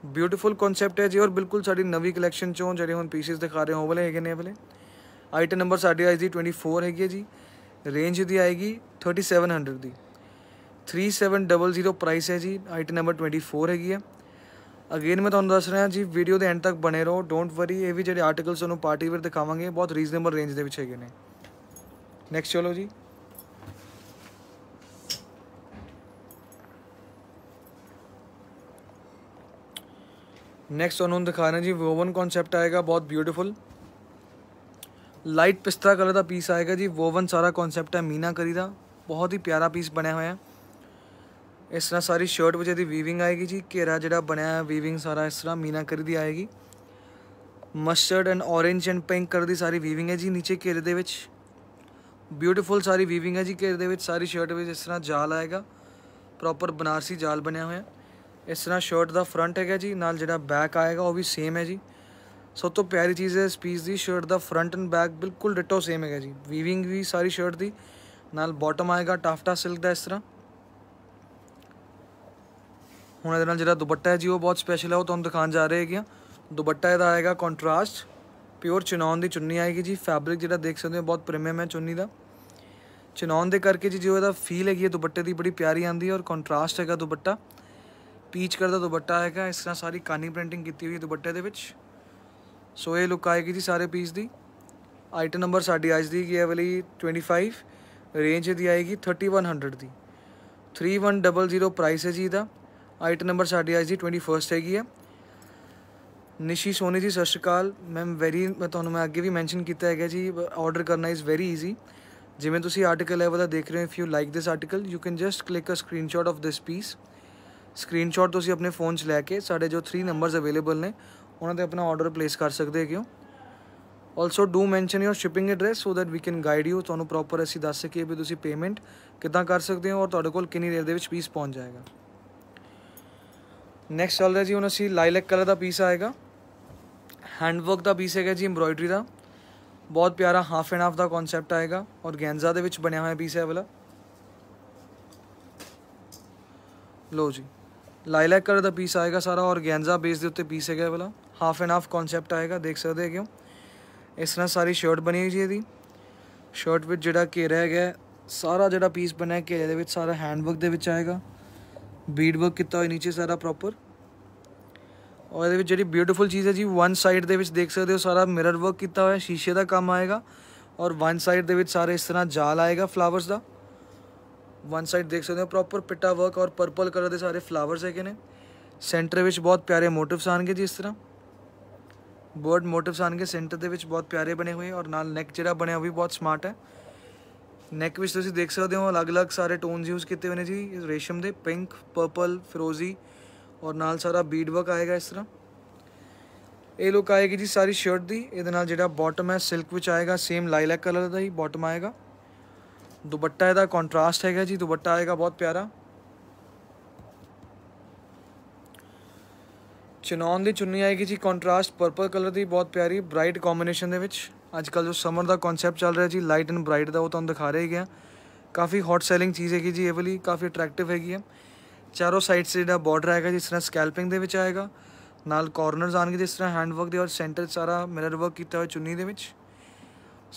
ਬਿਊਟੀਫੁਲ ਕਨਸੈਪਟ ਹੈ ਜੀ ਔਰ ਬਿਲਕੁਲ ਸਾਡੀ ਨਵੀਂ ਕਲੈਕਸ਼ਨ ਚੋਂ ਜਿਹੜੇ ਹੁਣ ਪੀਸਿਸ ਦਿਖਾ ਰਹੇ ਹਾਂ ਉਹ ਵਾਲੇ ਹੈਗੇ ਨੇ ਇਹ ਆਈਟਮ ਨੰਬਰ ਸਾਡੀ ਆਈ ਜੀ 24 ਹੈਗੀ ਹੈ ਜੀ ਰੇਂਜ ਦੀ ਆਏਗੀ 3700 ਦੀ 3700 ਪ੍ਰਾਈਸ ਹੈ ਜੀ ਆਈਟਮ ਨੰਬਰ 24 ਹੈਗੀ ਹੈ ਅਗੇਨ ਮੈਂ ਤੁਹਾਨੂੰ ਦੱਸ ਰਿਹਾ ਜੀ ਵੀਡੀਓ ਦੇ ਐਂਡ ਤੱਕ ਬਣੇ ਰਹੋ ਡੋਨਟ ਵਰੀ ਇਹ ਵੀ ਜਿਹੜੇ ਆਰਟੀਕਲਸ ਤੁਹਾਨੂੰ ਪਾਰਟੀ ਵੇਅਰ ਦਿਖਾਵਾਂਗੇ ਬਹੁਤ ਰੀਜ਼ਨੇਬਲ ਰੇਂਜ ਦੇ ਵਿੱਚ ਹੈਗੇ ਨੇ ਨੈਕਸਟ ਚਲੋ ਜੀ नेक्स्ट उन्होंने दिखाना जी वोवन कॉन्सेप्ट आएगा बहुत ब्यूटीफुल लाइट पिस्ता कलर का पीस आएगा जी वोवन सारा कॉन्सेप्ट है मीना करी का बहुत ही प्यारा पीस बनया हुआ है इस तरह सारी शर्ट ਵਿੱਚ ਇਹਦੀ ਵੀਵਿੰਗ ਆਏਗੀ ਜੀ ਘੇਰਾ ਜਿਹੜਾ ਬਣਿਆ ਹੈ ਵੀਵਿੰਗ ਸਾਰਾ ਇਸ ਤਰ੍ਹਾਂ ਮੀਨਾਕਰੀ ਦੀ ਆਏਗੀ mustard and orange and pink colour ਦੀ ਸਾਰੀ ਵੀਵਿੰਗ ਹੈ ਜੀ ਨੀਚੇ ਘੇਰੇ ਦੇ ਵਿੱਚ ਬਿਊਟੀਫੁਲ ਸਾਰੀ ਵੀਵਿੰਗ ਹੈ ਜੀ ਘੇਰੇ ਦੇ ਵਿੱਚ ਸਾਰੀ ਸ਼ਰਟ ਵਿੱਚ ਇਸ ਤਰ੍ਹਾਂ ਜਾਲ ਆਏਗਾ ਪ੍ਰੋਪਰ ਬਨਾਰਸੀ ਜਾਲ ਬਣਿਆ ਹੋਇਆ ਇਸ ਤਰ੍ਹਾਂ ਸ਼ਰਟ ਦਾ ਫਰੰਟ ਹੈਗਾ ਜੀ ਨਾਲ ਜਿਹੜਾ ਬੈਕ ਆਏਗਾ ਉਹ ਵੀ ਸੇਮ ਹੈ ਜੀ ਸਭ ਤੋਂ ਪਿਆਰੀ ਚੀਜ਼ ਹੈ ਇਸ ਪੀਸ ਦੀ ਸ਼ਰਟ ਦਾ ਫਰੰਟ ਐਂਡ ਬੈਕ ਬਿਲਕੁਲ ਡਿਟੋ ਸੇਮ ਹੈਗਾ ਜੀ ਵੀਵਿੰਗ ਵੀ ਸਾਰੀ ਸ਼ਰਟ ਦੀ ਨਾਲ ਬਾਟਮ ਆਏਗਾ ਟਾਫਟਾ ਸਿਲਕ ਦਾ ਇਸ ਤਰ੍ਹਾਂ ਹੁਣ ਇਹਦੇ ਨਾਲ ਜਿਹੜਾ ਦੁਪੱਟਾ ਹੈ ਜੀ ਉਹ ਬਹੁਤ ਸਪੈਸ਼ਲ ਹੈ ਉਹ ਤੁਹਾਨੂੰ ਦਿਖਾਉਣ ਜਾ ਰਹੇ ਹੈਗੇ ਦੁਪੱਟਾ ਇਹਦਾ ਆਏਗਾ ਕੰਟਰਾਸਟ ਪਿਓਰ ਚਨੌਨ ਦੀ ਚੁੰਨੀ ਆਏਗੀ ਜੀ ਫੈਬਰਿਕ ਜਿਹੜਾ ਦੇਖ ਸਕਦੇ ਹੋ ਬਹੁਤ ਪ੍ਰੀਮੀਅਮ ਹੈ ਚੁੰਨੀ ਦਾ ਚਨੌਨ ਦੇ ਕਰਕੇ ਜੀ ਜੋ ਇਹਦਾ ਫੀਲ ਹੈਗੀ ਹੈ ਦੁਪੱਟੇ ਦੀ ਬੜੀ ਪਿਆਰੀ ਆਂਦੀ ਹੈ ਔਰ ਕੰਟਰਾਸਟ ਹੈਗਾ ਦੁਪੱਟਾ ਪੀਚ ਕਰਦਾ ਦੁਪੱਟਾ ਹੈਗਾ ਇਸ ਤਰ੍ਹਾਂ ਸਾਰੀ ਕਾਨੀ ਪ੍ਰਿੰਟਿੰਗ ਕੀਤੀ ਹੋਈ ਦੁਪੱਟੇ ਦੇ ਵਿੱਚ ਸੋ ਇਹ ਲੁੱਕ ਆਏਗੀ ਜੀ ਸਾਰੇ ਪੀਸ ਦੀ ਆਈਟਮ ਨੰਬਰ ਸਾਡੀ ਅੱਜ ਦੀ ਕੀ ਹੈ ਵਾਲੀ 25 ਰੇਂਜ ਦੀ ਆਏਗੀ 3100 ਦੀ 3100 ਪ੍ਰਾਈਸ ਹੈ ਜੀ ਇਹਦਾ ਆਈਟਮ ਨੰਬਰ ਸਾਡੀ ਅੱਜ ਦੀ 21st ਹੈਗੀ ਹੈ ਨਿਸ਼ੀ ਸੋਨੀ ਜੀ ਸਤਿ ਸ਼੍ਰੀ ਅਕਾਲ ਮੈਮ ਵੈਰੀ ਮੈਂ ਤੁਹਾਨੂੰ ਮੈਂ ਅੱਗੇ ਵੀ ਮੈਂਸ਼ਨ ਕੀਤਾ ਹੈਗਾ ਜੀ ਆਰਡਰ ਕਰਨਾ ਇਜ਼ ਵੈਰੀ ਈਜ਼ੀ ਜਿਵੇਂ ਤੁਸੀਂ ਆਰਟੀਕਲ ਹੈ ਉਹਦਾ ਦੇਖ ਰਹੇ ਹੋ if you like this article you can just click a screenshot of this piece screenshot तुम अपने फोन से लैके साढ़े जो थ्री नंबर अवेलेबल ने उन्होंने अपना ऑर्डर प्लेस कर सकते क्यों also do mention your shipping address so that we can guide you थोड़ा प्रॉपर असं दस सकी भी पेमेंट कि कर सकते हो और कि देर के पीस पहुँच जाएगा नैक्सट चल रहा जी हम असी लाइलैक कलर का पीस आएगा हैंडवर्क का पीस है जी एम्ब्रॉयडरी का बहुत प्यारा हाफ एंड हाफ का कॉन्सैप्ट आएगा और गेंजा के बनया हुआ पीस है वाला लो जी ਲਾਈਲੈਕ ਕਲਰ ਦਾ ਪੀਸ ਆਏਗਾ ਸਾਰਾ ਔਰਗੈਂਜ਼ਾ ਬੇਸ ਦੇ ਉੱਤੇ ਪੀਸ ਹੈਗਾ ਵਾਲਾ ਹਾਫ ਐਂਡ ਹਾਫ ਕਨਸੈਪਟ ਆਏਗਾ ਦੇਖ ਸਕਦੇ ਹੋ ਕਿਉਂ ਇਸ ਤਰ੍ਹਾਂ ਸਾਰੀ ਸ਼ਰਟ ਬਣੀ ਹੋਈ ਜੀ ਇਹਦੀ ਸ਼ਰਟ ਵਿੱਚ ਜਿਹੜਾ ਕੇ ਰਹਿ ਗਿਆ ਸਾਰਾ ਜਿਹੜਾ ਪੀਸ ਬਣਿਆ ਕੇ ਦੇ ਵਿੱਚ ਸਾਰਾ ਹੈਂਡਵਰਕ ਦੇ ਵਿੱਚ ਆਏਗਾ ਬੀਡ ਵਰਕ ਕੀਤਾ ਹੋਇਆ ਨੀਚੇ ਸਾਰਾ ਪ੍ਰੋਪਰ ਔਰ ਇਹਦੇ ਵਿੱਚ ਜਿਹੜੀ ਬਿਊਟੀਫੁਲ ਚੀਜ਼ ਹੈ ਜੀ ਵਨ ਸਾਈਡ ਦੇ ਵਿੱਚ ਦੇਖ ਸਕਦੇ ਹੋ ਸਾਰਾ ਮਿਰਰ ਵਰਕ ਕੀਤਾ ਹੋਇਆ ਸ਼ੀਸ਼ੇ ਦਾ ਕੰਮ ਆਏਗਾ ਔਰ ਵਨ ਸਾਈਡ ਦੇ ਵਿੱਚ ਸਾਰੇ ਇਸ ਤਰ੍ਹਾਂ ਜਾਲ ਆਏਗਾ ਫਲਾਵਰਸ ਦਾ ਵਨ ਸਾਈਡ ਦੇਖ ਸਕਦੇ ਹੋ ਪ੍ਰੋਪਰ ਪਿੱਟਾ ਵਰਕ ਔਰ ਪਰਪਲ ਕਲਰ ਦੇ ਸਾਰੇ ਫਲਾਵਰਸ ਹੈਗੇ ਨੇ ਸੈਂਟਰ ਵਿੱਚ ਬਹੁਤ ਪਿਆਰੇ ਮੋਟਿਵਸ ਆਣਗੇ ਜੀ ਇਸ ਤਰ੍ਹਾਂ ਬਰਡ ਮੋਟਿਵਸ ਆਣਗੇ ਸੈਂਟਰ ਦੇ ਵਿੱਚ ਬਹੁਤ ਪਿਆਰੇ ਬਣੇ ਹੋਏ ਔਰ ਨਾਲ ਨੈਕ ਜਿਹੜਾ ਬਣਿਆ ਉਹ ਵੀ ਬਹੁਤ ਸਮਾਰਟ ਹੈ ਨੈਕ ਵਿੱਚ ਤੁਸੀਂ ਦੇਖ ਸਕਦੇ ਹੋ ਅਲੱਗ-ਅਲੱਗ ਸਾਰੇ ਟੋਨਸ ਯੂਜ਼ ਕੀਤੇ ਹੋਏ ਨੇ ਜੀ ਰੇਸ਼ਮ ਦੇ ਪਿੰਕ ਪਰਪਲ ਫਿਰੋਜ਼ੀ ਔਰ ਨਾਲ ਸਾਰਾ ਬੀਡ ਵਰਕ ਆਏਗਾ ਇਸ ਤਰ੍ਹਾਂ ਇਹ ਲੁੱਕ ਆਏਗੀ ਜੀ ਸਾਰੀ ਸ਼ਰਟ ਦੀ ਇਹਦੇ ਨਾਲ ਜਿਹੜਾ ਬਾਟਮ ਹੈ ਸਿਲਕ ਵਿੱਚ ਆਏਗਾ ਸੇਮ ਲਾਈਲੈਕ ਕਲਰ ਦਾ ਹੀ ਬਾਟਮ ਆਏਗਾ दुपट्टा ਇਹਦਾ ਕੰਟਰਾਸਟ ਹੈਗਾ ਜੀ ਦੁਪੱਟਾ ਆਏਗਾ ਬਹੁਤ ਪਿਆਰਾ ਚਨੌਨ ਦੀ ਚੁੰਨੀ ਆਏਗੀ ਜੀ ਕੰਟਰਾਸਟ ਪਰਪਲ ਕਲਰ ਦੀ ਬਹੁਤ ਪਿਆਰੀ ਬ੍ਰਾਈਟ ਕੰਬੀਨੇਸ਼ਨ ਦੇ ਵਿੱਚ ਅੱਜ ਕੱਲ ਜੋ ਸਮਰ ਦਾ ਕਨਸੈਪਟ ਚੱਲ ਰਿਹਾ ਜੀ ਲਾਈਟ ਐਂਡ ਬ੍ਰਾਈਟ ਦਾ ਉਹ ਤੁਹਾਨੂੰ ਦਿਖਾ ਰਹੇ ਗਿਆ ਕਾਫੀ ਹੌਟ ਸੈਲਿੰਗ ਚੀਜ਼ ਹੈਗੀ ਜੀ ਇਹ ਵਾਲੀ ਕਾਫੀ ਅਟਰੈਕਟਿਵ ਹੈਗੀ ਹੈ ਚਾਰੋਂ ਸਾਈਡਸ ਜਿਹੜਾ ਬਾਰਡਰ ਆਏਗਾ ਜਿਸ ਤਰ੍ਹਾਂ ਸਕੈਲਪਿੰਗ ਦੇ ਵਿੱਚ ਆਏਗਾ ਨਾਲ ਕਾਰਨਰਸ ਆਣਗੇ ਜਿਸ ਤਰ੍ਹਾਂ ਹੈਂਡ ਵਰਕ ਦੇ ਔਰ ਸੈਂਟਰ ਸਾਰਾ ਮਿਰਰ ਵਰਕ ਕੀਤਾ ਹੋਇਆ ਚੁੰਨੀ ਦੇ ਵਿੱਚ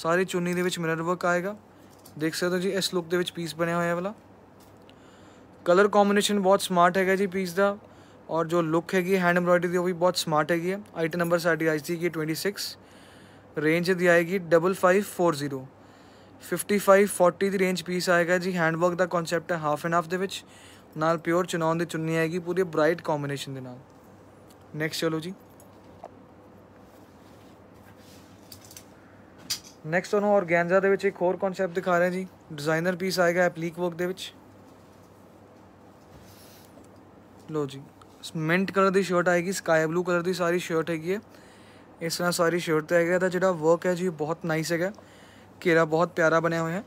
ਸਾਰੀ ਚੁੰਨੀ ਦੇ ਵਿੱਚ ਮਿਰਰ ਵਰਕ ਆਏਗਾ ਦੇਖ ਸਕਦੇ ਹੋ ਜੀ ਇਸ ਲੁੱਕ ਦੇ ਵਿੱਚ ਪੀਸ ਬਣਿਆ ਹੋਇਆ ਵਾਲਾ ਕਲਰ ਕੰਬੀਨੇਸ਼ਨ ਬਹੁਤ ਸਮਾਰਟ ਹੈਗਾ ਜੀ ਪੀਸ ਦਾ ਔਰ ਜੋ ਲੁੱਕ ਹੈਗੀ ਹੈਂਡ ਐਮਬ੍ਰੋਇਡਰੀ ਦੀ ਉਹ ਵੀ ਬਹੁਤ ਸਮਾਰਟ ਹੈਗੀ ਹੈ ਆਈਟਮ ਨੰਬਰ ਸਾਡੀ ਆਈ ਸੀ ਕੀ 26 ਰੇਂਜ ਦੀ ਆਏਗੀ 5540 5540 ਦੀ ਰੇਂਜ ਪੀਸ ਆਏਗਾ ਜੀ ਹੈਂਡਵਰਕ ਦਾ ਕਨਸੈਪਟ ਹੈ ਹਾਫ ਐਂਡ ਹਾਫ ਦੇ ਵਿੱਚ ਨਾਲ ਪਿਓਰ ਚਨੌਨ ਦੀ ਚੁੰਨੀ ਆਏਗੀ ਪੂਰੀ ਬ੍ਰਾਈਟ ਕੰਬੀਨੇਸ਼ਨ ਦੇ ਨਾਲ ਨੈਕਸਟ ਚਲੋ ਜੀ नैक्सट उन्होंने ऑरगैनजा एक होर कॉन्सैप्ट दिखा रहे हैं जी डिजाइनर पीस आएगा एप्लीक वर्क के लो जी मिंट कलर की शर्ट आएगी स्काई ब्लू कलर की सारी शर्ट हैगी है इस तरह सारी शर्ट तो है जो वर्क है जी बहुत नाइस है घेरा बहुत प्यारा बनया हुआ है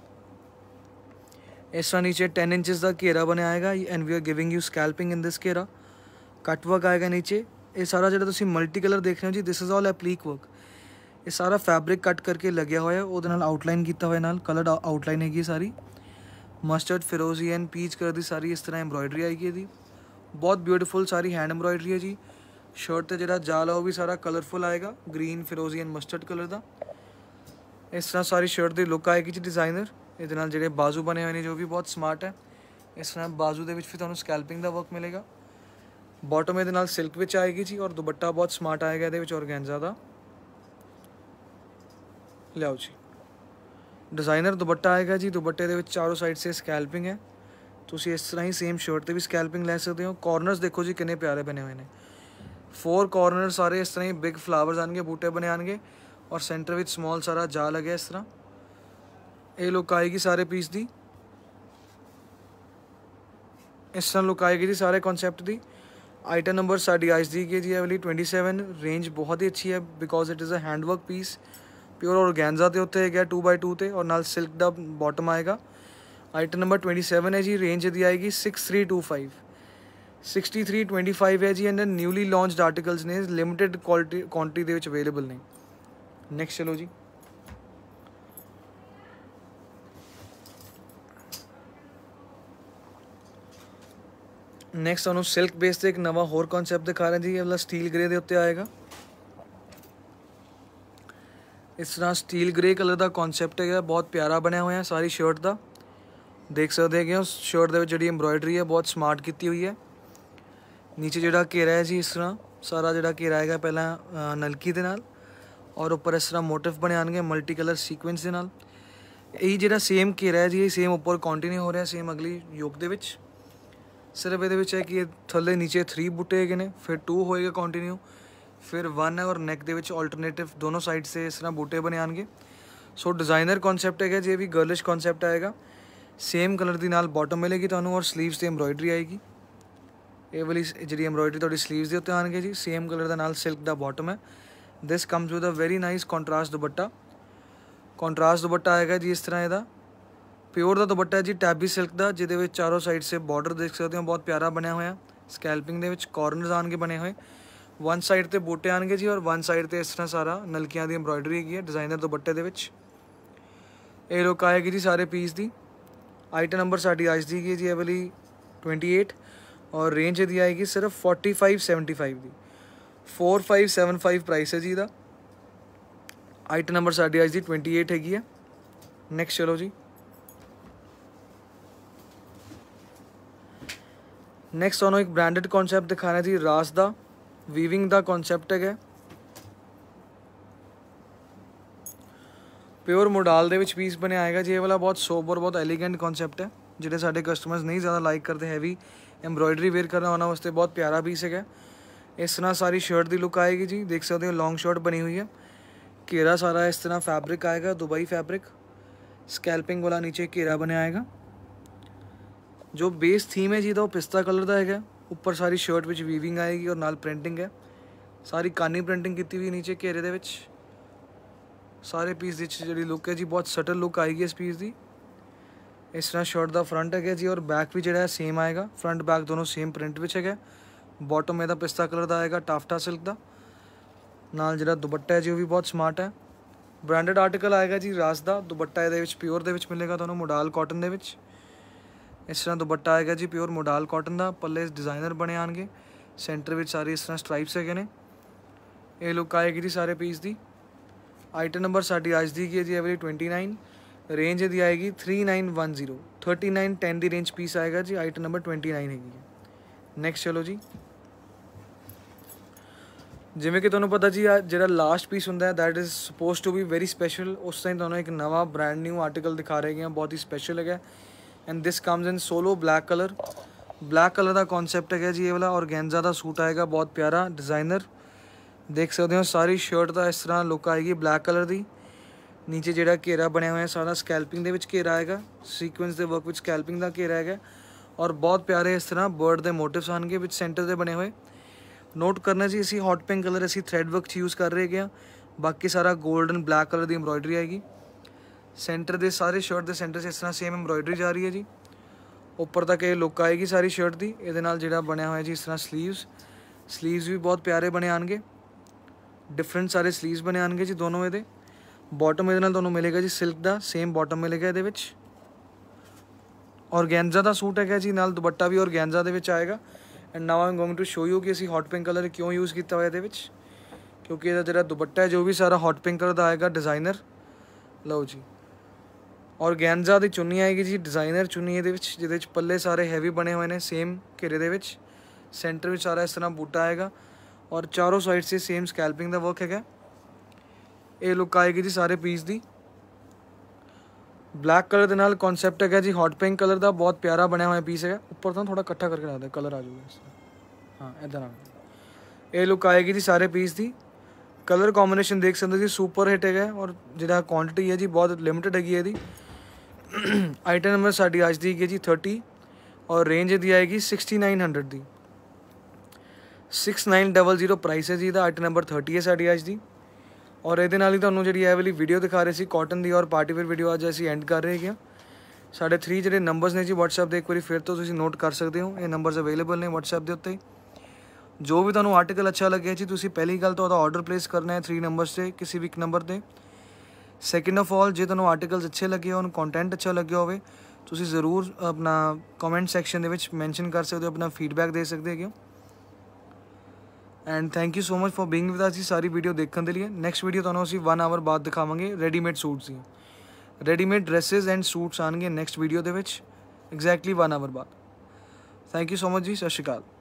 इस तरह नीचे टेन इंचज का घेरा बनया है and we are giving you scalloping in this घेरा कट वर्क आएगा नीचे ये सारा जो मल्टी कलर देख रहे हो जी this is all applique work ਇਹ ਸਾਰਾ ਫੈਬਰਿਕ ਕੱਟ ਕਰਕੇ ਲੱਗਿਆ ਹੋਇਆ ਉਹਦੇ ਨਾਲ ਆਊਟਲਾਈਨ ਕੀਤਾ ਹੋਇਆ ਨਾਲ ਕਲਰਡ ਆਊਟਲਾਈਨ ਹੈਗੀ ਸਾਰੀ ਮਸਟਰਡ ਫਿਰੋਜ਼ੀ ਐਂਡ ਪੀਚ ਕਲਰ ਦੀ ਸਾਰੀ ਇਸ ਤਰ੍ਹਾਂ ਐਮਬ੍ਰੋਇਡਰੀ ਆਏਗੀ ਇਹਦੀ ਬਹੁਤ ਬਿਊਟੀਫੁਲ ਸਾਰੀ ਹੈਂਡ ਐਮਬ੍ਰੋਇਡਰੀ ਹੈ ਜੀ ਸ਼ਰਟ ਤੇ ਜਿਹੜਾ ਜਾਲ ਆ ਉਹ ਵੀ ਸਾਰਾ ਕਲਰਫੁਲ ਆਏਗਾ ਗ੍ਰੀਨ ਫਿਰੋਜ਼ੀ ਐਂਡ ਮਸਟਰਡ ਕਲਰ ਦਾ ਇਸ ਤਰ੍ਹਾਂ ਸਾਰੀ ਸ਼ਰਟ ਦੀ ਲੁੱਕ ਆਏਗੀ ਜੀ ਡਿਜ਼ਾਈਨਰ ਇਹਦੇ ਨਾਲ ਜਿਹੜੇ ਬਾਜ਼ੂ ਬਣੇ ਹੋਏ ਨੇ ਜੋ ਵੀ ਬਹੁਤ ਸਮਾਰਟ ਹੈ ਇਸ ਤਰ੍ਹਾਂ ਬਾਜ਼ੂ ਦੇ ਵਿੱਚ ਵੀ ਤੁਹਾਨੂੰ ਸਕੈਲਪਿੰਗ ਦਾ ਵਰਕ ਮਿਲੇਗਾ ਬਾਟਮ ਇਹਦੇ ਨਾਲ ਸਿਲਕ ਵਿੱਚ ਆਏਗੀ ਜੀ ਔਰ ਦੁਪੱਟਾ ਬਹੁਤ ਸਮਾਰਟ ਆਏਗਾ ਇਹਦੇ ਵਿੱਚ ਔਰਗੈਂਜ਼ਾ ਦਾ लियाओ जी डिजाइनर दुपट्टा आएगा जी दुपट्टे के चारों साइड से स्कैल्पिंग है तुम इस तरह ही सेम शर्ट पर भी स्कैल्पिंग लै सकते हो कॉर्नरस देखो जी किन्ने प्यारे बने हुए हैं फोर कोर्नर सारे इस तरह ही बिग फ्लावर आने बूटे बने आन गए और सेंटर में समॉल सारा जा लगे इस तरह ये लुक आएगी सारे पीस की इस तरह लुक आएगी जी सारे कॉन्सैप्ट की आइटम नंबर साइज दी गई जी है ट्वेंटी सैवन रेंज बहुत ही अच्छी है because it is a handwork piece pure organza तो उत्तर है टू बाय टू से और नाल सिल्क का बॉटम आएगा आइटम नंबर ट्वेंटी सैवन है जी रेंज यदि आएगी six three two five sixty three twenty five है जी एंड न्यूली लॉन्च आर्टिकल्स ने लिमिटेड क्वालिटी क्वानिटी के अवेलेबल ने नैक्सट चलो जी नैक्सट सूँ सिल्क बेस से एक नवा होर कॉन्सैप्ट दिखा रहे हैं जी अगला स्टील ग्रे के उत्ते आएगा ਇਸ ਤਰ੍ਹਾਂ ਸਟੀਲ ਗ੍ਰੇ ਕਲਰ ਦਾ ਕਨਸੈਪਟ ਹੈਗਾ ਬਹੁਤ ਪਿਆਰਾ ਬਣਿਆ ਹੋਇਆ ਸਾਰੀ ਸ਼ਰਟ ਦਾ ਦੇਖ ਸਕਦੇ ਹੈਗੇ ਹੋ ਸ਼ਰਟ ਦੇ ਵਿੱਚ ਜਿਹੜੀ ਐਮਬ੍ਰੋਇਡਰੀ ਹੈ ਬਹੁਤ ਸਮਾਰਟ ਕੀਤੀ ਹੋਈ ਹੈ ਨੀਚੇ ਜਿਹੜਾ ਘੇਰਾ ਹੈ ਜੀ ਇਸ ਤਰ੍ਹਾਂ ਸਾਰਾ ਜਿਹੜਾ ਘੇਰਾ ਹੈਗਾ ਪਹਿਲਾਂ ਨਲਕੀ ਦੇ ਨਾਲ ਔਰ ਉੱਪਰ ਇਸ ਤਰ੍ਹਾਂ ਮੋਟਿਵ ਬਣੇ ਆਣਗੇ ਮਲਟੀ ਕਲਰ ਸੀਕੁਐਂਸ ਦੇ ਨਾਲ ਇਹ ਜਿਹੜਾ ਸੇਮ ਘੇਰਾ ਹੈ ਜੀ ਇਹ ਸੇਮ ਉੱਪਰ ਕੰਟੀਨਿਊ ਹੋ ਰਿਹਾ ਸੇਮ ਅਗਲੀ ਯੋਕ ਦੇ ਵਿੱਚ ਸਿਰਫ ਇਹਦੇ ਵਿੱਚ ਹੈ ਕਿ ਇਹ ਥੱਲੇ ਨੀਚੇ 3 ਬੁੱਟੇ ਹੈਗੇ ਨੇ ਫਿਰ 2 ਹੋਏਗਾ ਕੰਟੀਨਿਊ ਫਿਰ ਵਨ ਔਰ neck ਦੇ ਵਿੱਚ alternative ਦੋਨੋਂ ਸਾਈਡ ਸੇ ਇਸ ਤਰ੍ਹਾਂ ਬੂਟੇ ਬਣੇ ਆਣਗੇ ਸੋ ਡਿਜ਼ਾਈਨਰ ਕਨਸੈਪਟ ਹੈਗਾ ਜੇ ਵੀ ਗਰਲਿਸ਼ ਕਨਸੈਪਟ ਆਏਗਾ ਸੇਮ ਕਲਰ ਦੀ ਨਾਲ ਬਾਟਮ ਮਿਲੇਗੀ ਤੁਹਾਨੂੰ ਔਰ 슬ੀਵਸ ਤੇ ਐਮਬ੍ਰੋਇਡਰੀ ਆਏਗੀ ਇਹ ਵਾਲੀ ਜਿਹੜੀ ਐਮਬ੍ਰੋਇਡਰੀ ਤੁਹਾਡੀ 슬ੀਵਸ ਦੇ ਉੱਤੇ ਆਣਗੇ ਜੀ ਸੇਮ ਕਲਰ ਦਾ ਨਾਲ ਸਿਲਕ ਦਾ ਬਾਟਮ ਹੈ this comes with a very nice contrast dupatta contrast dupatta ਆਏਗਾ ਜੀ ਇਸ ਤਰ੍ਹਾਂ ਇਹਦਾ ਪਿਓਰ ਦਾ ਦੁਪੱਟਾ ਹੈ ਜੀ ਟੈਬੀ ਸਿਲਕ ਦਾ ਜਿਹਦੇ ਵਿੱਚ ਚਾਰੋਂ ਸਾਈਡ ਸੇ ਬਾਰਡਰ ਦੇਖ ਸਕਦੇ ਹੋ ਬਹੁਤ ਪਿਆਰਾ ਬਣਿਆ ਹੋਇਆ ਸਕੈਲਪਿੰਗ ਦੇ ਵਿੱਚ ਕਾਰਨਰਸ ਆਣਗੇ ਬਣੇ ਹੋਏ ਵਨ ਸਾਈਡ ਤੇ ਬੂਟੇ ਆਣਗੇ ਜੀ ਔਰ ਵਨ ਸਾਈਡ ਤੇ ਇਸ ਤਰ੍ਹਾਂ ਸਾਰਾ ਨਲਕੀਆਂ ਦੀ ਐਮਬ੍ਰਾਇਡਰੀ ਹੈਗੀ ਹੈ ਡਿਜ਼ਾਈਨਰ ਦੁਪੱਟੇ ਦੇ ਵਿੱਚ ਇਹ ਲੁੱਕ ਆਏਗੀ ਜੀ ਸਾਰੇ ਪੀਸ ਦੀ ਆਈਟਮ ਨੰਬਰ ਸਾਡੀ ਅੱਜ ਦੀ ਹੈਗੀ ਜੀ ਇਹ ਵਾਲੀ 28 ਔਰ ਰੇਂਜ ਇਹਦੀ ਆਏਗੀ ਸਿਰਫ 4575 ਦੀ 4575 ਪ੍ਰਾਈਸ ਹੈ ਜੀ ਇਹਦਾ ਆਈਟਮ ਨੰਬਰ ਸਾਡੀ ਅੱਜ ਦੀ 28 ਹੈਗੀ ਹੈ ਨੈਕਸਟ ਚਲੋ ਜੀ ਨੈਕਸਟ ਤੁਹਾਨੂੰ ਇੱਕ ਬ੍ਰਾਂਡਡ ਕਨਸੈਪਟ ਦਿਖਾਣਾ ਜੀ ਰਾਸ ਦਾ वीविंग का कॉन्सैप्ट है प्योर मोडाल पीस बनया है जी ये वाला बहुत सोबर बहुत एलीगेंट कॉन्सैप्ट है जिसे साढ़े कस्टमर नहीं ज़्यादा लाइक करते हैवी एम्ब्रॉयडरी वेयर करना उन्होंने वास्ते बहुत प्यारा पीस है इस तरह सारी शर्ट की लुक आएगी जी देख सकते हो लोंग शर्ट बनी हुई है घेरा सारा इस तरह फैब्रिक आएगा दुबई फैब्रिक स्कैल्पिंग वाला नीचे घेरा बनया है जो बेस थीम है जी तो पिस्ता कलर का है ਉੱਪਰ ਸਾਰੀ ਸ਼ਰਟ ਵਿੱਚ ਵੀਵਿੰਗ ਆਏਗੀ ਔਰ ਨਾਲ ਪ੍ਰਿੰਟਿੰਗ ਹੈ ਸਾਰੀ ਕਾਨੀ ਪ੍ਰਿੰਟਿੰਗ ਕੀਤੀ ਹੋਈ ਨੀਚੇ ਘੇਰੇ ਦੇ ਵਿੱਚ ਸਾਰੇ ਪੀਸ ਵਿੱਚ ਜਿਹੜੀ ਲੁੱਕ ਹੈ ਜੀ ਬਹੁਤ ਸਟਲ ਲੁੱਕ ਆਏਗੀ ਇਸ ਪੀਸ ਦੀ ਇਸ ਤਰ੍ਹਾਂ ਸ਼ਰਟ ਦਾ ਫਰੰਟ ਹੈਗਾ ਜੀ ਔਰ ਬੈਕ ਵੀ ਜਿਹੜਾ ਹੈ ਸੇਮ ਆਏਗਾ ਫਰੰਟ ਬੈਕ ਦੋਨੋਂ ਸੇਮ ਪ੍ਰਿੰਟ ਵਿੱਚ ਹੈਗਾ ਬਾਟਮ ਇਹਦਾ ਪਿਸਤਾ ਕਲਰ ਦਾ ਆਏਗਾ ਟਾਫਟਾ ਸਿਲਕ ਦਾ ਨਾਲ ਜਿਹੜਾ ਦੁਪੱਟਾ ਹੈ ਜੀ ਉਹ ਵੀ ਬਹੁਤ ਸਮਾਰਟ ਹੈ ਬ੍ਰਾਂਡਡ ਆਰਟੀਕਲ ਆਏਗਾ ਜੀ ਰਾਸ ਦਾ ਦੁਪੱਟਾ ਇਹਦੇ ਵਿੱਚ ਪਿਓਰ ਦੇ ਵਿੱਚ ਮਿਲੇਗਾ ਤੁਹਾਨੂੰ ਮੋਡਲ ਕਾਟਨ ਦੇ ਵਿੱਚ ਇਸ ਤਰ੍ਹਾਂ ਦੁਪੱਟਾ ਆਏਗਾ ਜੀ ਪਿਓਰ ਮੋਡਲ ਕਾਟਨ ਦਾ ਪੱਲੇ ਡਿਜ਼ਾਈਨਰ ਬਣੇ ਆਣਗੇ ਸੈਂਟਰ ਵਿੱਚ ਸਾਰੇ ਇਸ ਤਰ੍ਹਾਂ ਸਟ੍ਰਾਈਪਸ ਹੈਗੇ ਨੇ ਇਹ ਲੁੱਕ ਆਏਗੀ ਜੀ ਸਾਰੇ ਪੀਸ ਦੀ ਆਈਟਮ ਨੰਬਰ ਸਾਡੀ ਅੱਜ ਦੀ ਕੀ ਹੈ ਜੀ ਐਵਰੀ 29 ਰੇਂਜ ਇਹਦੀ ਆਏਗੀ 3910 3910 ਦੀ ਰੇਂਜ ਪੀਸ ਆਏਗਾ ਜੀ ਆਈਟਮ ਨੰਬਰ 29 ਹੈਗੀ ਨੈਕਸਟ ਚਲੋ ਜੀ ਜਿਵੇਂ ਕਿ ਤੁਹਾਨੂੰ ਪਤਾ ਜੀ ਜਿਹੜਾ ਲਾਸਟ ਪੀਸ ਹੁੰਦਾ ਹੈ that is supposed to be very special ਉਸ ਟਾਈਮ ਤੁਹਾਨੂੰ ਇੱਕ ਨਵਾਂ ਬ੍ਰਾਂਡ ਨਿਊ ਆਰਟੀਕਲ ਦਿਖਾ ਰਹੇ ਹਾਂ ਬਹੁਤ ਹੀ ਸਪੈਸ਼ਲ ਹੈਗਾ and this comes in solo black colour black colour का कॉन्सेप्ट है जी ये वाला और गेंजा का सूट आएगा बहुत प्यारा डिजाइनर देख सकते हो सारी शर्ट का तो इस तरह लुक आएगी ब्लैक कलर की नीचे जोड़ा घेरा बनया हुआ है सारा स्कैलपिंग घेरा आएगा सीक्वेंस के वर्क में स्कैल्पिंग का घेरा है और बहुत प्यारे इस तरह बर्ड के मोटिवस आने विच सेंटर के बने हुए नोट करना जी असी हॉट पिंक कलर असी थ्रेडवर्क यूज़ कर रहे हैं बाकी सारा गोल्डन ब्लैक कलर की एम्ब्रॉयडरी आएगी ਸੈਂਟਰ ਦੇ ਸਾਰੇ ਸ਼ਰਟ ਦੇ ਸੈਂਟਰ 'ਚ ਇਸ ਤਰ੍ਹਾਂ ਸੇਮ ਐਮਬ੍ਰੋਇਡਰੀ ਜਾ ਰਹੀ ਹੈ ਜੀ ਉੱਪਰ ਤੱਕ ਇਹ ਲੁੱਕ ਆਏਗੀ ਸਾਰੀ ਸ਼ਰਟ ਦੀ ਇਹਦੇ ਨਾਲ ਜਿਹੜਾ ਬਣਿਆ ਹੋਇਆ ਜੀ ਇਸ ਤਰ੍ਹਾਂ 슬ੀਵਸ 슬ੀਵਸ ਵੀ ਬਹੁਤ ਪਿਆਰੇ ਬਣੇ ਆਣਗੇ ਡਿਫਰੈਂਟ ਸਾਰੇ 슬ੀਵਸ ਬਣੇ ਆਣਗੇ ਜੀ ਦੋਨੋਂ ਇਹਦੇ ਬਾਟਮ ਇਹਦੇ ਨਾਲ ਤੁਹਾਨੂੰ ਮਿਲੇਗਾ ਜੀ ਸਿਲਕ ਦਾ ਸੇਮ ਬਾਟਮ ਮਿਲੇਗਾ ਇਹਦੇ ਵਿੱਚ ਔਰਗੈਂਜ਼ਾ ਦਾ ਸੂਟ ਹੈਗਾ ਜੀ ਨਾਲ ਦੁਪੱਟਾ ਵੀ ਔਰਗੈਂਜ਼ਾ ਦੇ ਵਿੱਚ ਆਏਗਾ and now I'm going to show you ਕਿ ਅਸੀਂ ਹੌਟ ਪਿੰਕ ਕਲਰ ਕਿਉਂ ਯੂਜ਼ ਕੀਤਾ ਹੋਇਆ ਇਹਦੇ ਵਿੱਚ ਕਿਉਂਕਿ ਇਹਦਾ ਜਿਹੜਾ ਦੁਪੱਟਾ ਹੈ ਜੋ ਵੀ ਸਾਰਾ ਹੌਟ ਪਿੰਕ ਕਲਰ ਦਾ ਆਏਗਾ ਡਿਜ਼ਾਈਨਰ ਲਓ ਜੀ ਔਰਗੈਂਜ਼ਾ ਦੀ ਚੁੰਨੀ ਆਏਗੀ ਜੀ ਡਿਜ਼ਾਈਨਰ ਚੁੰਨੀ ਇਹਦੇ ਵਿੱਚ ਜਿਹਦੇ ਵਿੱਚ ਪੱਲੇ ਸਾਰੇ ਹੈਵੀ ਬਣੇ ਹੋਏ ਨੇ ਸੇਮ ਘੇਰੇ ਦੇ ਵਿੱਚ ਸੈਂਟਰ ਵਿੱਚ ਸਾਰਾ ਇਸ ਤਰ੍ਹਾਂ ਬੂਟਾ ਆਏਗਾ ਔਰ ਚਾਰੋਂ ਸਾਈਡ ਸੇ ਸੇਮ ਸਕੈਲਪਿੰਗ ਦਾ ਵਰਕ ਹੈਗਾ ਇਹ ਲੁੱਕ ਆਏਗੀ ਜੀ ਸਾਰੇ ਪੀਸ ਦੀ ਬਲੈਕ ਕਲਰ ਦੇ ਨਾਲ ਕਨਸੈਪਟ ਹੈਗਾ ਜੀ ਹੌਟ ਪਿੰਕ ਕਲਰ ਦਾ ਬਹੁਤ ਪਿਆਰਾ ਬਣਿਆ ਹੋਇਆ ਪੀਸ ਹੈਗਾ ਉੱਪਰ ਤੋਂ ਥੋੜਾ ਇਕੱਠਾ ਕਰਕੇ ਲਾ ਦੇ ਕਲਰ ਆ ਜਾਊਗਾ ਇਸ ਹਾਂ ਇਦਾਂ ਨਾਲ ਇਹ ਲੁੱਕ ਆਏਗੀ ਜੀ ਸਾਰੇ ਪੀਸ ਦੀ ਕਲਰ ਕੰਬੀਨੇਸ਼ਨ ਦੇਖ ਸਕਦੇ ਜੀ ਸੁਪਰ ਹਿੱਟ ਹੈਗਾ ਔਰ ਜਿਹੜਾ ਕੁਆਂਟੀਟੀ ਹੈ ਜੀ ਬਹੁਤ ਲਿਮਿਟਡ ਹੈਗੀ ਇਹਦੀ ਆਈਟਮ ਨੰਬਰ ਸਾਡੀ ਅੱਜ ਦੀ ਹੈ ਜੀ 30 ਔਰ ਰੇਂਜ ਦੀ ਆਏਗੀ 6900 ਦੀ 6900 ਪ੍ਰਾਈਸ ਹੈ ਜੀ ਦਾ ਆਈਟਮ ਨੰਬਰ 30 ਹੈ ਸਾਡੀ ਅੱਜ ਦੀ ਔਰ ਇਹਦੇ ਨਾਲ ਹੀ ਤੁਹਾਨੂੰ ਜਿਹੜੀ ਇਹ ਵਾਲੀ ਵੀਡੀਓ ਦਿਖਾ ਰਹੇ ਸੀ ਕਾਟਨ ਦੀ ਔਰ ਪਾਰਟੀ ਵੇਅਰ ਵੀਡੀਓ ਅੱਜ ਅਸੀਂ ਐਂਡ ਕਰ ਰਹੇ ਹਾਂ ਸਾਡੇ 3 ਜਿਹੜੇ ਨੰਬਰਸ ਨੇ ਜੀ WhatsApp ਦੇ ਇੱਕ ਵਾਰੀ ਫਿਰ ਤੋਂ ਤੁਸੀਂ ਨੋਟ ਕਰ ਸਕਦੇ ਹੋ ਇਹ ਨੰਬਰਸ ਅਵੇਲੇਬਲ ਨੇ WhatsApp ਦੇ ਉੱਤੇ ਜੋ ਵੀ ਤੁਹਾਨੂੰ ਆਰਟੀਕਲ ਅੱਛਾ ਲੱਗਿਆ ਜੀ ਤੁਸੀਂ ਪਹਿਲੀ ਗੱਲ ਤਾਂ ਉਹਦਾ ਆਰਡਰ ਪਲੇਸ ਕਰਨਾ ਹੈ 3 ਨੰਬਰਸ ਤੇ ਕਿਸੇ ਵੀ ਇੱਕ ਨੰਬਰ ਤੇ सेकेंड ऑफ ऑल ਜੇ ਤੁਹਾਨੂੰ ਆਰਟੀਕਲਸ ਅੱਛੇ ਲੱਗੇ ਹੋਣ ਕੰਟੈਂਟ ਅੱਛਾ ਲੱਗਿਆ ਹੋਵੇ ਤੁਸੀਂ ਜ਼ਰੂਰ ਆਪਣਾ ਕਮੈਂਟ ਸੈਕਸ਼ਨ ਦੇ ਵਿੱਚ ਮੈਂਸ਼ਨ ਕਰ ਸਕਦੇ ਹੋ ਆਪਣਾ ਫੀਡਬੈਕ ਦੇ ਸਕਦੇ ਹੈਗੇ and thank you so much for being with us ਜੀ ਸਾਰੀ ਵੀਡੀਓ ਦੇਖਣ ਦੇ ਲਈ ਨੈਕਸਟ ਵੀਡੀਓ ਤੁਹਾਨੂੰ ਅਸੀਂ 1 ਆਵਰ ਬਾਅਦ ਦਿਖਾਵਾਂਗੇ ਰੈਡੀਮੇਡ ਸੂਟਸ ਦੀ ਰੈਡੀਮੇਡ ਡਰੈਸਸ ਐਂਡ ਸੂਟਸ ਆਣਗੇ ਨੈਕਸਟ ਵੀਡੀਓ ਦੇ ਵਿੱਚ ਐਗਜ਼ੈਕਟਲੀ 1 ਆਵਰ ਬਾਅਦ ਥੈਂਕ ਯੂ ਸੋ ਮਚ ਜੀ ਸਤਿ ਸ਼੍ਰੀ ਅਕਾਲ